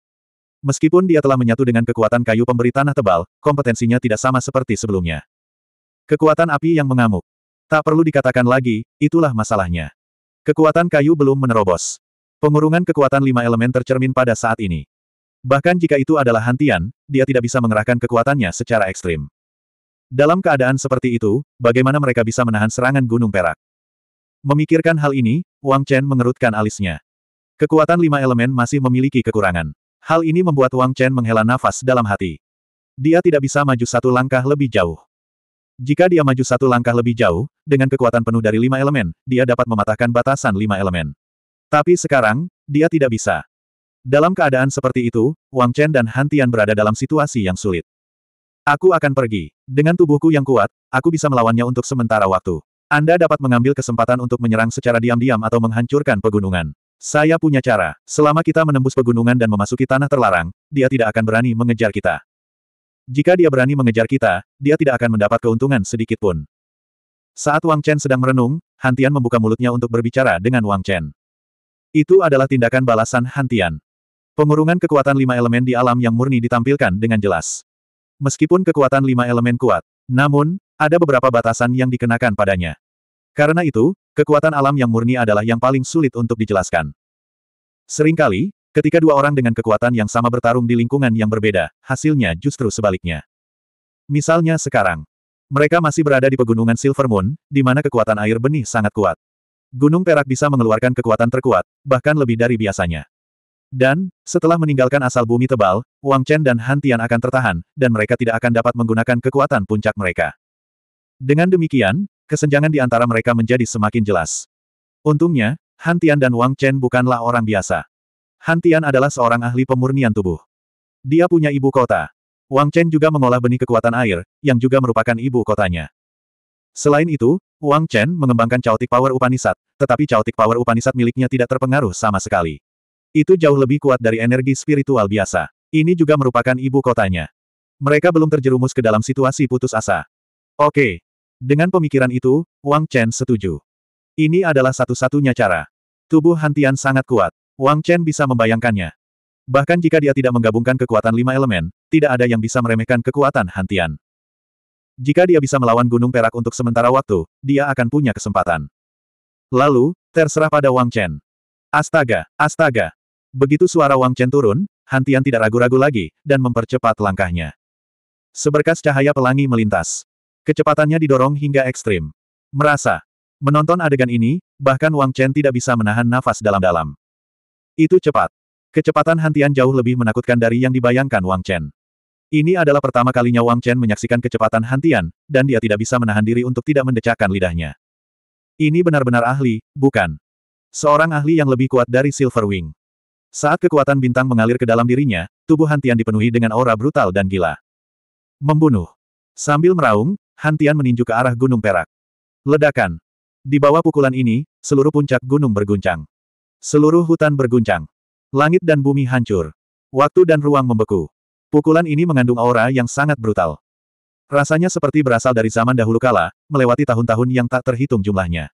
Meskipun dia telah menyatu dengan kekuatan kayu pemberi tanah tebal, kompetensinya tidak sama seperti sebelumnya. Kekuatan api yang mengamuk. Tak perlu dikatakan lagi, itulah masalahnya. Kekuatan kayu belum menerobos. Pengurungan kekuatan lima elemen tercermin pada saat ini. Bahkan jika itu adalah hantian, dia tidak bisa mengerahkan kekuatannya secara ekstrim. Dalam keadaan seperti itu, bagaimana mereka bisa menahan serangan Gunung Perak? Memikirkan hal ini, Wang Chen mengerutkan alisnya. Kekuatan lima elemen masih memiliki kekurangan. Hal ini membuat Wang Chen menghela nafas dalam hati. Dia tidak bisa maju satu langkah lebih jauh. Jika dia maju satu langkah lebih jauh, dengan kekuatan penuh dari lima elemen, dia dapat mematahkan batasan lima elemen. Tapi sekarang, dia tidak bisa. Dalam keadaan seperti itu, Wang Chen dan Han Tian berada dalam situasi yang sulit. Aku akan pergi. Dengan tubuhku yang kuat, aku bisa melawannya untuk sementara waktu. Anda dapat mengambil kesempatan untuk menyerang secara diam-diam atau menghancurkan pegunungan. Saya punya cara. Selama kita menembus pegunungan dan memasuki tanah terlarang, dia tidak akan berani mengejar kita. Jika dia berani mengejar kita, dia tidak akan mendapat keuntungan sedikit pun. Saat Wang Chen sedang merenung, Hantian membuka mulutnya untuk berbicara dengan Wang Chen. Itu adalah tindakan balasan Hantian. Pengurungan kekuatan lima elemen di alam yang murni ditampilkan dengan jelas. Meskipun kekuatan lima elemen kuat, namun, ada beberapa batasan yang dikenakan padanya. Karena itu, kekuatan alam yang murni adalah yang paling sulit untuk dijelaskan. Seringkali, ketika dua orang dengan kekuatan yang sama bertarung di lingkungan yang berbeda, hasilnya justru sebaliknya. Misalnya sekarang, mereka masih berada di pegunungan Silver Moon, di mana kekuatan air benih sangat kuat. Gunung Perak bisa mengeluarkan kekuatan terkuat, bahkan lebih dari biasanya. Dan, setelah meninggalkan asal bumi tebal, Wang Chen dan Han Tian akan tertahan, dan mereka tidak akan dapat menggunakan kekuatan puncak mereka. Dengan demikian, kesenjangan di antara mereka menjadi semakin jelas. Untungnya, Han Tian dan Wang Chen bukanlah orang biasa. Han Tian adalah seorang ahli pemurnian tubuh. Dia punya ibu kota. Wang Chen juga mengolah benih kekuatan air, yang juga merupakan ibu kotanya. Selain itu, Wang Chen mengembangkan Chaotic Power Upanisat, tetapi Chaotic Power Upanisat miliknya tidak terpengaruh sama sekali. Itu jauh lebih kuat dari energi spiritual biasa. Ini juga merupakan ibu kotanya. Mereka belum terjerumus ke dalam situasi putus asa. Oke. Dengan pemikiran itu, Wang Chen setuju. Ini adalah satu-satunya cara. Tubuh Hantian sangat kuat. Wang Chen bisa membayangkannya. Bahkan jika dia tidak menggabungkan kekuatan lima elemen, tidak ada yang bisa meremehkan kekuatan Hantian. Jika dia bisa melawan Gunung Perak untuk sementara waktu, dia akan punya kesempatan. Lalu, terserah pada Wang Chen. Astaga, astaga, Begitu suara Wang Chen turun, Hantian tidak ragu-ragu lagi, dan mempercepat langkahnya. Seberkas cahaya pelangi melintas. Kecepatannya didorong hingga ekstrim. Merasa. Menonton adegan ini, bahkan Wang Chen tidak bisa menahan nafas dalam-dalam. Itu cepat. Kecepatan Hantian jauh lebih menakutkan dari yang dibayangkan Wang Chen. Ini adalah pertama kalinya Wang Chen menyaksikan kecepatan Hantian, dan dia tidak bisa menahan diri untuk tidak mendecakkan lidahnya. Ini benar-benar ahli, bukan? Seorang ahli yang lebih kuat dari Silver Wing. Saat kekuatan bintang mengalir ke dalam dirinya, tubuh Hantian dipenuhi dengan aura brutal dan gila. Membunuh. Sambil meraung, Hantian meninju ke arah Gunung Perak. Ledakan. Di bawah pukulan ini, seluruh puncak gunung berguncang. Seluruh hutan berguncang. Langit dan bumi hancur. Waktu dan ruang membeku. Pukulan ini mengandung aura yang sangat brutal. Rasanya seperti berasal dari zaman dahulu kala, melewati tahun-tahun yang tak terhitung jumlahnya.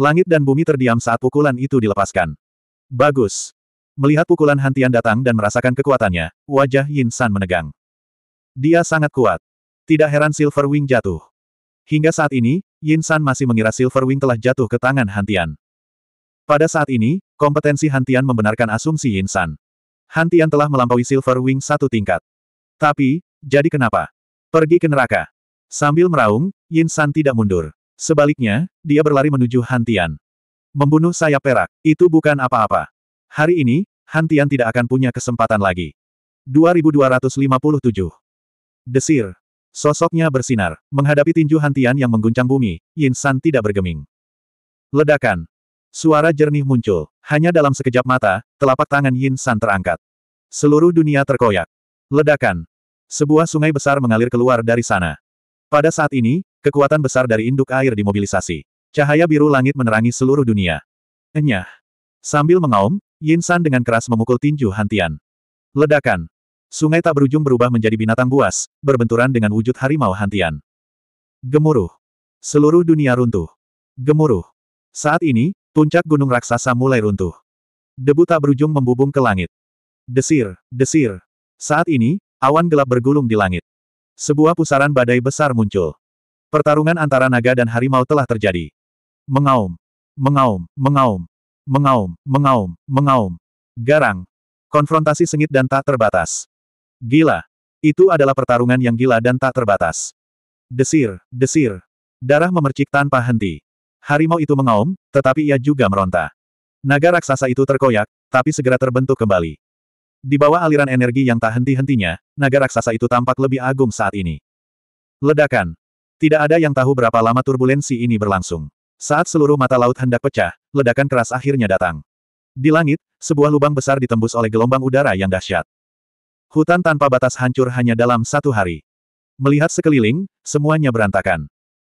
Langit dan bumi terdiam saat pukulan itu dilepaskan. Bagus. Melihat pukulan hantian datang dan merasakan kekuatannya, wajah Yin San menegang. Dia sangat kuat. Tidak heran Silver Wing jatuh. Hingga saat ini, Yin San masih mengira Silver Wing telah jatuh ke tangan hantian. Pada saat ini, kompetensi hantian membenarkan asumsi Yin San. Hantian telah melampaui Silver Wing satu tingkat. Tapi, jadi kenapa? Pergi ke neraka. Sambil meraung, Yin San tidak mundur. Sebaliknya, dia berlari menuju hantian. Membunuh sayap perak, itu bukan apa-apa. Hari ini, Hantian tidak akan punya kesempatan lagi. 2257. Desir. Sosoknya bersinar. Menghadapi tinju Hantian yang mengguncang bumi, Yin San tidak bergeming. Ledakan. Suara jernih muncul. Hanya dalam sekejap mata, telapak tangan Yin San terangkat. Seluruh dunia terkoyak. Ledakan. Sebuah sungai besar mengalir keluar dari sana. Pada saat ini, kekuatan besar dari induk air dimobilisasi. Cahaya biru langit menerangi seluruh dunia. Enyah. Sambil mengaum, Yin San dengan keras memukul tinju Hantian. Ledakan. Sungai tak berujung berubah menjadi binatang buas, berbenturan dengan wujud harimau Hantian. Gemuruh. Seluruh dunia runtuh. Gemuruh. Saat ini, puncak gunung raksasa mulai runtuh. Debu tak berujung membubung ke langit. Desir, desir. Saat ini, awan gelap bergulung di langit. Sebuah pusaran badai besar muncul. Pertarungan antara naga dan harimau telah terjadi. Mengaum, mengaum, mengaum. Mengaum, mengaum, mengaum. Garang. Konfrontasi sengit dan tak terbatas. Gila. Itu adalah pertarungan yang gila dan tak terbatas. Desir, desir. Darah memercik tanpa henti. Harimau itu mengaum, tetapi ia juga meronta. Naga raksasa itu terkoyak, tapi segera terbentuk kembali. Di bawah aliran energi yang tak henti-hentinya, naga raksasa itu tampak lebih agung saat ini. Ledakan. Tidak ada yang tahu berapa lama turbulensi ini berlangsung. Saat seluruh mata laut hendak pecah, ledakan keras akhirnya datang. Di langit, sebuah lubang besar ditembus oleh gelombang udara yang dahsyat. Hutan tanpa batas hancur hanya dalam satu hari. Melihat sekeliling, semuanya berantakan.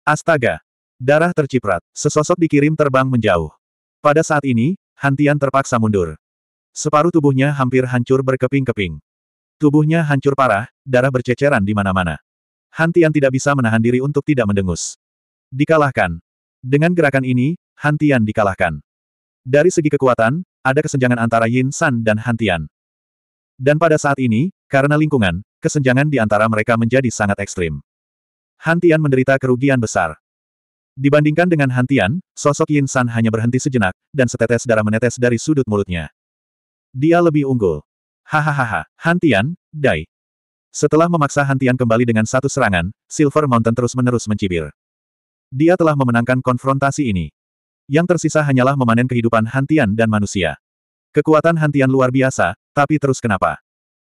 Astaga! Darah terciprat, sesosok dikirim terbang menjauh. Pada saat ini, Hantian terpaksa mundur. Separuh tubuhnya hampir hancur berkeping-keping. Tubuhnya hancur parah, darah berceceran di mana-mana. Hantian tidak bisa menahan diri untuk tidak mendengus. Dikalahkan, dengan gerakan ini, Hantian dikalahkan. Dari segi kekuatan, ada kesenjangan antara Yin San dan Hantian. Dan pada saat ini, karena lingkungan, kesenjangan di antara mereka menjadi sangat ekstrim. Hantian menderita kerugian besar. Dibandingkan dengan Hantian, sosok Yin San hanya berhenti sejenak, dan setetes darah menetes dari sudut mulutnya. Dia lebih unggul. Hahaha, Hantian, Dai. Setelah memaksa Hantian kembali dengan satu serangan, Silver Mountain terus-menerus mencibir. Dia telah memenangkan konfrontasi ini. Yang tersisa hanyalah memanen kehidupan Hantian dan manusia. Kekuatan Hantian luar biasa, tapi terus kenapa?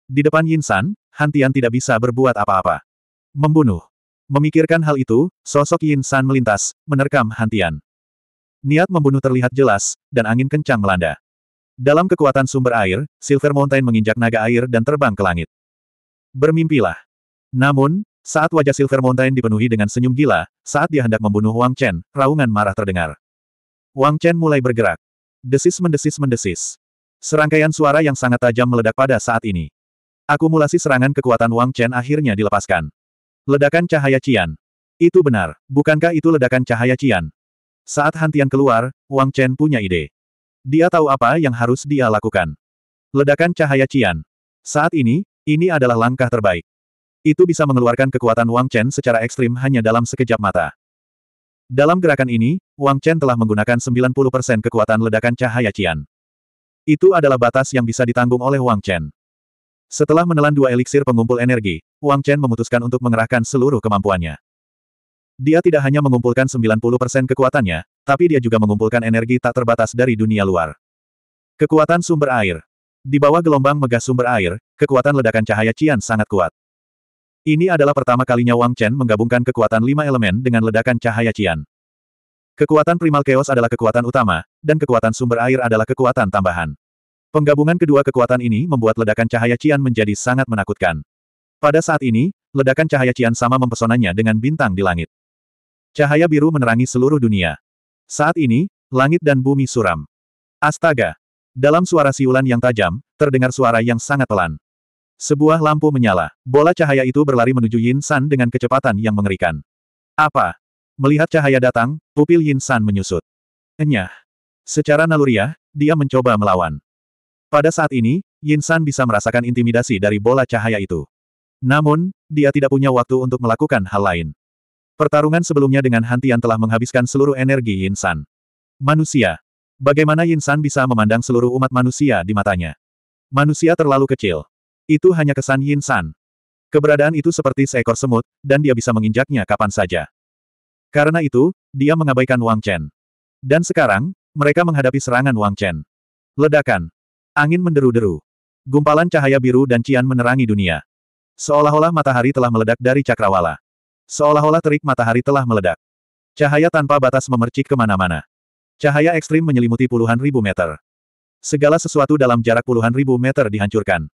Di depan Yinsan, Hantian tidak bisa berbuat apa-apa. Membunuh. Memikirkan hal itu, sosok Yinsan melintas, menerkam Hantian. Niat membunuh terlihat jelas, dan angin kencang melanda. Dalam kekuatan sumber air, Silver Mountain menginjak naga air dan terbang ke langit. Bermimpilah. Namun, saat wajah Silver Mountain dipenuhi dengan senyum gila, saat dia hendak membunuh Wang Chen, raungan marah terdengar. Wang Chen mulai bergerak. Desis mendesis mendesis. Serangkaian suara yang sangat tajam meledak pada saat ini. Akumulasi serangan kekuatan Wang Chen akhirnya dilepaskan. Ledakan cahaya Cian. Itu benar, bukankah itu ledakan cahaya Cian? Saat hantian keluar, Wang Chen punya ide. Dia tahu apa yang harus dia lakukan. Ledakan cahaya Cian. Saat ini, ini adalah langkah terbaik. Itu bisa mengeluarkan kekuatan Wang Chen secara ekstrim hanya dalam sekejap mata. Dalam gerakan ini, Wang Chen telah menggunakan 90% kekuatan ledakan cahaya Qian. Itu adalah batas yang bisa ditanggung oleh Wang Chen. Setelah menelan dua eliksir pengumpul energi, Wang Chen memutuskan untuk mengerahkan seluruh kemampuannya. Dia tidak hanya mengumpulkan 90% kekuatannya, tapi dia juga mengumpulkan energi tak terbatas dari dunia luar. Kekuatan sumber air. Di bawah gelombang megah sumber air, kekuatan ledakan cahaya Cian sangat kuat. Ini adalah pertama kalinya Wang Chen menggabungkan kekuatan lima elemen dengan ledakan cahaya cian. Kekuatan primal chaos adalah kekuatan utama, dan kekuatan sumber air adalah kekuatan tambahan. Penggabungan kedua kekuatan ini membuat ledakan cahaya cian menjadi sangat menakutkan. Pada saat ini, ledakan cahaya cian sama mempesonanya dengan bintang di langit. Cahaya biru menerangi seluruh dunia. Saat ini, langit dan bumi suram. Astaga! Dalam suara siulan yang tajam, terdengar suara yang sangat pelan. Sebuah lampu menyala. Bola cahaya itu berlari menuju Yin San dengan kecepatan yang mengerikan. Apa? Melihat cahaya datang, pupil Yin San menyusut. Enyah. Secara naluriah, dia mencoba melawan. Pada saat ini, Yin San bisa merasakan intimidasi dari bola cahaya itu. Namun, dia tidak punya waktu untuk melakukan hal lain. Pertarungan sebelumnya dengan Hantian telah menghabiskan seluruh energi Yin San. Manusia. Bagaimana Yin San bisa memandang seluruh umat manusia di matanya? Manusia terlalu kecil. Itu hanya kesan Yin San. Keberadaan itu seperti seekor semut, dan dia bisa menginjaknya kapan saja. Karena itu, dia mengabaikan Wang Chen. Dan sekarang, mereka menghadapi serangan Wang Chen. Ledakan. Angin menderu-deru. Gumpalan cahaya biru dan cian menerangi dunia. Seolah-olah matahari telah meledak dari cakrawala. Seolah-olah terik matahari telah meledak. Cahaya tanpa batas memercik kemana-mana. Cahaya ekstrim menyelimuti puluhan ribu meter. Segala sesuatu dalam jarak puluhan ribu meter dihancurkan.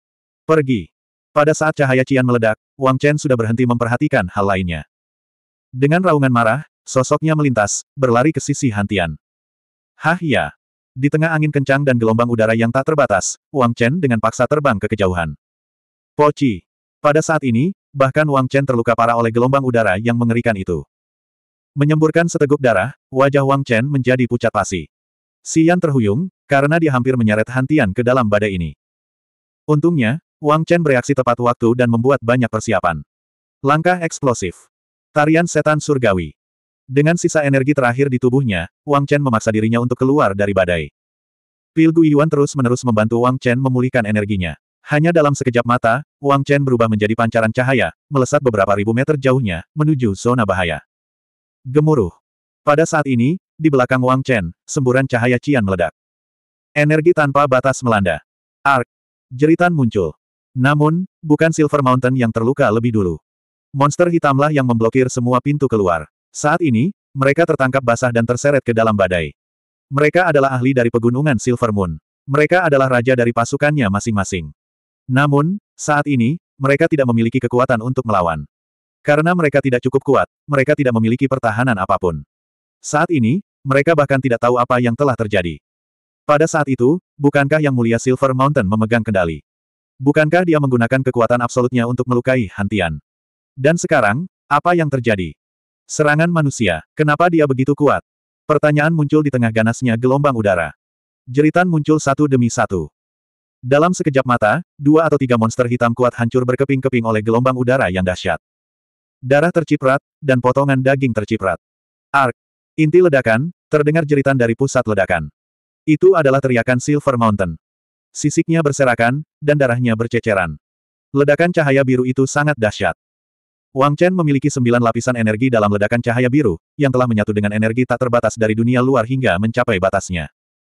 Pergi. Pada saat cahaya Cian meledak, Wang Chen sudah berhenti memperhatikan hal lainnya. Dengan raungan marah, sosoknya melintas, berlari ke sisi Hantian. Hah ya! Di tengah angin kencang dan gelombang udara yang tak terbatas, Wang Chen dengan paksa terbang ke kejauhan. Poci! Pada saat ini, bahkan Wang Chen terluka parah oleh gelombang udara yang mengerikan itu. Menyemburkan seteguk darah, wajah Wang Chen menjadi pucat pasi. Sian terhuyung, karena dia hampir menyeret Hantian ke dalam badai ini. Untungnya, Wang Chen bereaksi tepat waktu dan membuat banyak persiapan. Langkah eksplosif. Tarian setan surgawi. Dengan sisa energi terakhir di tubuhnya, Wang Chen memaksa dirinya untuk keluar dari badai. Pil Yuan terus-menerus membantu Wang Chen memulihkan energinya. Hanya dalam sekejap mata, Wang Chen berubah menjadi pancaran cahaya, melesat beberapa ribu meter jauhnya, menuju zona bahaya. Gemuruh. Pada saat ini, di belakang Wang Chen, semburan cahaya Cian meledak. Energi tanpa batas melanda. Ark. Jeritan muncul. Namun, bukan Silver Mountain yang terluka lebih dulu. Monster hitamlah yang memblokir semua pintu keluar. Saat ini, mereka tertangkap basah dan terseret ke dalam badai. Mereka adalah ahli dari pegunungan Silver Moon. Mereka adalah raja dari pasukannya masing-masing. Namun, saat ini, mereka tidak memiliki kekuatan untuk melawan. Karena mereka tidak cukup kuat, mereka tidak memiliki pertahanan apapun. Saat ini, mereka bahkan tidak tahu apa yang telah terjadi. Pada saat itu, bukankah Yang Mulia Silver Mountain memegang kendali? Bukankah dia menggunakan kekuatan absolutnya untuk melukai Hantian? Dan sekarang, apa yang terjadi? Serangan manusia, kenapa dia begitu kuat? Pertanyaan muncul di tengah ganasnya gelombang udara. Jeritan muncul satu demi satu. Dalam sekejap mata, dua atau tiga monster hitam kuat hancur berkeping-keping oleh gelombang udara yang dahsyat. Darah terciprat, dan potongan daging terciprat. Ark. Inti ledakan, terdengar jeritan dari pusat ledakan. Itu adalah teriakan Silver Mountain. Sisiknya berserakan, dan darahnya berceceran. Ledakan cahaya biru itu sangat dahsyat. Wang Chen memiliki sembilan lapisan energi dalam ledakan cahaya biru, yang telah menyatu dengan energi tak terbatas dari dunia luar hingga mencapai batasnya.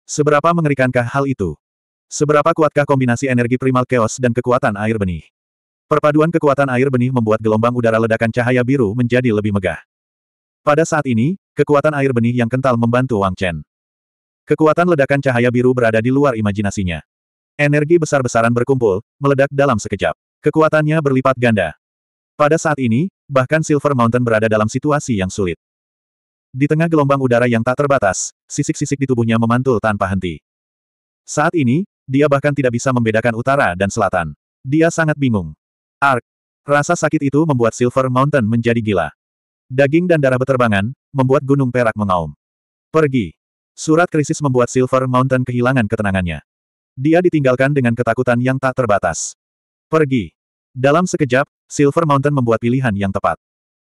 Seberapa mengerikankah hal itu? Seberapa kuatkah kombinasi energi primal chaos dan kekuatan air benih? Perpaduan kekuatan air benih membuat gelombang udara ledakan cahaya biru menjadi lebih megah. Pada saat ini, kekuatan air benih yang kental membantu Wang Chen. Kekuatan ledakan cahaya biru berada di luar imajinasinya. Energi besar-besaran berkumpul, meledak dalam sekejap. Kekuatannya berlipat ganda. Pada saat ini, bahkan Silver Mountain berada dalam situasi yang sulit. Di tengah gelombang udara yang tak terbatas, sisik-sisik di tubuhnya memantul tanpa henti. Saat ini, dia bahkan tidak bisa membedakan utara dan selatan. Dia sangat bingung. Ark. Rasa sakit itu membuat Silver Mountain menjadi gila. Daging dan darah beterbangan, membuat gunung perak mengaum. Pergi. Surat krisis membuat Silver Mountain kehilangan ketenangannya. Dia ditinggalkan dengan ketakutan yang tak terbatas. Pergi. Dalam sekejap, Silver Mountain membuat pilihan yang tepat.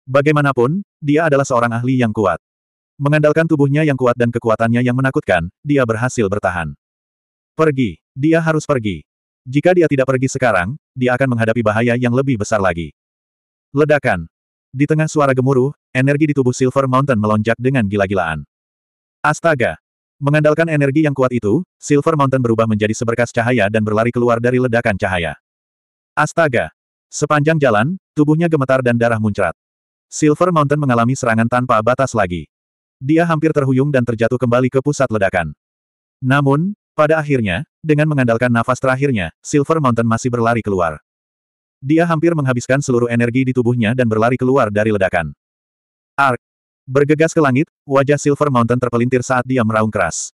Bagaimanapun, dia adalah seorang ahli yang kuat. Mengandalkan tubuhnya yang kuat dan kekuatannya yang menakutkan, dia berhasil bertahan. Pergi. Dia harus pergi. Jika dia tidak pergi sekarang, dia akan menghadapi bahaya yang lebih besar lagi. Ledakan. Di tengah suara gemuruh, energi di tubuh Silver Mountain melonjak dengan gila-gilaan. Astaga! Mengandalkan energi yang kuat itu, Silver Mountain berubah menjadi seberkas cahaya dan berlari keluar dari ledakan cahaya. Astaga! Sepanjang jalan, tubuhnya gemetar dan darah muncrat. Silver Mountain mengalami serangan tanpa batas lagi. Dia hampir terhuyung dan terjatuh kembali ke pusat ledakan. Namun, pada akhirnya, dengan mengandalkan nafas terakhirnya, Silver Mountain masih berlari keluar. Dia hampir menghabiskan seluruh energi di tubuhnya dan berlari keluar dari ledakan. Ark, Bergegas ke langit, wajah Silver Mountain terpelintir saat dia meraung keras.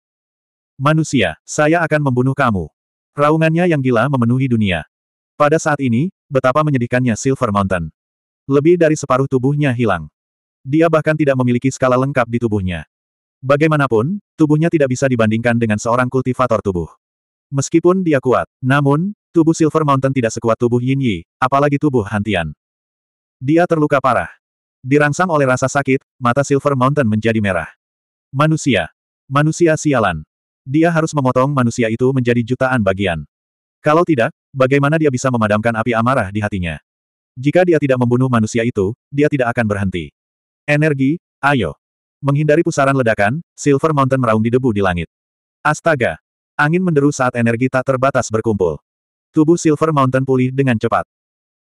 Manusia, saya akan membunuh kamu. Raungannya yang gila memenuhi dunia. Pada saat ini, betapa menyedihkannya Silver Mountain. Lebih dari separuh tubuhnya hilang. Dia bahkan tidak memiliki skala lengkap di tubuhnya. Bagaimanapun, tubuhnya tidak bisa dibandingkan dengan seorang kultivator tubuh. Meskipun dia kuat, namun, tubuh Silver Mountain tidak sekuat tubuh Yin Yi, apalagi tubuh Hantian. Dia terluka parah. Dirangsang oleh rasa sakit, mata Silver Mountain menjadi merah. Manusia. Manusia sialan. Dia harus memotong manusia itu menjadi jutaan bagian. Kalau tidak, bagaimana dia bisa memadamkan api amarah di hatinya? Jika dia tidak membunuh manusia itu, dia tidak akan berhenti. Energi, ayo. Menghindari pusaran ledakan, Silver Mountain meraung di debu di langit. Astaga! Angin menderu saat energi tak terbatas berkumpul. Tubuh Silver Mountain pulih dengan cepat.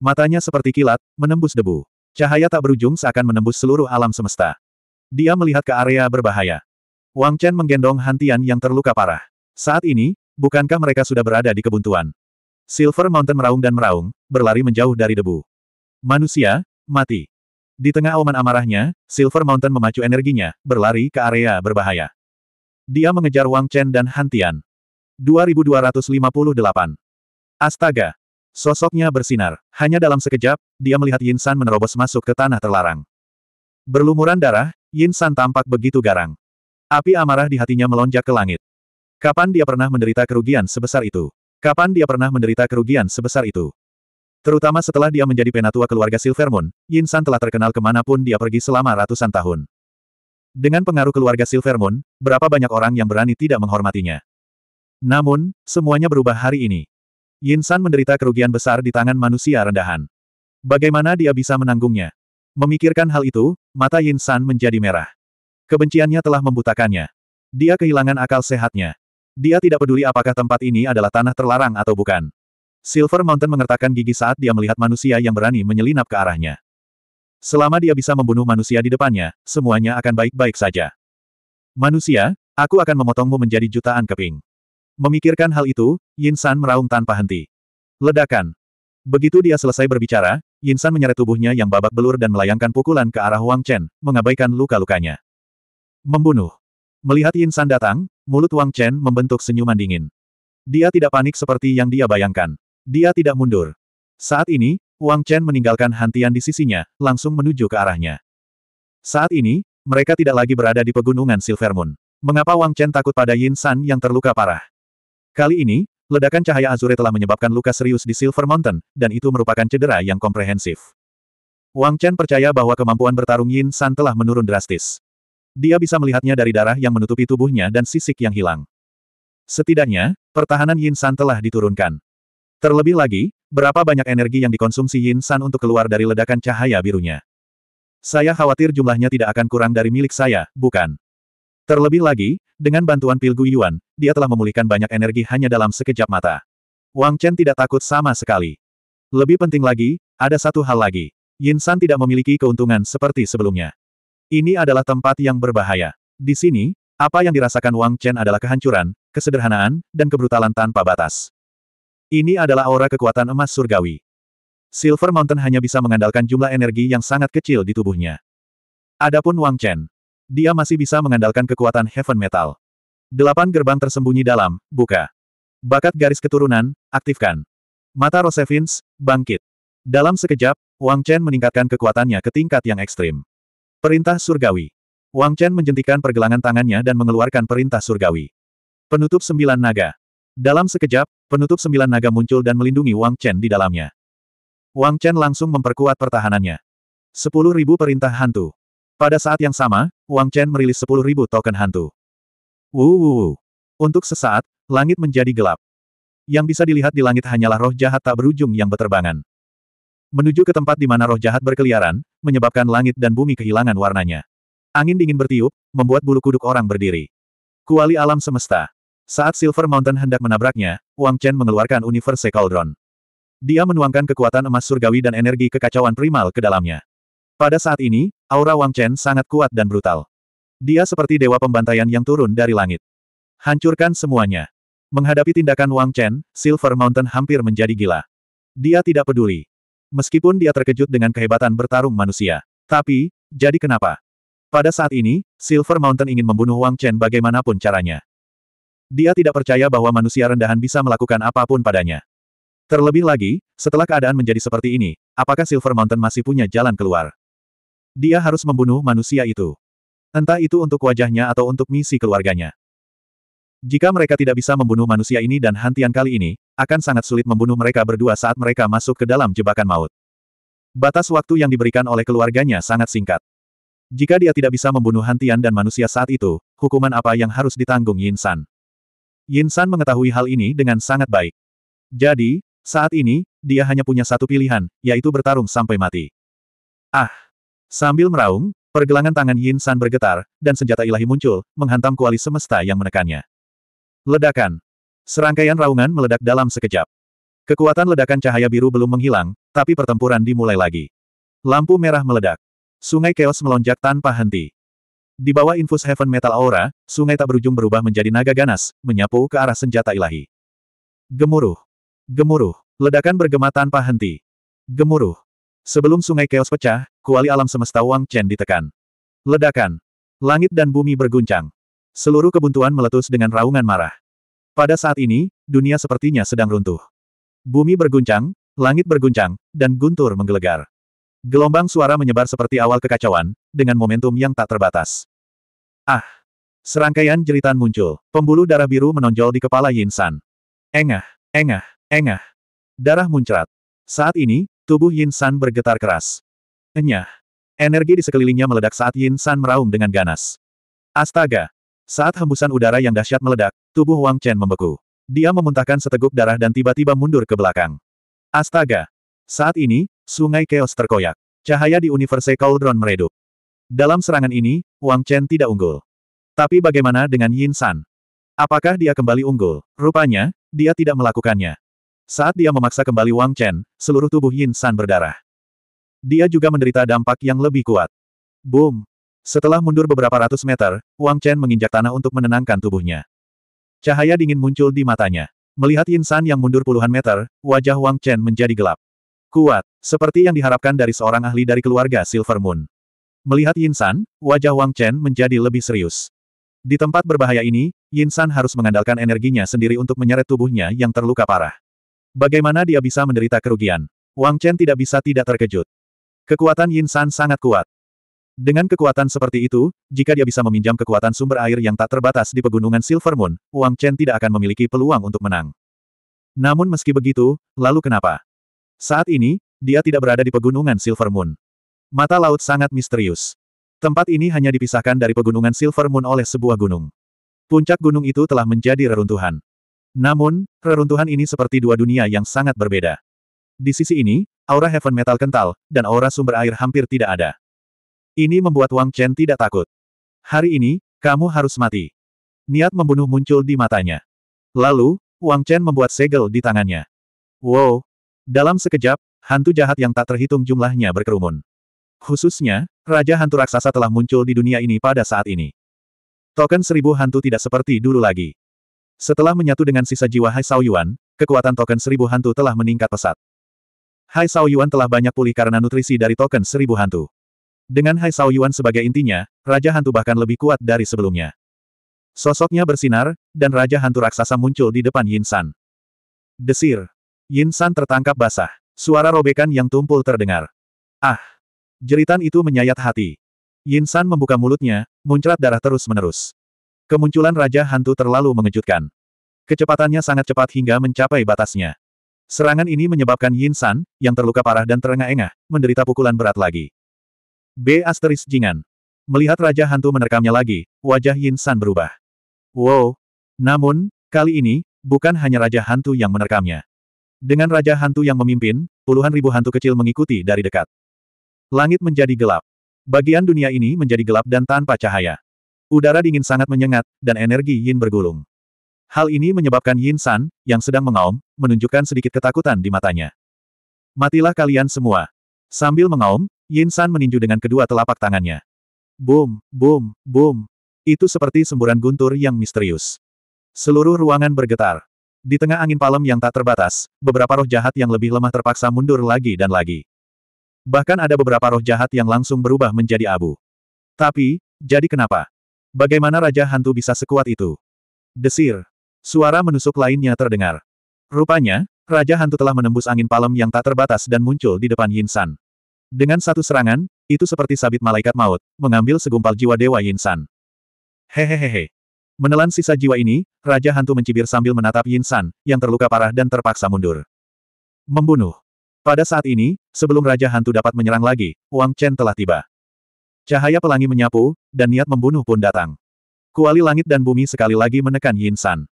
Matanya seperti kilat, menembus debu. Cahaya tak berujung seakan menembus seluruh alam semesta. Dia melihat ke area berbahaya. Wang Chen menggendong Hantian yang terluka parah. Saat ini, bukankah mereka sudah berada di kebuntuan? Silver Mountain meraung dan meraung, berlari menjauh dari debu. Manusia, mati. Di tengah auman amarahnya, Silver Mountain memacu energinya, berlari ke area berbahaya. Dia mengejar Wang Chen dan Hantian. 2258. Astaga! Sosoknya bersinar. Hanya dalam sekejap, dia melihat Yinsan menerobos masuk ke tanah terlarang. Berlumuran darah, Yinsan tampak begitu garang. Api amarah di hatinya melonjak ke langit. Kapan dia pernah menderita kerugian sebesar itu? Kapan dia pernah menderita kerugian sebesar itu? Terutama setelah dia menjadi penatua keluarga Silver Moon, Yinsan telah terkenal kemanapun dia pergi selama ratusan tahun. Dengan pengaruh keluarga Silver Moon, berapa banyak orang yang berani tidak menghormatinya. Namun, semuanya berubah hari ini. Yinsan menderita kerugian besar di tangan manusia rendahan. Bagaimana dia bisa menanggungnya? Memikirkan hal itu, mata Yinsan menjadi merah. Kebenciannya telah membutakannya. Dia kehilangan akal sehatnya. Dia tidak peduli apakah tempat ini adalah tanah terlarang atau bukan. Silver Mountain mengertakkan gigi saat dia melihat manusia yang berani menyelinap ke arahnya. Selama dia bisa membunuh manusia di depannya, semuanya akan baik-baik saja. Manusia, aku akan memotongmu menjadi jutaan keping. Memikirkan hal itu, Yin San meraung tanpa henti. Ledakan. Begitu dia selesai berbicara, Yin San menyeret tubuhnya yang babak belur dan melayangkan pukulan ke arah Wang Chen, mengabaikan luka-lukanya. Membunuh. Melihat Yin San datang, mulut Wang Chen membentuk senyuman dingin. Dia tidak panik seperti yang dia bayangkan. Dia tidak mundur. Saat ini, Wang Chen meninggalkan hantian di sisinya, langsung menuju ke arahnya. Saat ini, mereka tidak lagi berada di pegunungan Silver Moon. Mengapa Wang Chen takut pada Yin San yang terluka parah? Kali ini, ledakan cahaya Azure telah menyebabkan luka serius di Silver Mountain, dan itu merupakan cedera yang komprehensif. Wang Chen percaya bahwa kemampuan bertarung Yin San telah menurun drastis. Dia bisa melihatnya dari darah yang menutupi tubuhnya dan sisik yang hilang. Setidaknya, pertahanan Yin San telah diturunkan. Terlebih lagi, berapa banyak energi yang dikonsumsi Yin San untuk keluar dari ledakan cahaya birunya. Saya khawatir jumlahnya tidak akan kurang dari milik saya, bukan? Terlebih lagi, dengan bantuan pil Guiyuan, dia telah memulihkan banyak energi hanya dalam sekejap mata. Wang Chen tidak takut sama sekali. Lebih penting lagi, ada satu hal lagi. Yin San tidak memiliki keuntungan seperti sebelumnya. Ini adalah tempat yang berbahaya. Di sini, apa yang dirasakan Wang Chen adalah kehancuran, kesederhanaan, dan kebrutalan tanpa batas. Ini adalah aura kekuatan emas surgawi. Silver Mountain hanya bisa mengandalkan jumlah energi yang sangat kecil di tubuhnya. Adapun Wang Chen, dia masih bisa mengandalkan kekuatan Heaven Metal. Delapan gerbang tersembunyi dalam, buka. Bakat garis keturunan, aktifkan. Mata Rosevins, bangkit. Dalam sekejap, Wang Chen meningkatkan kekuatannya ke tingkat yang ekstrim. Perintah surgawi. Wang Chen menjentikan pergelangan tangannya dan mengeluarkan perintah surgawi. Penutup sembilan naga. Dalam sekejap, penutup sembilan naga muncul dan melindungi Wang Chen di dalamnya. Wang Chen langsung memperkuat pertahanannya. Sepuluh ribu perintah hantu. Pada saat yang sama, Wang Chen merilis 10.000 token hantu. Wu Untuk sesaat, langit menjadi gelap. Yang bisa dilihat di langit hanyalah roh jahat tak berujung yang berterbangan. Menuju ke tempat di mana roh jahat berkeliaran, menyebabkan langit dan bumi kehilangan warnanya. Angin dingin bertiup, membuat bulu kuduk orang berdiri. Kuali alam semesta. Saat Silver Mountain hendak menabraknya, Wang Chen mengeluarkan Universe Cauldron. Dia menuangkan kekuatan emas surgawi dan energi kekacauan primal ke dalamnya. Pada saat ini, aura Wang Chen sangat kuat dan brutal. Dia seperti dewa pembantaian yang turun dari langit. Hancurkan semuanya. Menghadapi tindakan Wang Chen, Silver Mountain hampir menjadi gila. Dia tidak peduli. Meskipun dia terkejut dengan kehebatan bertarung manusia. Tapi, jadi kenapa? Pada saat ini, Silver Mountain ingin membunuh Wang Chen bagaimanapun caranya. Dia tidak percaya bahwa manusia rendahan bisa melakukan apapun padanya. Terlebih lagi, setelah keadaan menjadi seperti ini, apakah Silver Mountain masih punya jalan keluar? Dia harus membunuh manusia itu. Entah itu untuk wajahnya atau untuk misi keluarganya. Jika mereka tidak bisa membunuh manusia ini dan hantian kali ini, akan sangat sulit membunuh mereka berdua saat mereka masuk ke dalam jebakan maut. Batas waktu yang diberikan oleh keluarganya sangat singkat. Jika dia tidak bisa membunuh hantian dan manusia saat itu, hukuman apa yang harus ditanggung Yin San? Yin San mengetahui hal ini dengan sangat baik. Jadi, saat ini, dia hanya punya satu pilihan, yaitu bertarung sampai mati. Ah! Sambil meraung, pergelangan tangan Yin San bergetar, dan senjata ilahi muncul, menghantam kuali semesta yang menekannya. Ledakan. Serangkaian raungan meledak dalam sekejap. Kekuatan ledakan cahaya biru belum menghilang, tapi pertempuran dimulai lagi. Lampu merah meledak. Sungai Chaos melonjak tanpa henti. Di bawah infus Heaven Metal Aura, sungai tak berujung berubah menjadi naga ganas, menyapu ke arah senjata ilahi. Gemuruh. Gemuruh. Ledakan bergema tanpa henti. Gemuruh. Sebelum sungai Chaos pecah, kuali alam semesta Wang Chen ditekan. Ledakan. Langit dan bumi berguncang. Seluruh kebuntuan meletus dengan raungan marah. Pada saat ini, dunia sepertinya sedang runtuh. Bumi berguncang, langit berguncang, dan guntur menggelegar. Gelombang suara menyebar seperti awal kekacauan, dengan momentum yang tak terbatas. Ah! Serangkaian jeritan muncul, pembuluh darah biru menonjol di kepala Yin San. Engah, engah, engah. Darah muncrat. Saat ini, Tubuh Yin San bergetar keras. Enyah. Energi di sekelilingnya meledak saat Yin San meraung dengan ganas. Astaga! Saat hembusan udara yang dahsyat meledak, tubuh Wang Chen membeku. Dia memuntahkan seteguk darah dan tiba-tiba mundur ke belakang. Astaga! Saat ini, sungai keos terkoyak. Cahaya di Universe Cauldron meredup. Dalam serangan ini, Wang Chen tidak unggul. Tapi bagaimana dengan Yin San? Apakah dia kembali unggul? Rupanya, dia tidak melakukannya. Saat dia memaksa kembali Wang Chen, seluruh tubuh Yin San berdarah. Dia juga menderita dampak yang lebih kuat. Boom! Setelah mundur beberapa ratus meter, Wang Chen menginjak tanah untuk menenangkan tubuhnya. Cahaya dingin muncul di matanya. Melihat Yin San yang mundur puluhan meter, wajah Wang Chen menjadi gelap. Kuat, seperti yang diharapkan dari seorang ahli dari keluarga Silver Moon. Melihat Yin San, wajah Wang Chen menjadi lebih serius. Di tempat berbahaya ini, Yin San harus mengandalkan energinya sendiri untuk menyeret tubuhnya yang terluka parah. Bagaimana dia bisa menderita kerugian? Wang Chen tidak bisa tidak terkejut. Kekuatan Yin San sangat kuat. Dengan kekuatan seperti itu, jika dia bisa meminjam kekuatan sumber air yang tak terbatas di pegunungan Silver Moon, Wang Chen tidak akan memiliki peluang untuk menang. Namun meski begitu, lalu kenapa? Saat ini, dia tidak berada di pegunungan Silver Moon. Mata laut sangat misterius. Tempat ini hanya dipisahkan dari pegunungan Silver Moon oleh sebuah gunung. Puncak gunung itu telah menjadi reruntuhan. Namun, reruntuhan ini seperti dua dunia yang sangat berbeda. Di sisi ini, aura heaven metal kental, dan aura sumber air hampir tidak ada. Ini membuat Wang Chen tidak takut. Hari ini, kamu harus mati. Niat membunuh muncul di matanya. Lalu, Wang Chen membuat segel di tangannya. Wow! Dalam sekejap, hantu jahat yang tak terhitung jumlahnya berkerumun. Khususnya, Raja Hantu Raksasa telah muncul di dunia ini pada saat ini. Token seribu hantu tidak seperti dulu lagi. Setelah menyatu dengan sisa jiwa Hai Sao Yuan, kekuatan token seribu hantu telah meningkat pesat. Hai Sao Yuan telah banyak pulih karena nutrisi dari token seribu hantu. Dengan Hai Sao Yuan sebagai intinya, Raja Hantu bahkan lebih kuat dari sebelumnya. Sosoknya bersinar, dan Raja Hantu Raksasa muncul di depan Yin San. Desir. Yin San tertangkap basah. Suara robekan yang tumpul terdengar. Ah! Jeritan itu menyayat hati. Yin San membuka mulutnya, muncrat darah terus-menerus. Kemunculan Raja Hantu terlalu mengejutkan. Kecepatannya sangat cepat hingga mencapai batasnya. Serangan ini menyebabkan Yin San, yang terluka parah dan terengah-engah, menderita pukulan berat lagi. B. Asteris Jingan. Melihat Raja Hantu menerkamnya lagi, wajah Yin San berubah. Wow! Namun, kali ini, bukan hanya Raja Hantu yang menerkamnya. Dengan Raja Hantu yang memimpin, puluhan ribu hantu kecil mengikuti dari dekat. Langit menjadi gelap. Bagian dunia ini menjadi gelap dan tanpa cahaya. Udara dingin sangat menyengat, dan energi Yin bergulung. Hal ini menyebabkan Yin San, yang sedang mengaum, menunjukkan sedikit ketakutan di matanya. Matilah kalian semua. Sambil mengaum, Yin San meninju dengan kedua telapak tangannya. Boom, boom, boom. Itu seperti semburan guntur yang misterius. Seluruh ruangan bergetar. Di tengah angin palem yang tak terbatas, beberapa roh jahat yang lebih lemah terpaksa mundur lagi dan lagi. Bahkan ada beberapa roh jahat yang langsung berubah menjadi abu. Tapi, jadi kenapa? Bagaimana Raja Hantu bisa sekuat itu? Desir. Suara menusuk lainnya terdengar. Rupanya, Raja Hantu telah menembus angin palem yang tak terbatas dan muncul di depan Yin San. Dengan satu serangan, itu seperti sabit malaikat maut, mengambil segumpal jiwa Dewa Yin San. Hehehehe. Menelan sisa jiwa ini, Raja Hantu mencibir sambil menatap Yin San, yang terluka parah dan terpaksa mundur. Membunuh. Pada saat ini, sebelum Raja Hantu dapat menyerang lagi, Wang Chen telah tiba. Cahaya pelangi menyapu, dan niat membunuh pun datang. Kuali langit dan bumi sekali lagi menekan Yin San.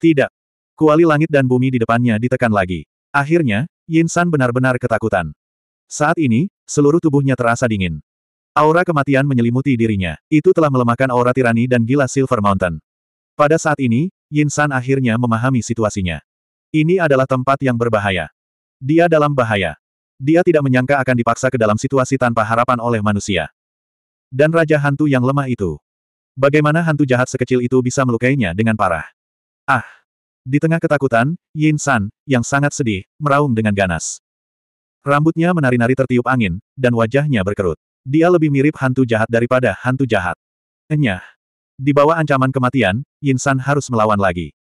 Tidak. Kuali langit dan bumi di depannya ditekan lagi. Akhirnya, Yin San benar-benar ketakutan. Saat ini, seluruh tubuhnya terasa dingin. Aura kematian menyelimuti dirinya. Itu telah melemahkan aura tirani dan gila Silver Mountain. Pada saat ini, Yin San akhirnya memahami situasinya. Ini adalah tempat yang berbahaya. Dia dalam bahaya. Dia tidak menyangka akan dipaksa ke dalam situasi tanpa harapan oleh manusia. Dan Raja Hantu yang lemah itu. Bagaimana hantu jahat sekecil itu bisa melukainya dengan parah? Ah! Di tengah ketakutan, Yin San, yang sangat sedih, meraung dengan ganas. Rambutnya menari-nari tertiup angin, dan wajahnya berkerut. Dia lebih mirip hantu jahat daripada hantu jahat. Enyah. Di bawah ancaman kematian, Yin San harus melawan lagi.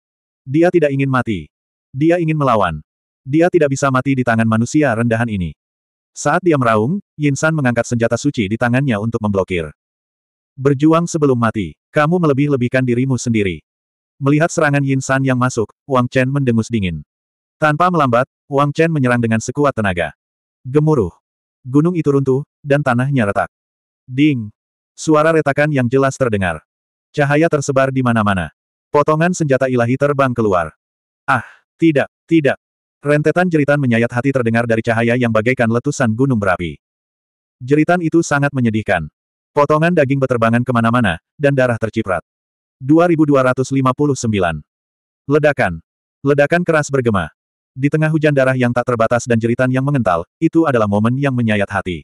Dia tidak ingin mati. Dia ingin melawan. Dia tidak bisa mati di tangan manusia rendahan ini. Saat dia meraung, Yin San mengangkat senjata suci di tangannya untuk memblokir. Berjuang sebelum mati, kamu melebih-lebihkan dirimu sendiri. Melihat serangan Yin San yang masuk, Wang Chen mendengus dingin. Tanpa melambat, Wang Chen menyerang dengan sekuat tenaga. Gemuruh. Gunung itu runtuh, dan tanahnya retak. Ding. Suara retakan yang jelas terdengar. Cahaya tersebar di mana-mana. Potongan senjata ilahi terbang keluar. Ah, tidak, tidak, Rentetan jeritan menyayat hati terdengar dari cahaya yang bagaikan letusan gunung berapi. Jeritan itu sangat menyedihkan. Potongan daging beterbangan kemana-mana, dan darah terciprat. 2259. Ledakan. Ledakan keras bergema. Di tengah hujan darah yang tak terbatas dan jeritan yang mengental, itu adalah momen yang menyayat hati.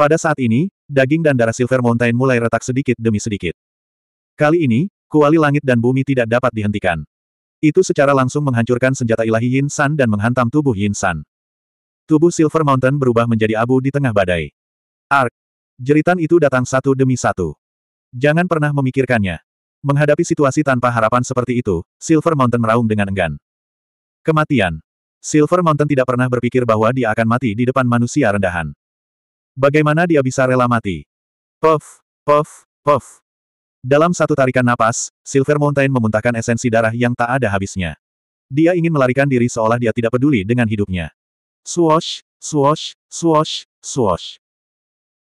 Pada saat ini, daging dan darah Silver Mountain mulai retak sedikit demi sedikit. Kali ini, kuali langit dan bumi tidak dapat dihentikan. Itu secara langsung menghancurkan senjata ilahi Yin San dan menghantam tubuh Yin San. Tubuh Silver Mountain berubah menjadi abu di tengah badai. Ark! Jeritan itu datang satu demi satu. Jangan pernah memikirkannya. Menghadapi situasi tanpa harapan seperti itu, Silver Mountain meraung dengan enggan. Kematian. Silver Mountain tidak pernah berpikir bahwa dia akan mati di depan manusia rendahan. Bagaimana dia bisa rela mati? Puff, puff, puff. Dalam satu tarikan napas, Silver Mountain memuntahkan esensi darah yang tak ada habisnya. Dia ingin melarikan diri seolah dia tidak peduli dengan hidupnya. Swoosh, swoosh, swoosh, swoosh.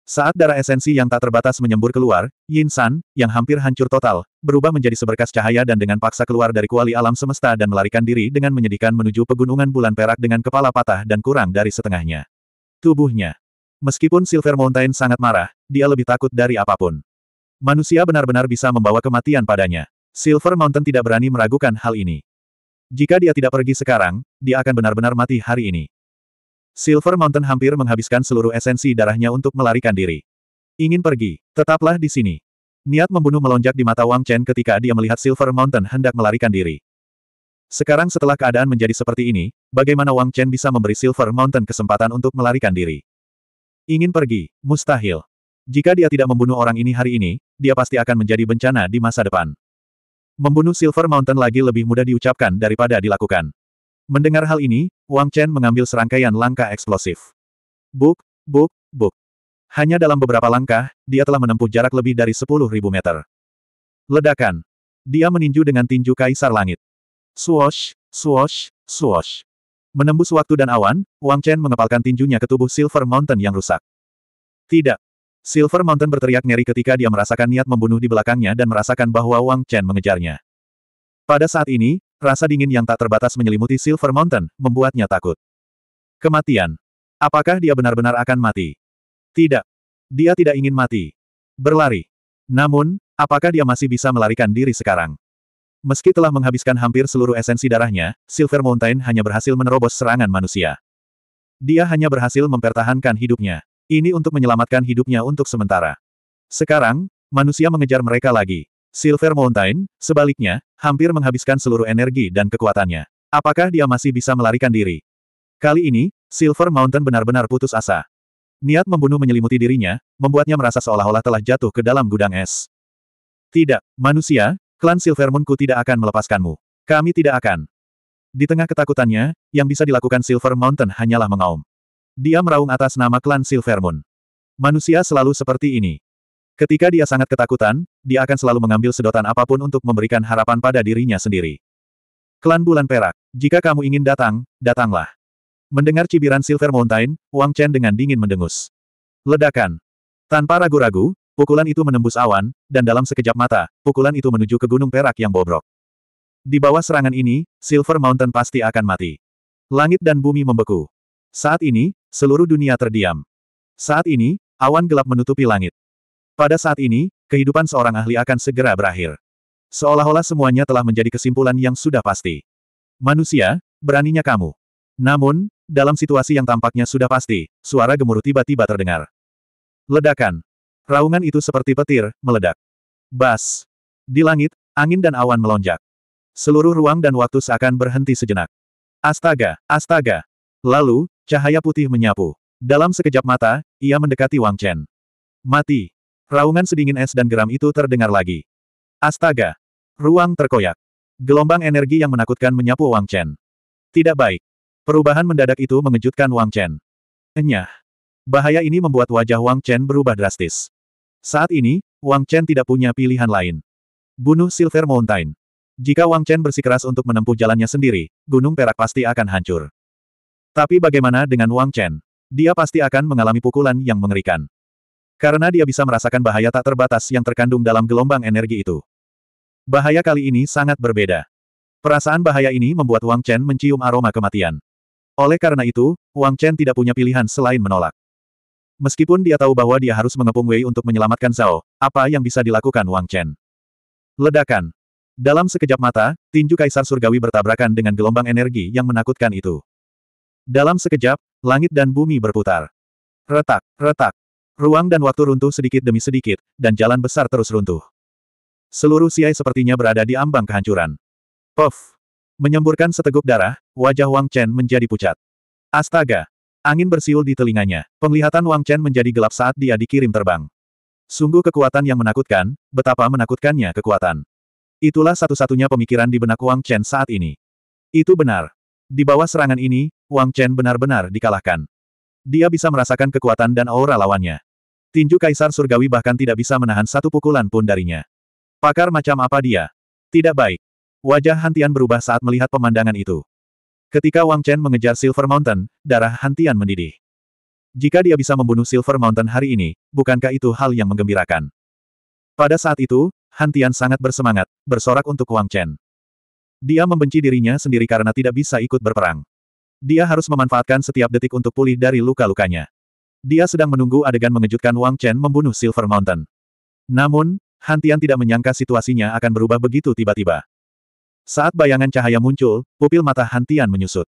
Saat darah esensi yang tak terbatas menyembur keluar, Yin San, yang hampir hancur total, berubah menjadi seberkas cahaya dan dengan paksa keluar dari kuali alam semesta dan melarikan diri dengan menyedihkan menuju pegunungan bulan perak dengan kepala patah dan kurang dari setengahnya. Tubuhnya. Meskipun Silver Mountain sangat marah, dia lebih takut dari apapun. Manusia benar-benar bisa membawa kematian padanya. Silver Mountain tidak berani meragukan hal ini. Jika dia tidak pergi sekarang, dia akan benar-benar mati hari ini. Silver Mountain hampir menghabiskan seluruh esensi darahnya untuk melarikan diri. Ingin pergi, tetaplah di sini. Niat membunuh melonjak di mata Wang Chen ketika dia melihat Silver Mountain hendak melarikan diri. Sekarang setelah keadaan menjadi seperti ini, bagaimana Wang Chen bisa memberi Silver Mountain kesempatan untuk melarikan diri? Ingin pergi, mustahil. Jika dia tidak membunuh orang ini hari ini, dia pasti akan menjadi bencana di masa depan. Membunuh Silver Mountain lagi lebih mudah diucapkan daripada dilakukan. Mendengar hal ini, Wang Chen mengambil serangkaian langkah eksplosif. Buk, buk, buk. Hanya dalam beberapa langkah, dia telah menempuh jarak lebih dari 10.000 meter. Ledakan. Dia meninju dengan tinju kaisar langit. Swoosh, swoosh, swoosh. Menembus waktu dan awan, Wang Chen mengepalkan tinjunya ke tubuh Silver Mountain yang rusak. Tidak. Silver Mountain berteriak ngeri ketika dia merasakan niat membunuh di belakangnya dan merasakan bahwa Wang Chen mengejarnya. Pada saat ini, rasa dingin yang tak terbatas menyelimuti Silver Mountain, membuatnya takut. Kematian. Apakah dia benar-benar akan mati? Tidak. Dia tidak ingin mati. Berlari. Namun, apakah dia masih bisa melarikan diri sekarang? Meski telah menghabiskan hampir seluruh esensi darahnya, Silver Mountain hanya berhasil menerobos serangan manusia. Dia hanya berhasil mempertahankan hidupnya. Ini untuk menyelamatkan hidupnya untuk sementara. Sekarang, manusia mengejar mereka lagi. Silver Mountain, sebaliknya, hampir menghabiskan seluruh energi dan kekuatannya. Apakah dia masih bisa melarikan diri? Kali ini, Silver Mountain benar-benar putus asa. Niat membunuh menyelimuti dirinya, membuatnya merasa seolah-olah telah jatuh ke dalam gudang es. Tidak, manusia, klan Silver Moonku tidak akan melepaskanmu. Kami tidak akan. Di tengah ketakutannya, yang bisa dilakukan Silver Mountain hanyalah mengaum. Dia meraung atas nama klan Silvermoon. Manusia selalu seperti ini. Ketika dia sangat ketakutan, dia akan selalu mengambil sedotan apapun untuk memberikan harapan pada dirinya sendiri. Klan Bulan Perak, jika kamu ingin datang, datanglah. Mendengar cibiran Silver Mountain, Wang Chen dengan dingin mendengus. Ledakan. Tanpa ragu-ragu, pukulan itu menembus awan, dan dalam sekejap mata, pukulan itu menuju ke Gunung Perak yang bobrok. Di bawah serangan ini, Silver Mountain pasti akan mati. Langit dan bumi membeku. Saat ini, seluruh dunia terdiam. Saat ini, awan gelap menutupi langit. Pada saat ini, kehidupan seorang ahli akan segera berakhir. Seolah-olah semuanya telah menjadi kesimpulan yang sudah pasti. Manusia, beraninya kamu. Namun, dalam situasi yang tampaknya sudah pasti, suara gemuruh tiba-tiba terdengar. Ledakan. Raungan itu seperti petir, meledak. Bas. Di langit, angin dan awan melonjak. Seluruh ruang dan waktu seakan berhenti sejenak. Astaga, astaga. Lalu, Cahaya putih menyapu. Dalam sekejap mata, ia mendekati Wang Chen. Mati. Raungan sedingin es dan geram itu terdengar lagi. Astaga. Ruang terkoyak. Gelombang energi yang menakutkan menyapu Wang Chen. Tidak baik. Perubahan mendadak itu mengejutkan Wang Chen. Enyah. Bahaya ini membuat wajah Wang Chen berubah drastis. Saat ini, Wang Chen tidak punya pilihan lain. Bunuh Silver Mountain. Jika Wang Chen bersikeras untuk menempuh jalannya sendiri, Gunung Perak pasti akan hancur. Tapi bagaimana dengan Wang Chen? Dia pasti akan mengalami pukulan yang mengerikan. Karena dia bisa merasakan bahaya tak terbatas yang terkandung dalam gelombang energi itu. Bahaya kali ini sangat berbeda. Perasaan bahaya ini membuat Wang Chen mencium aroma kematian. Oleh karena itu, Wang Chen tidak punya pilihan selain menolak. Meskipun dia tahu bahwa dia harus mengepung Wei untuk menyelamatkan Zhao, apa yang bisa dilakukan Wang Chen? Ledakan. Dalam sekejap mata, tinju kaisar surgawi bertabrakan dengan gelombang energi yang menakutkan itu. Dalam sekejap, langit dan bumi berputar. Retak, retak. Ruang dan waktu runtuh sedikit demi sedikit, dan jalan besar terus runtuh. Seluruh siai sepertinya berada di ambang kehancuran. Puff! Menyemburkan seteguk darah, wajah Wang Chen menjadi pucat. Astaga! Angin bersiul di telinganya. Penglihatan Wang Chen menjadi gelap saat dia dikirim terbang. Sungguh kekuatan yang menakutkan, betapa menakutkannya kekuatan. Itulah satu-satunya pemikiran di benak Wang Chen saat ini. Itu benar. Di bawah serangan ini, Wang Chen benar-benar dikalahkan. Dia bisa merasakan kekuatan dan aura lawannya. Tinju Kaisar Surgawi bahkan tidak bisa menahan satu pukulan pun darinya. Pakar macam apa dia? Tidak baik. Wajah Hantian berubah saat melihat pemandangan itu. Ketika Wang Chen mengejar Silver Mountain, darah Hantian mendidih. Jika dia bisa membunuh Silver Mountain hari ini, bukankah itu hal yang menggembirakan? Pada saat itu, Hantian sangat bersemangat, bersorak untuk Wang Chen. Dia membenci dirinya sendiri karena tidak bisa ikut berperang. Dia harus memanfaatkan setiap detik untuk pulih dari luka-lukanya. Dia sedang menunggu adegan mengejutkan Wang Chen membunuh Silver Mountain. Namun, Hantian tidak menyangka situasinya akan berubah begitu tiba-tiba. Saat bayangan cahaya muncul, pupil mata Hantian menyusut.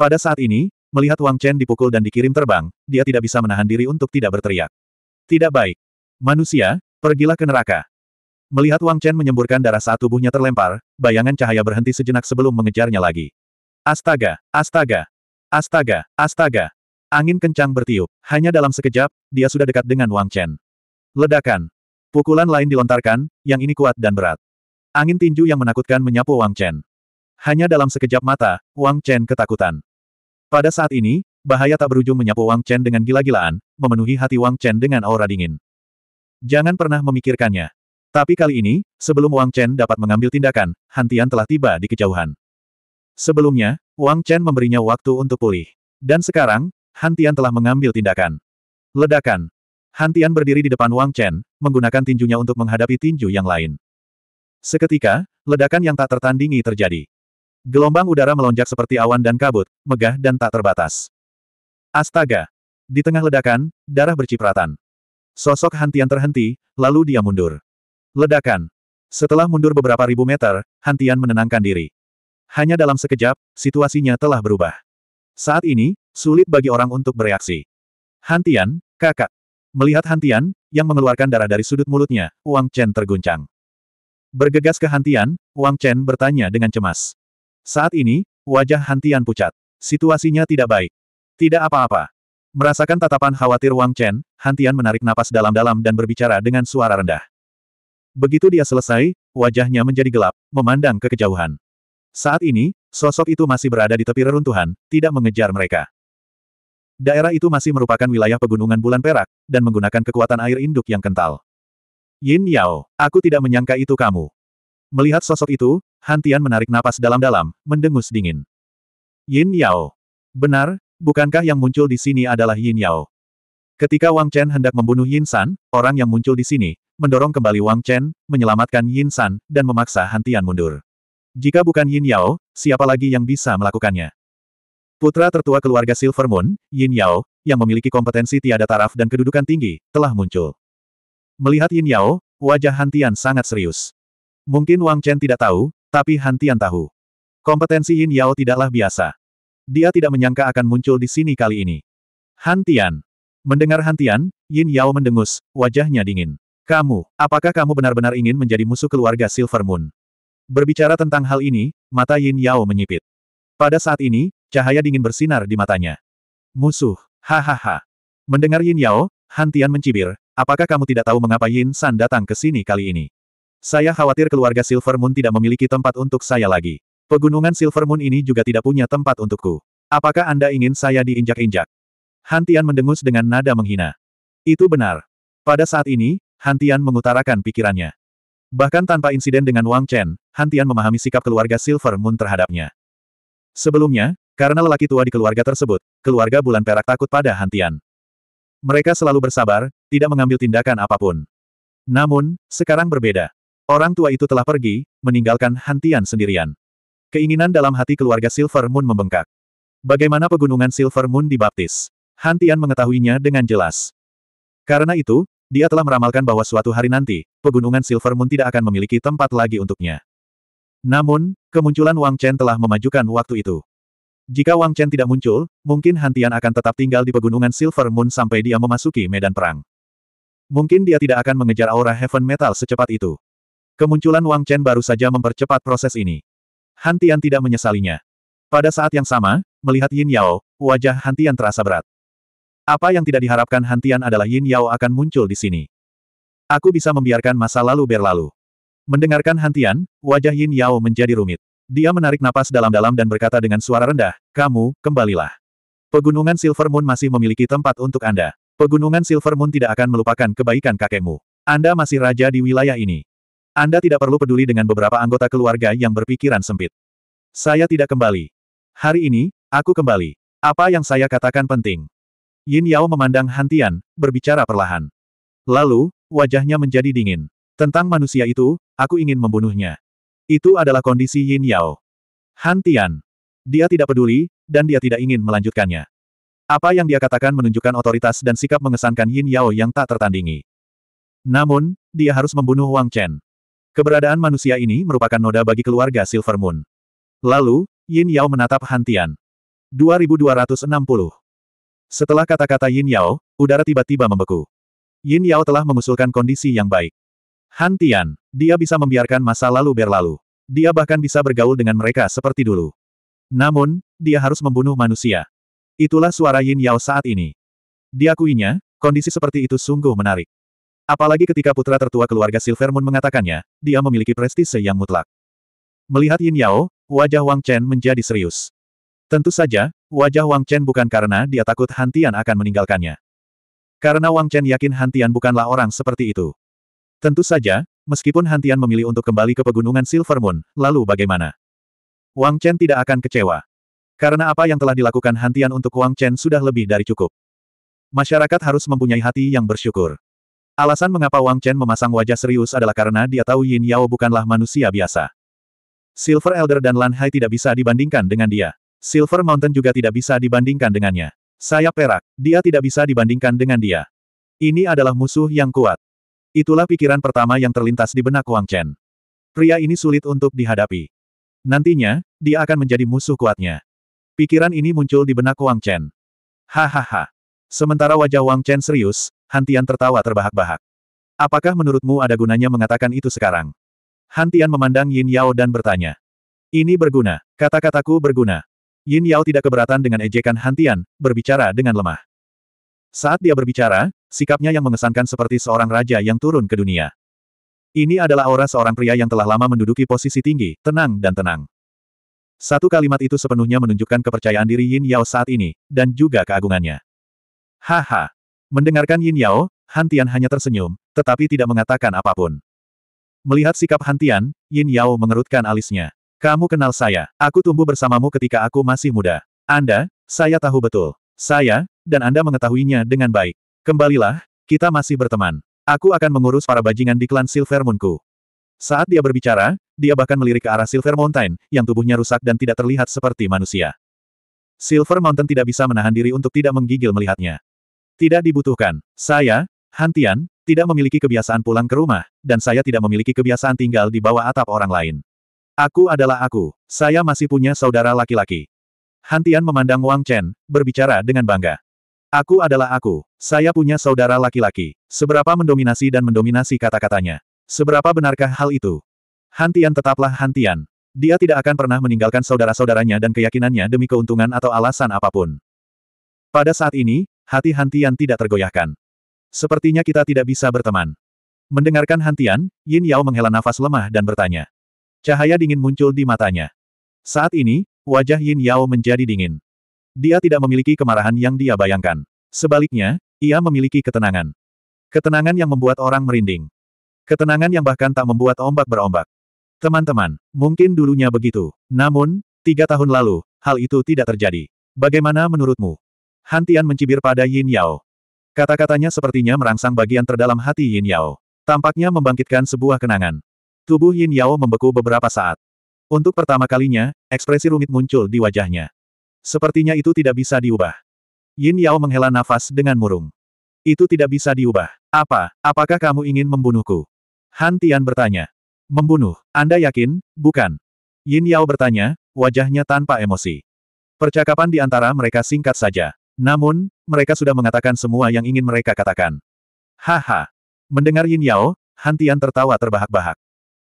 Pada saat ini, melihat Wang Chen dipukul dan dikirim terbang, dia tidak bisa menahan diri untuk tidak berteriak. Tidak baik. Manusia, pergilah ke neraka. Melihat Wang Chen menyemburkan darah saat tubuhnya terlempar, bayangan cahaya berhenti sejenak sebelum mengejarnya lagi. Astaga, astaga, astaga, astaga. Angin kencang bertiup. Hanya dalam sekejap, dia sudah dekat dengan Wang Chen. Ledakan. Pukulan lain dilontarkan, yang ini kuat dan berat. Angin tinju yang menakutkan menyapu Wang Chen. Hanya dalam sekejap mata, Wang Chen ketakutan. Pada saat ini, bahaya tak berujung menyapu Wang Chen dengan gila-gilaan, memenuhi hati Wang Chen dengan aura dingin. Jangan pernah memikirkannya. Tapi kali ini, sebelum Wang Chen dapat mengambil tindakan, Hantian telah tiba di kejauhan. Sebelumnya, Wang Chen memberinya waktu untuk pulih. Dan sekarang, Hantian telah mengambil tindakan. Ledakan. Hantian berdiri di depan Wang Chen, menggunakan tinjunya untuk menghadapi tinju yang lain. Seketika, ledakan yang tak tertandingi terjadi. Gelombang udara melonjak seperti awan dan kabut, megah dan tak terbatas. Astaga! Di tengah ledakan, darah bercipratan. Sosok Hantian terhenti, lalu dia mundur. Ledakan. Setelah mundur beberapa ribu meter, Hantian menenangkan diri. Hanya dalam sekejap, situasinya telah berubah. Saat ini, sulit bagi orang untuk bereaksi. Hantian, kakak. Melihat Hantian, yang mengeluarkan darah dari sudut mulutnya, Wang Chen terguncang. Bergegas ke Hantian, Wang Chen bertanya dengan cemas. Saat ini, wajah Hantian pucat. Situasinya tidak baik. Tidak apa-apa. Merasakan tatapan khawatir Wang Chen, Hantian menarik napas dalam-dalam dan berbicara dengan suara rendah. Begitu dia selesai, wajahnya menjadi gelap, memandang ke kejauhan. Saat ini, sosok itu masih berada di tepi reruntuhan, tidak mengejar mereka. Daerah itu masih merupakan wilayah pegunungan bulan perak, dan menggunakan kekuatan air induk yang kental. Yin Yao, aku tidak menyangka itu kamu. Melihat sosok itu, Hantian menarik napas dalam-dalam, mendengus dingin. Yin Yao. Benar, bukankah yang muncul di sini adalah Yin Yao? Ketika Wang Chen hendak membunuh Yin San, orang yang muncul di sini, mendorong kembali Wang Chen, menyelamatkan Yin San, dan memaksa Hantian mundur. Jika bukan Yin Yao, siapa lagi yang bisa melakukannya? Putra tertua keluarga Silver Moon, Yin Yao, yang memiliki kompetensi tiada taraf dan kedudukan tinggi, telah muncul. Melihat Yin Yao, wajah Hantian sangat serius. Mungkin Wang Chen tidak tahu, tapi Hantian tahu. Kompetensi Yin Yao tidaklah biasa. Dia tidak menyangka akan muncul di sini kali ini. Hantian. Mendengar Hantian, Yin Yao mendengus, wajahnya dingin. Kamu, apakah kamu benar-benar ingin menjadi musuh keluarga Silver Moon? Berbicara tentang hal ini, mata Yin Yao menyipit. Pada saat ini, cahaya dingin bersinar di matanya. Musuh, hahaha. Mendengar Yin Yao, Han Tian mencibir, apakah kamu tidak tahu mengapa Yin San datang ke sini kali ini? Saya khawatir keluarga Silver Moon tidak memiliki tempat untuk saya lagi. Pegunungan Silver Moon ini juga tidak punya tempat untukku. Apakah Anda ingin saya diinjak-injak? Han Tian mendengus dengan nada menghina. Itu benar. Pada saat ini, Han Tian mengutarakan pikirannya. Bahkan tanpa insiden dengan Wang Chen, Hantian memahami sikap keluarga Silver Moon terhadapnya. Sebelumnya, karena lelaki tua di keluarga tersebut, keluarga bulan perak takut pada Hantian. Mereka selalu bersabar, tidak mengambil tindakan apapun. Namun, sekarang berbeda. Orang tua itu telah pergi, meninggalkan Hantian sendirian. Keinginan dalam hati keluarga Silver Moon membengkak. Bagaimana pegunungan Silver Moon dibaptis? Hantian mengetahuinya dengan jelas. Karena itu, dia telah meramalkan bahwa suatu hari nanti, pegunungan Silver Moon tidak akan memiliki tempat lagi untuknya. Namun, kemunculan Wang Chen telah memajukan waktu itu. Jika Wang Chen tidak muncul, mungkin Hantian akan tetap tinggal di pegunungan Silver Moon sampai dia memasuki medan perang. Mungkin dia tidak akan mengejar aura Heaven Metal secepat itu. Kemunculan Wang Chen baru saja mempercepat proses ini. Hantian tidak menyesalinya. Pada saat yang sama, melihat Yin Yao, wajah Hantian terasa berat. Apa yang tidak diharapkan Hantian adalah Yin Yao akan muncul di sini. Aku bisa membiarkan masa lalu berlalu. Mendengarkan hantian, wajah Yin Yao menjadi rumit. Dia menarik napas dalam-dalam dan berkata dengan suara rendah, kamu, kembalilah. Pegunungan Silver Moon masih memiliki tempat untuk Anda. Pegunungan Silver Moon tidak akan melupakan kebaikan kakekmu. Anda masih raja di wilayah ini. Anda tidak perlu peduli dengan beberapa anggota keluarga yang berpikiran sempit. Saya tidak kembali. Hari ini, aku kembali. Apa yang saya katakan penting. Yin Yao memandang Hantian, berbicara perlahan. Lalu, wajahnya menjadi dingin. Tentang manusia itu, aku ingin membunuhnya. Itu adalah kondisi Yin Yao. Han Tian. Dia tidak peduli, dan dia tidak ingin melanjutkannya. Apa yang dia katakan menunjukkan otoritas dan sikap mengesankan Yin Yao yang tak tertandingi. Namun, dia harus membunuh Wang Chen. Keberadaan manusia ini merupakan noda bagi keluarga Silver Moon. Lalu, Yin Yao menatap Han Tian. 2260. Setelah kata-kata Yin Yao, udara tiba-tiba membeku. Yin Yao telah mengusulkan kondisi yang baik. Han Tian, dia bisa membiarkan masa lalu berlalu. Dia bahkan bisa bergaul dengan mereka seperti dulu. Namun, dia harus membunuh manusia. Itulah suara Yin Yao saat ini. Diakuinya, kondisi seperti itu sungguh menarik. Apalagi ketika putra tertua keluarga Silver Moon mengatakannya, dia memiliki prestise yang mutlak. Melihat Yin Yao, wajah Wang Chen menjadi serius. Tentu saja, wajah Wang Chen bukan karena dia takut Hantian akan meninggalkannya. Karena Wang Chen yakin Hantian bukanlah orang seperti itu. Tentu saja, meskipun Hantian memilih untuk kembali ke pegunungan Silver Moon, lalu bagaimana? Wang Chen tidak akan kecewa. Karena apa yang telah dilakukan Hantian untuk Wang Chen sudah lebih dari cukup. Masyarakat harus mempunyai hati yang bersyukur. Alasan mengapa Wang Chen memasang wajah serius adalah karena dia tahu Yin Yao bukanlah manusia biasa. Silver Elder dan Lan Hai tidak bisa dibandingkan dengan dia. Silver Mountain juga tidak bisa dibandingkan dengannya. Saya perak, dia tidak bisa dibandingkan dengan dia. Ini adalah musuh yang kuat. Itulah pikiran pertama yang terlintas di benak Wang Chen. Pria ini sulit untuk dihadapi. Nantinya, dia akan menjadi musuh kuatnya. Pikiran ini muncul di benak Wang Chen. Hahaha. Sementara wajah Wang Chen serius, Hantian tertawa terbahak-bahak. Apakah menurutmu ada gunanya mengatakan itu sekarang? Hantian memandang Yin Yao dan bertanya. Ini berguna. Kata-kataku berguna. Yin Yao tidak keberatan dengan ejekan Hantian, berbicara dengan lemah. Saat dia berbicara, Sikapnya yang mengesankan seperti seorang raja yang turun ke dunia. Ini adalah aura seorang pria yang telah lama menduduki posisi tinggi, tenang dan tenang. Satu kalimat itu sepenuhnya menunjukkan kepercayaan diri Yin Yao saat ini, dan juga keagungannya. Haha. Mendengarkan Yin Yao, Han Tian hanya tersenyum, tetapi tidak mengatakan apapun. Melihat sikap Han Tian, Yin Yao mengerutkan alisnya. Kamu kenal saya. Aku tumbuh bersamamu ketika aku masih muda. Anda, saya tahu betul. Saya, dan Anda mengetahuinya dengan baik. Kembalilah, kita masih berteman. Aku akan mengurus para bajingan di klan Silver Moonku. Saat dia berbicara, dia bahkan melirik ke arah Silver Mountain, yang tubuhnya rusak dan tidak terlihat seperti manusia. Silver Mountain tidak bisa menahan diri untuk tidak menggigil melihatnya. Tidak dibutuhkan. Saya, Hantian, tidak memiliki kebiasaan pulang ke rumah, dan saya tidak memiliki kebiasaan tinggal di bawah atap orang lain. Aku adalah aku. Saya masih punya saudara laki-laki. Hantian memandang Wang Chen, berbicara dengan bangga. Aku adalah aku. Saya punya saudara laki-laki. Seberapa mendominasi dan mendominasi kata-katanya. Seberapa benarkah hal itu? Hantian tetaplah Hantian. Dia tidak akan pernah meninggalkan saudara-saudaranya dan keyakinannya demi keuntungan atau alasan apapun. Pada saat ini, hati Hantian tidak tergoyahkan. Sepertinya kita tidak bisa berteman. Mendengarkan Hantian, Yin Yao menghela nafas lemah dan bertanya. Cahaya dingin muncul di matanya. Saat ini, wajah Yin Yao menjadi dingin. Dia tidak memiliki kemarahan yang dia bayangkan. Sebaliknya, ia memiliki ketenangan. Ketenangan yang membuat orang merinding. Ketenangan yang bahkan tak membuat ombak berombak. Teman-teman, mungkin dulunya begitu. Namun, tiga tahun lalu, hal itu tidak terjadi. Bagaimana menurutmu? Hantian mencibir pada Yin Yao. Kata-katanya sepertinya merangsang bagian terdalam hati Yin Yao. Tampaknya membangkitkan sebuah kenangan. Tubuh Yin Yao membeku beberapa saat. Untuk pertama kalinya, ekspresi rumit muncul di wajahnya. Sepertinya itu tidak bisa diubah. Yin Yao menghela nafas dengan murung. Itu tidak bisa diubah. Apa, apakah kamu ingin membunuhku? Han Tian bertanya. Membunuh, Anda yakin? Bukan. Yin Yao bertanya, wajahnya tanpa emosi. Percakapan di antara mereka singkat saja. Namun, mereka sudah mengatakan semua yang ingin mereka katakan. Haha. Mendengar Yin Yao, Han Tian tertawa terbahak-bahak.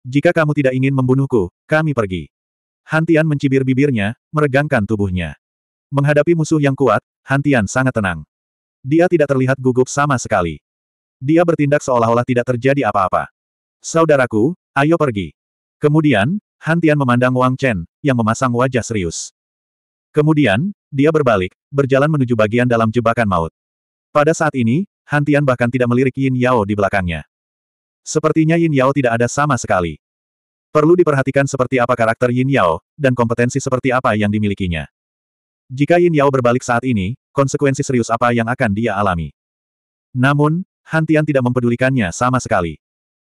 Jika kamu tidak ingin membunuhku, kami pergi. Hantian mencibir bibirnya, meregangkan tubuhnya. Menghadapi musuh yang kuat, Hantian sangat tenang. Dia tidak terlihat gugup sama sekali. Dia bertindak seolah-olah tidak terjadi apa-apa. Saudaraku, ayo pergi. Kemudian, Hantian memandang Wang Chen, yang memasang wajah serius. Kemudian, dia berbalik, berjalan menuju bagian dalam jebakan maut. Pada saat ini, Hantian bahkan tidak melirik Yin Yao di belakangnya. Sepertinya Yin Yao tidak ada sama sekali. Perlu diperhatikan seperti apa karakter Yin Yao, dan kompetensi seperti apa yang dimilikinya. Jika Yin Yao berbalik saat ini, konsekuensi serius apa yang akan dia alami. Namun, hantian tidak mempedulikannya sama sekali.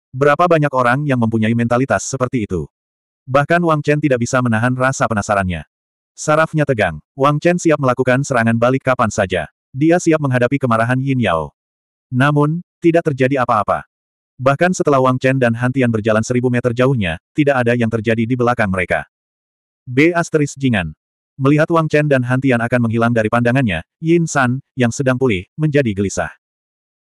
Berapa banyak orang yang mempunyai mentalitas seperti itu? Bahkan Wang Chen tidak bisa menahan rasa penasarannya. Sarafnya tegang, Wang Chen siap melakukan serangan balik kapan saja. Dia siap menghadapi kemarahan Yin Yao. Namun, tidak terjadi apa-apa. Bahkan setelah Wang Chen dan Hantian berjalan seribu meter jauhnya, tidak ada yang terjadi di belakang mereka. B. Asteris Jingan. Melihat Wang Chen dan Hantian akan menghilang dari pandangannya, Yin San, yang sedang pulih, menjadi gelisah.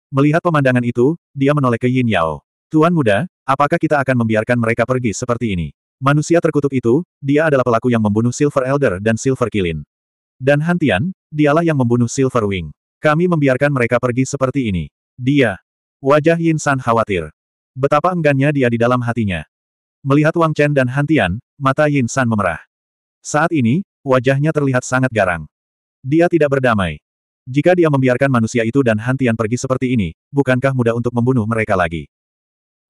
Melihat pemandangan itu, dia menoleh ke Yin Yao. Tuan muda, apakah kita akan membiarkan mereka pergi seperti ini? Manusia terkutuk itu, dia adalah pelaku yang membunuh Silver Elder dan Silver Kilin. Dan Hantian, dialah yang membunuh Silver Wing. Kami membiarkan mereka pergi seperti ini. Dia, Wajah Yin San khawatir. Betapa enggannya dia di dalam hatinya. Melihat Wang Chen dan Hantian, mata Yin San memerah. Saat ini, wajahnya terlihat sangat garang. Dia tidak berdamai. Jika dia membiarkan manusia itu dan Hantian pergi seperti ini, bukankah mudah untuk membunuh mereka lagi?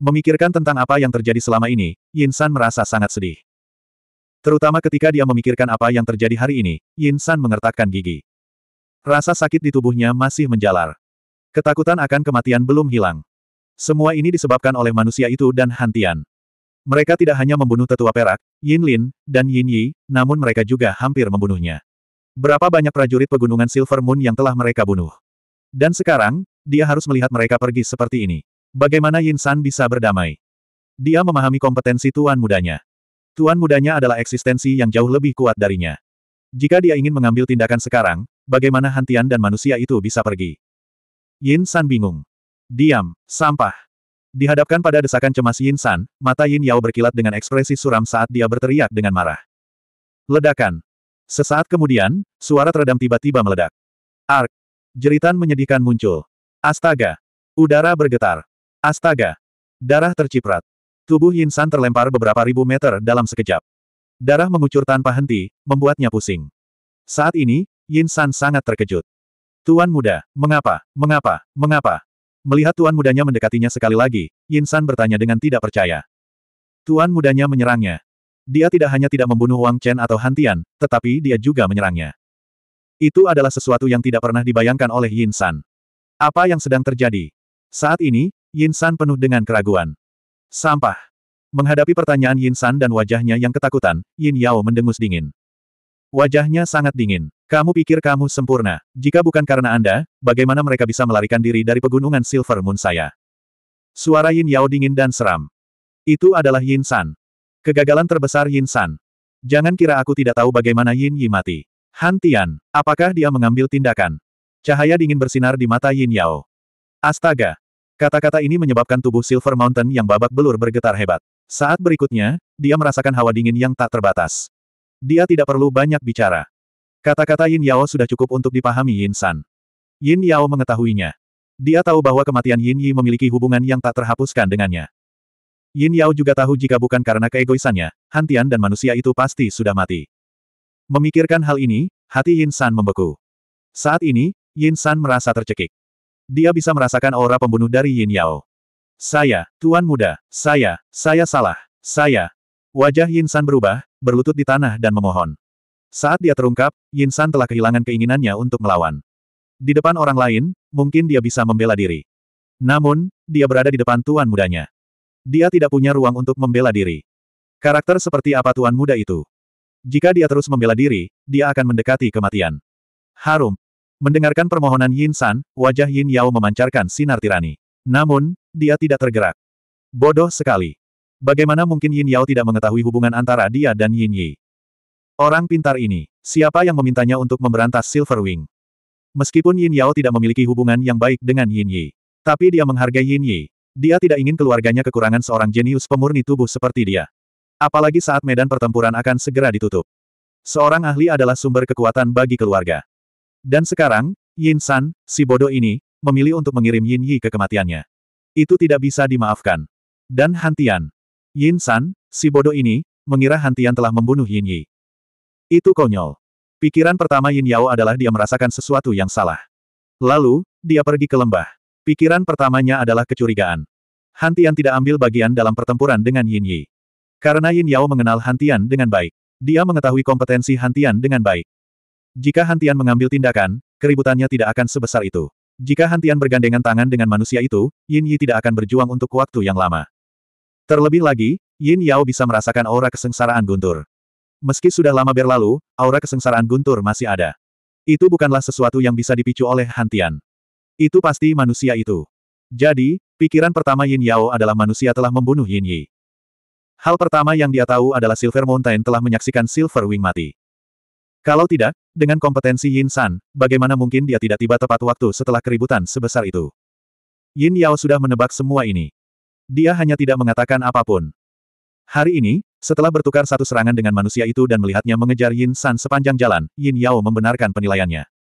Memikirkan tentang apa yang terjadi selama ini, Yin San merasa sangat sedih. Terutama ketika dia memikirkan apa yang terjadi hari ini, Yin San mengertakkan gigi. Rasa sakit di tubuhnya masih menjalar. Ketakutan akan kematian belum hilang. Semua ini disebabkan oleh manusia itu dan Hantian. Mereka tidak hanya membunuh tetua perak, Yin Lin, dan Yin Yi, namun mereka juga hampir membunuhnya. Berapa banyak prajurit pegunungan Silver Moon yang telah mereka bunuh. Dan sekarang, dia harus melihat mereka pergi seperti ini. Bagaimana Yin San bisa berdamai? Dia memahami kompetensi tuan mudanya. Tuan mudanya adalah eksistensi yang jauh lebih kuat darinya. Jika dia ingin mengambil tindakan sekarang, bagaimana Hantian dan manusia itu bisa pergi? Yin San bingung. Diam, sampah. Dihadapkan pada desakan cemas Yin San, mata Yin Yao berkilat dengan ekspresi suram saat dia berteriak dengan marah. Ledakan. Sesaat kemudian, suara teredam tiba-tiba meledak. Ark. Jeritan menyedihkan muncul. Astaga. Udara bergetar. Astaga. Darah terciprat. Tubuh Yin San terlempar beberapa ribu meter dalam sekejap. Darah mengucur tanpa henti, membuatnya pusing. Saat ini, Yin San sangat terkejut. Tuan muda, mengapa, mengapa, mengapa? Melihat tuan mudanya mendekatinya sekali lagi, Yin San bertanya dengan tidak percaya. Tuan mudanya menyerangnya. Dia tidak hanya tidak membunuh Wang Chen atau Hantian, tetapi dia juga menyerangnya. Itu adalah sesuatu yang tidak pernah dibayangkan oleh Yin San. Apa yang sedang terjadi? Saat ini, Yin San penuh dengan keraguan. Sampah. Menghadapi pertanyaan Yin San dan wajahnya yang ketakutan, Yin Yao mendengus dingin. Wajahnya sangat dingin. Kamu pikir kamu sempurna. Jika bukan karena Anda, bagaimana mereka bisa melarikan diri dari pegunungan Silver Moon saya? Suara Yin Yao dingin dan seram. Itu adalah Yin San. Kegagalan terbesar Yin San. Jangan kira aku tidak tahu bagaimana Yin Yi mati. Han Tian, apakah dia mengambil tindakan? Cahaya dingin bersinar di mata Yin Yao. Astaga! Kata-kata ini menyebabkan tubuh Silver Mountain yang babak belur bergetar hebat. Saat berikutnya, dia merasakan hawa dingin yang tak terbatas. Dia tidak perlu banyak bicara. Kata-kata Yin Yao sudah cukup untuk dipahami Yin San. Yin Yao mengetahuinya. Dia tahu bahwa kematian Yin Yi memiliki hubungan yang tak terhapuskan dengannya. Yin Yao juga tahu jika bukan karena keegoisannya, Hantian dan manusia itu pasti sudah mati. Memikirkan hal ini, hati Yin San membeku. Saat ini, Yin San merasa tercekik. Dia bisa merasakan aura pembunuh dari Yin Yao. Saya, Tuan Muda, saya, saya salah, saya. Wajah Yin San berubah, berlutut di tanah dan memohon. Saat dia terungkap, Yin San telah kehilangan keinginannya untuk melawan. Di depan orang lain, mungkin dia bisa membela diri. Namun, dia berada di depan tuan mudanya. Dia tidak punya ruang untuk membela diri. Karakter seperti apa tuan muda itu? Jika dia terus membela diri, dia akan mendekati kematian. Harum. Mendengarkan permohonan Yin San, wajah Yin Yao memancarkan sinar tirani. Namun, dia tidak tergerak. Bodoh sekali. Bagaimana mungkin Yin Yao tidak mengetahui hubungan antara dia dan Yin Yi? Orang pintar ini, siapa yang memintanya untuk memberantas Silverwing? Meskipun Yin Yao tidak memiliki hubungan yang baik dengan Yin Yi, tapi dia menghargai Yin Yi. Dia tidak ingin keluarganya kekurangan seorang jenius pemurni tubuh seperti dia. Apalagi saat medan pertempuran akan segera ditutup. Seorang ahli adalah sumber kekuatan bagi keluarga. Dan sekarang, Yin San, si bodoh ini, memilih untuk mengirim Yin Yi ke kematiannya. Itu tidak bisa dimaafkan. Dan Hantian, Yin San, si bodoh ini, mengira Hantian telah membunuh Yin Yi. Itu konyol. Pikiran pertama Yin Yao adalah dia merasakan sesuatu yang salah. Lalu, dia pergi ke lembah. Pikiran pertamanya adalah kecurigaan. Hantian tidak ambil bagian dalam pertempuran dengan Yin Yi. Karena Yin Yao mengenal Hantian dengan baik. Dia mengetahui kompetensi Hantian dengan baik. Jika Hantian mengambil tindakan, keributannya tidak akan sebesar itu. Jika Hantian bergandengan tangan dengan manusia itu, Yin Yi tidak akan berjuang untuk waktu yang lama. Terlebih lagi, Yin Yao bisa merasakan aura kesengsaraan guntur. Meski sudah lama berlalu, aura kesengsaraan guntur masih ada. Itu bukanlah sesuatu yang bisa dipicu oleh hantian. Itu pasti manusia itu. Jadi, pikiran pertama Yin Yao adalah manusia telah membunuh Yin Yi. Hal pertama yang dia tahu adalah Silver Mountain telah menyaksikan Silver Wing mati. Kalau tidak, dengan kompetensi Yin San, bagaimana mungkin dia tidak tiba tepat waktu setelah keributan sebesar itu? Yin Yao sudah menebak semua ini. Dia hanya tidak mengatakan apapun. Hari ini, setelah bertukar satu serangan dengan manusia itu dan melihatnya mengejar Yin San sepanjang jalan, Yin Yao membenarkan penilaiannya.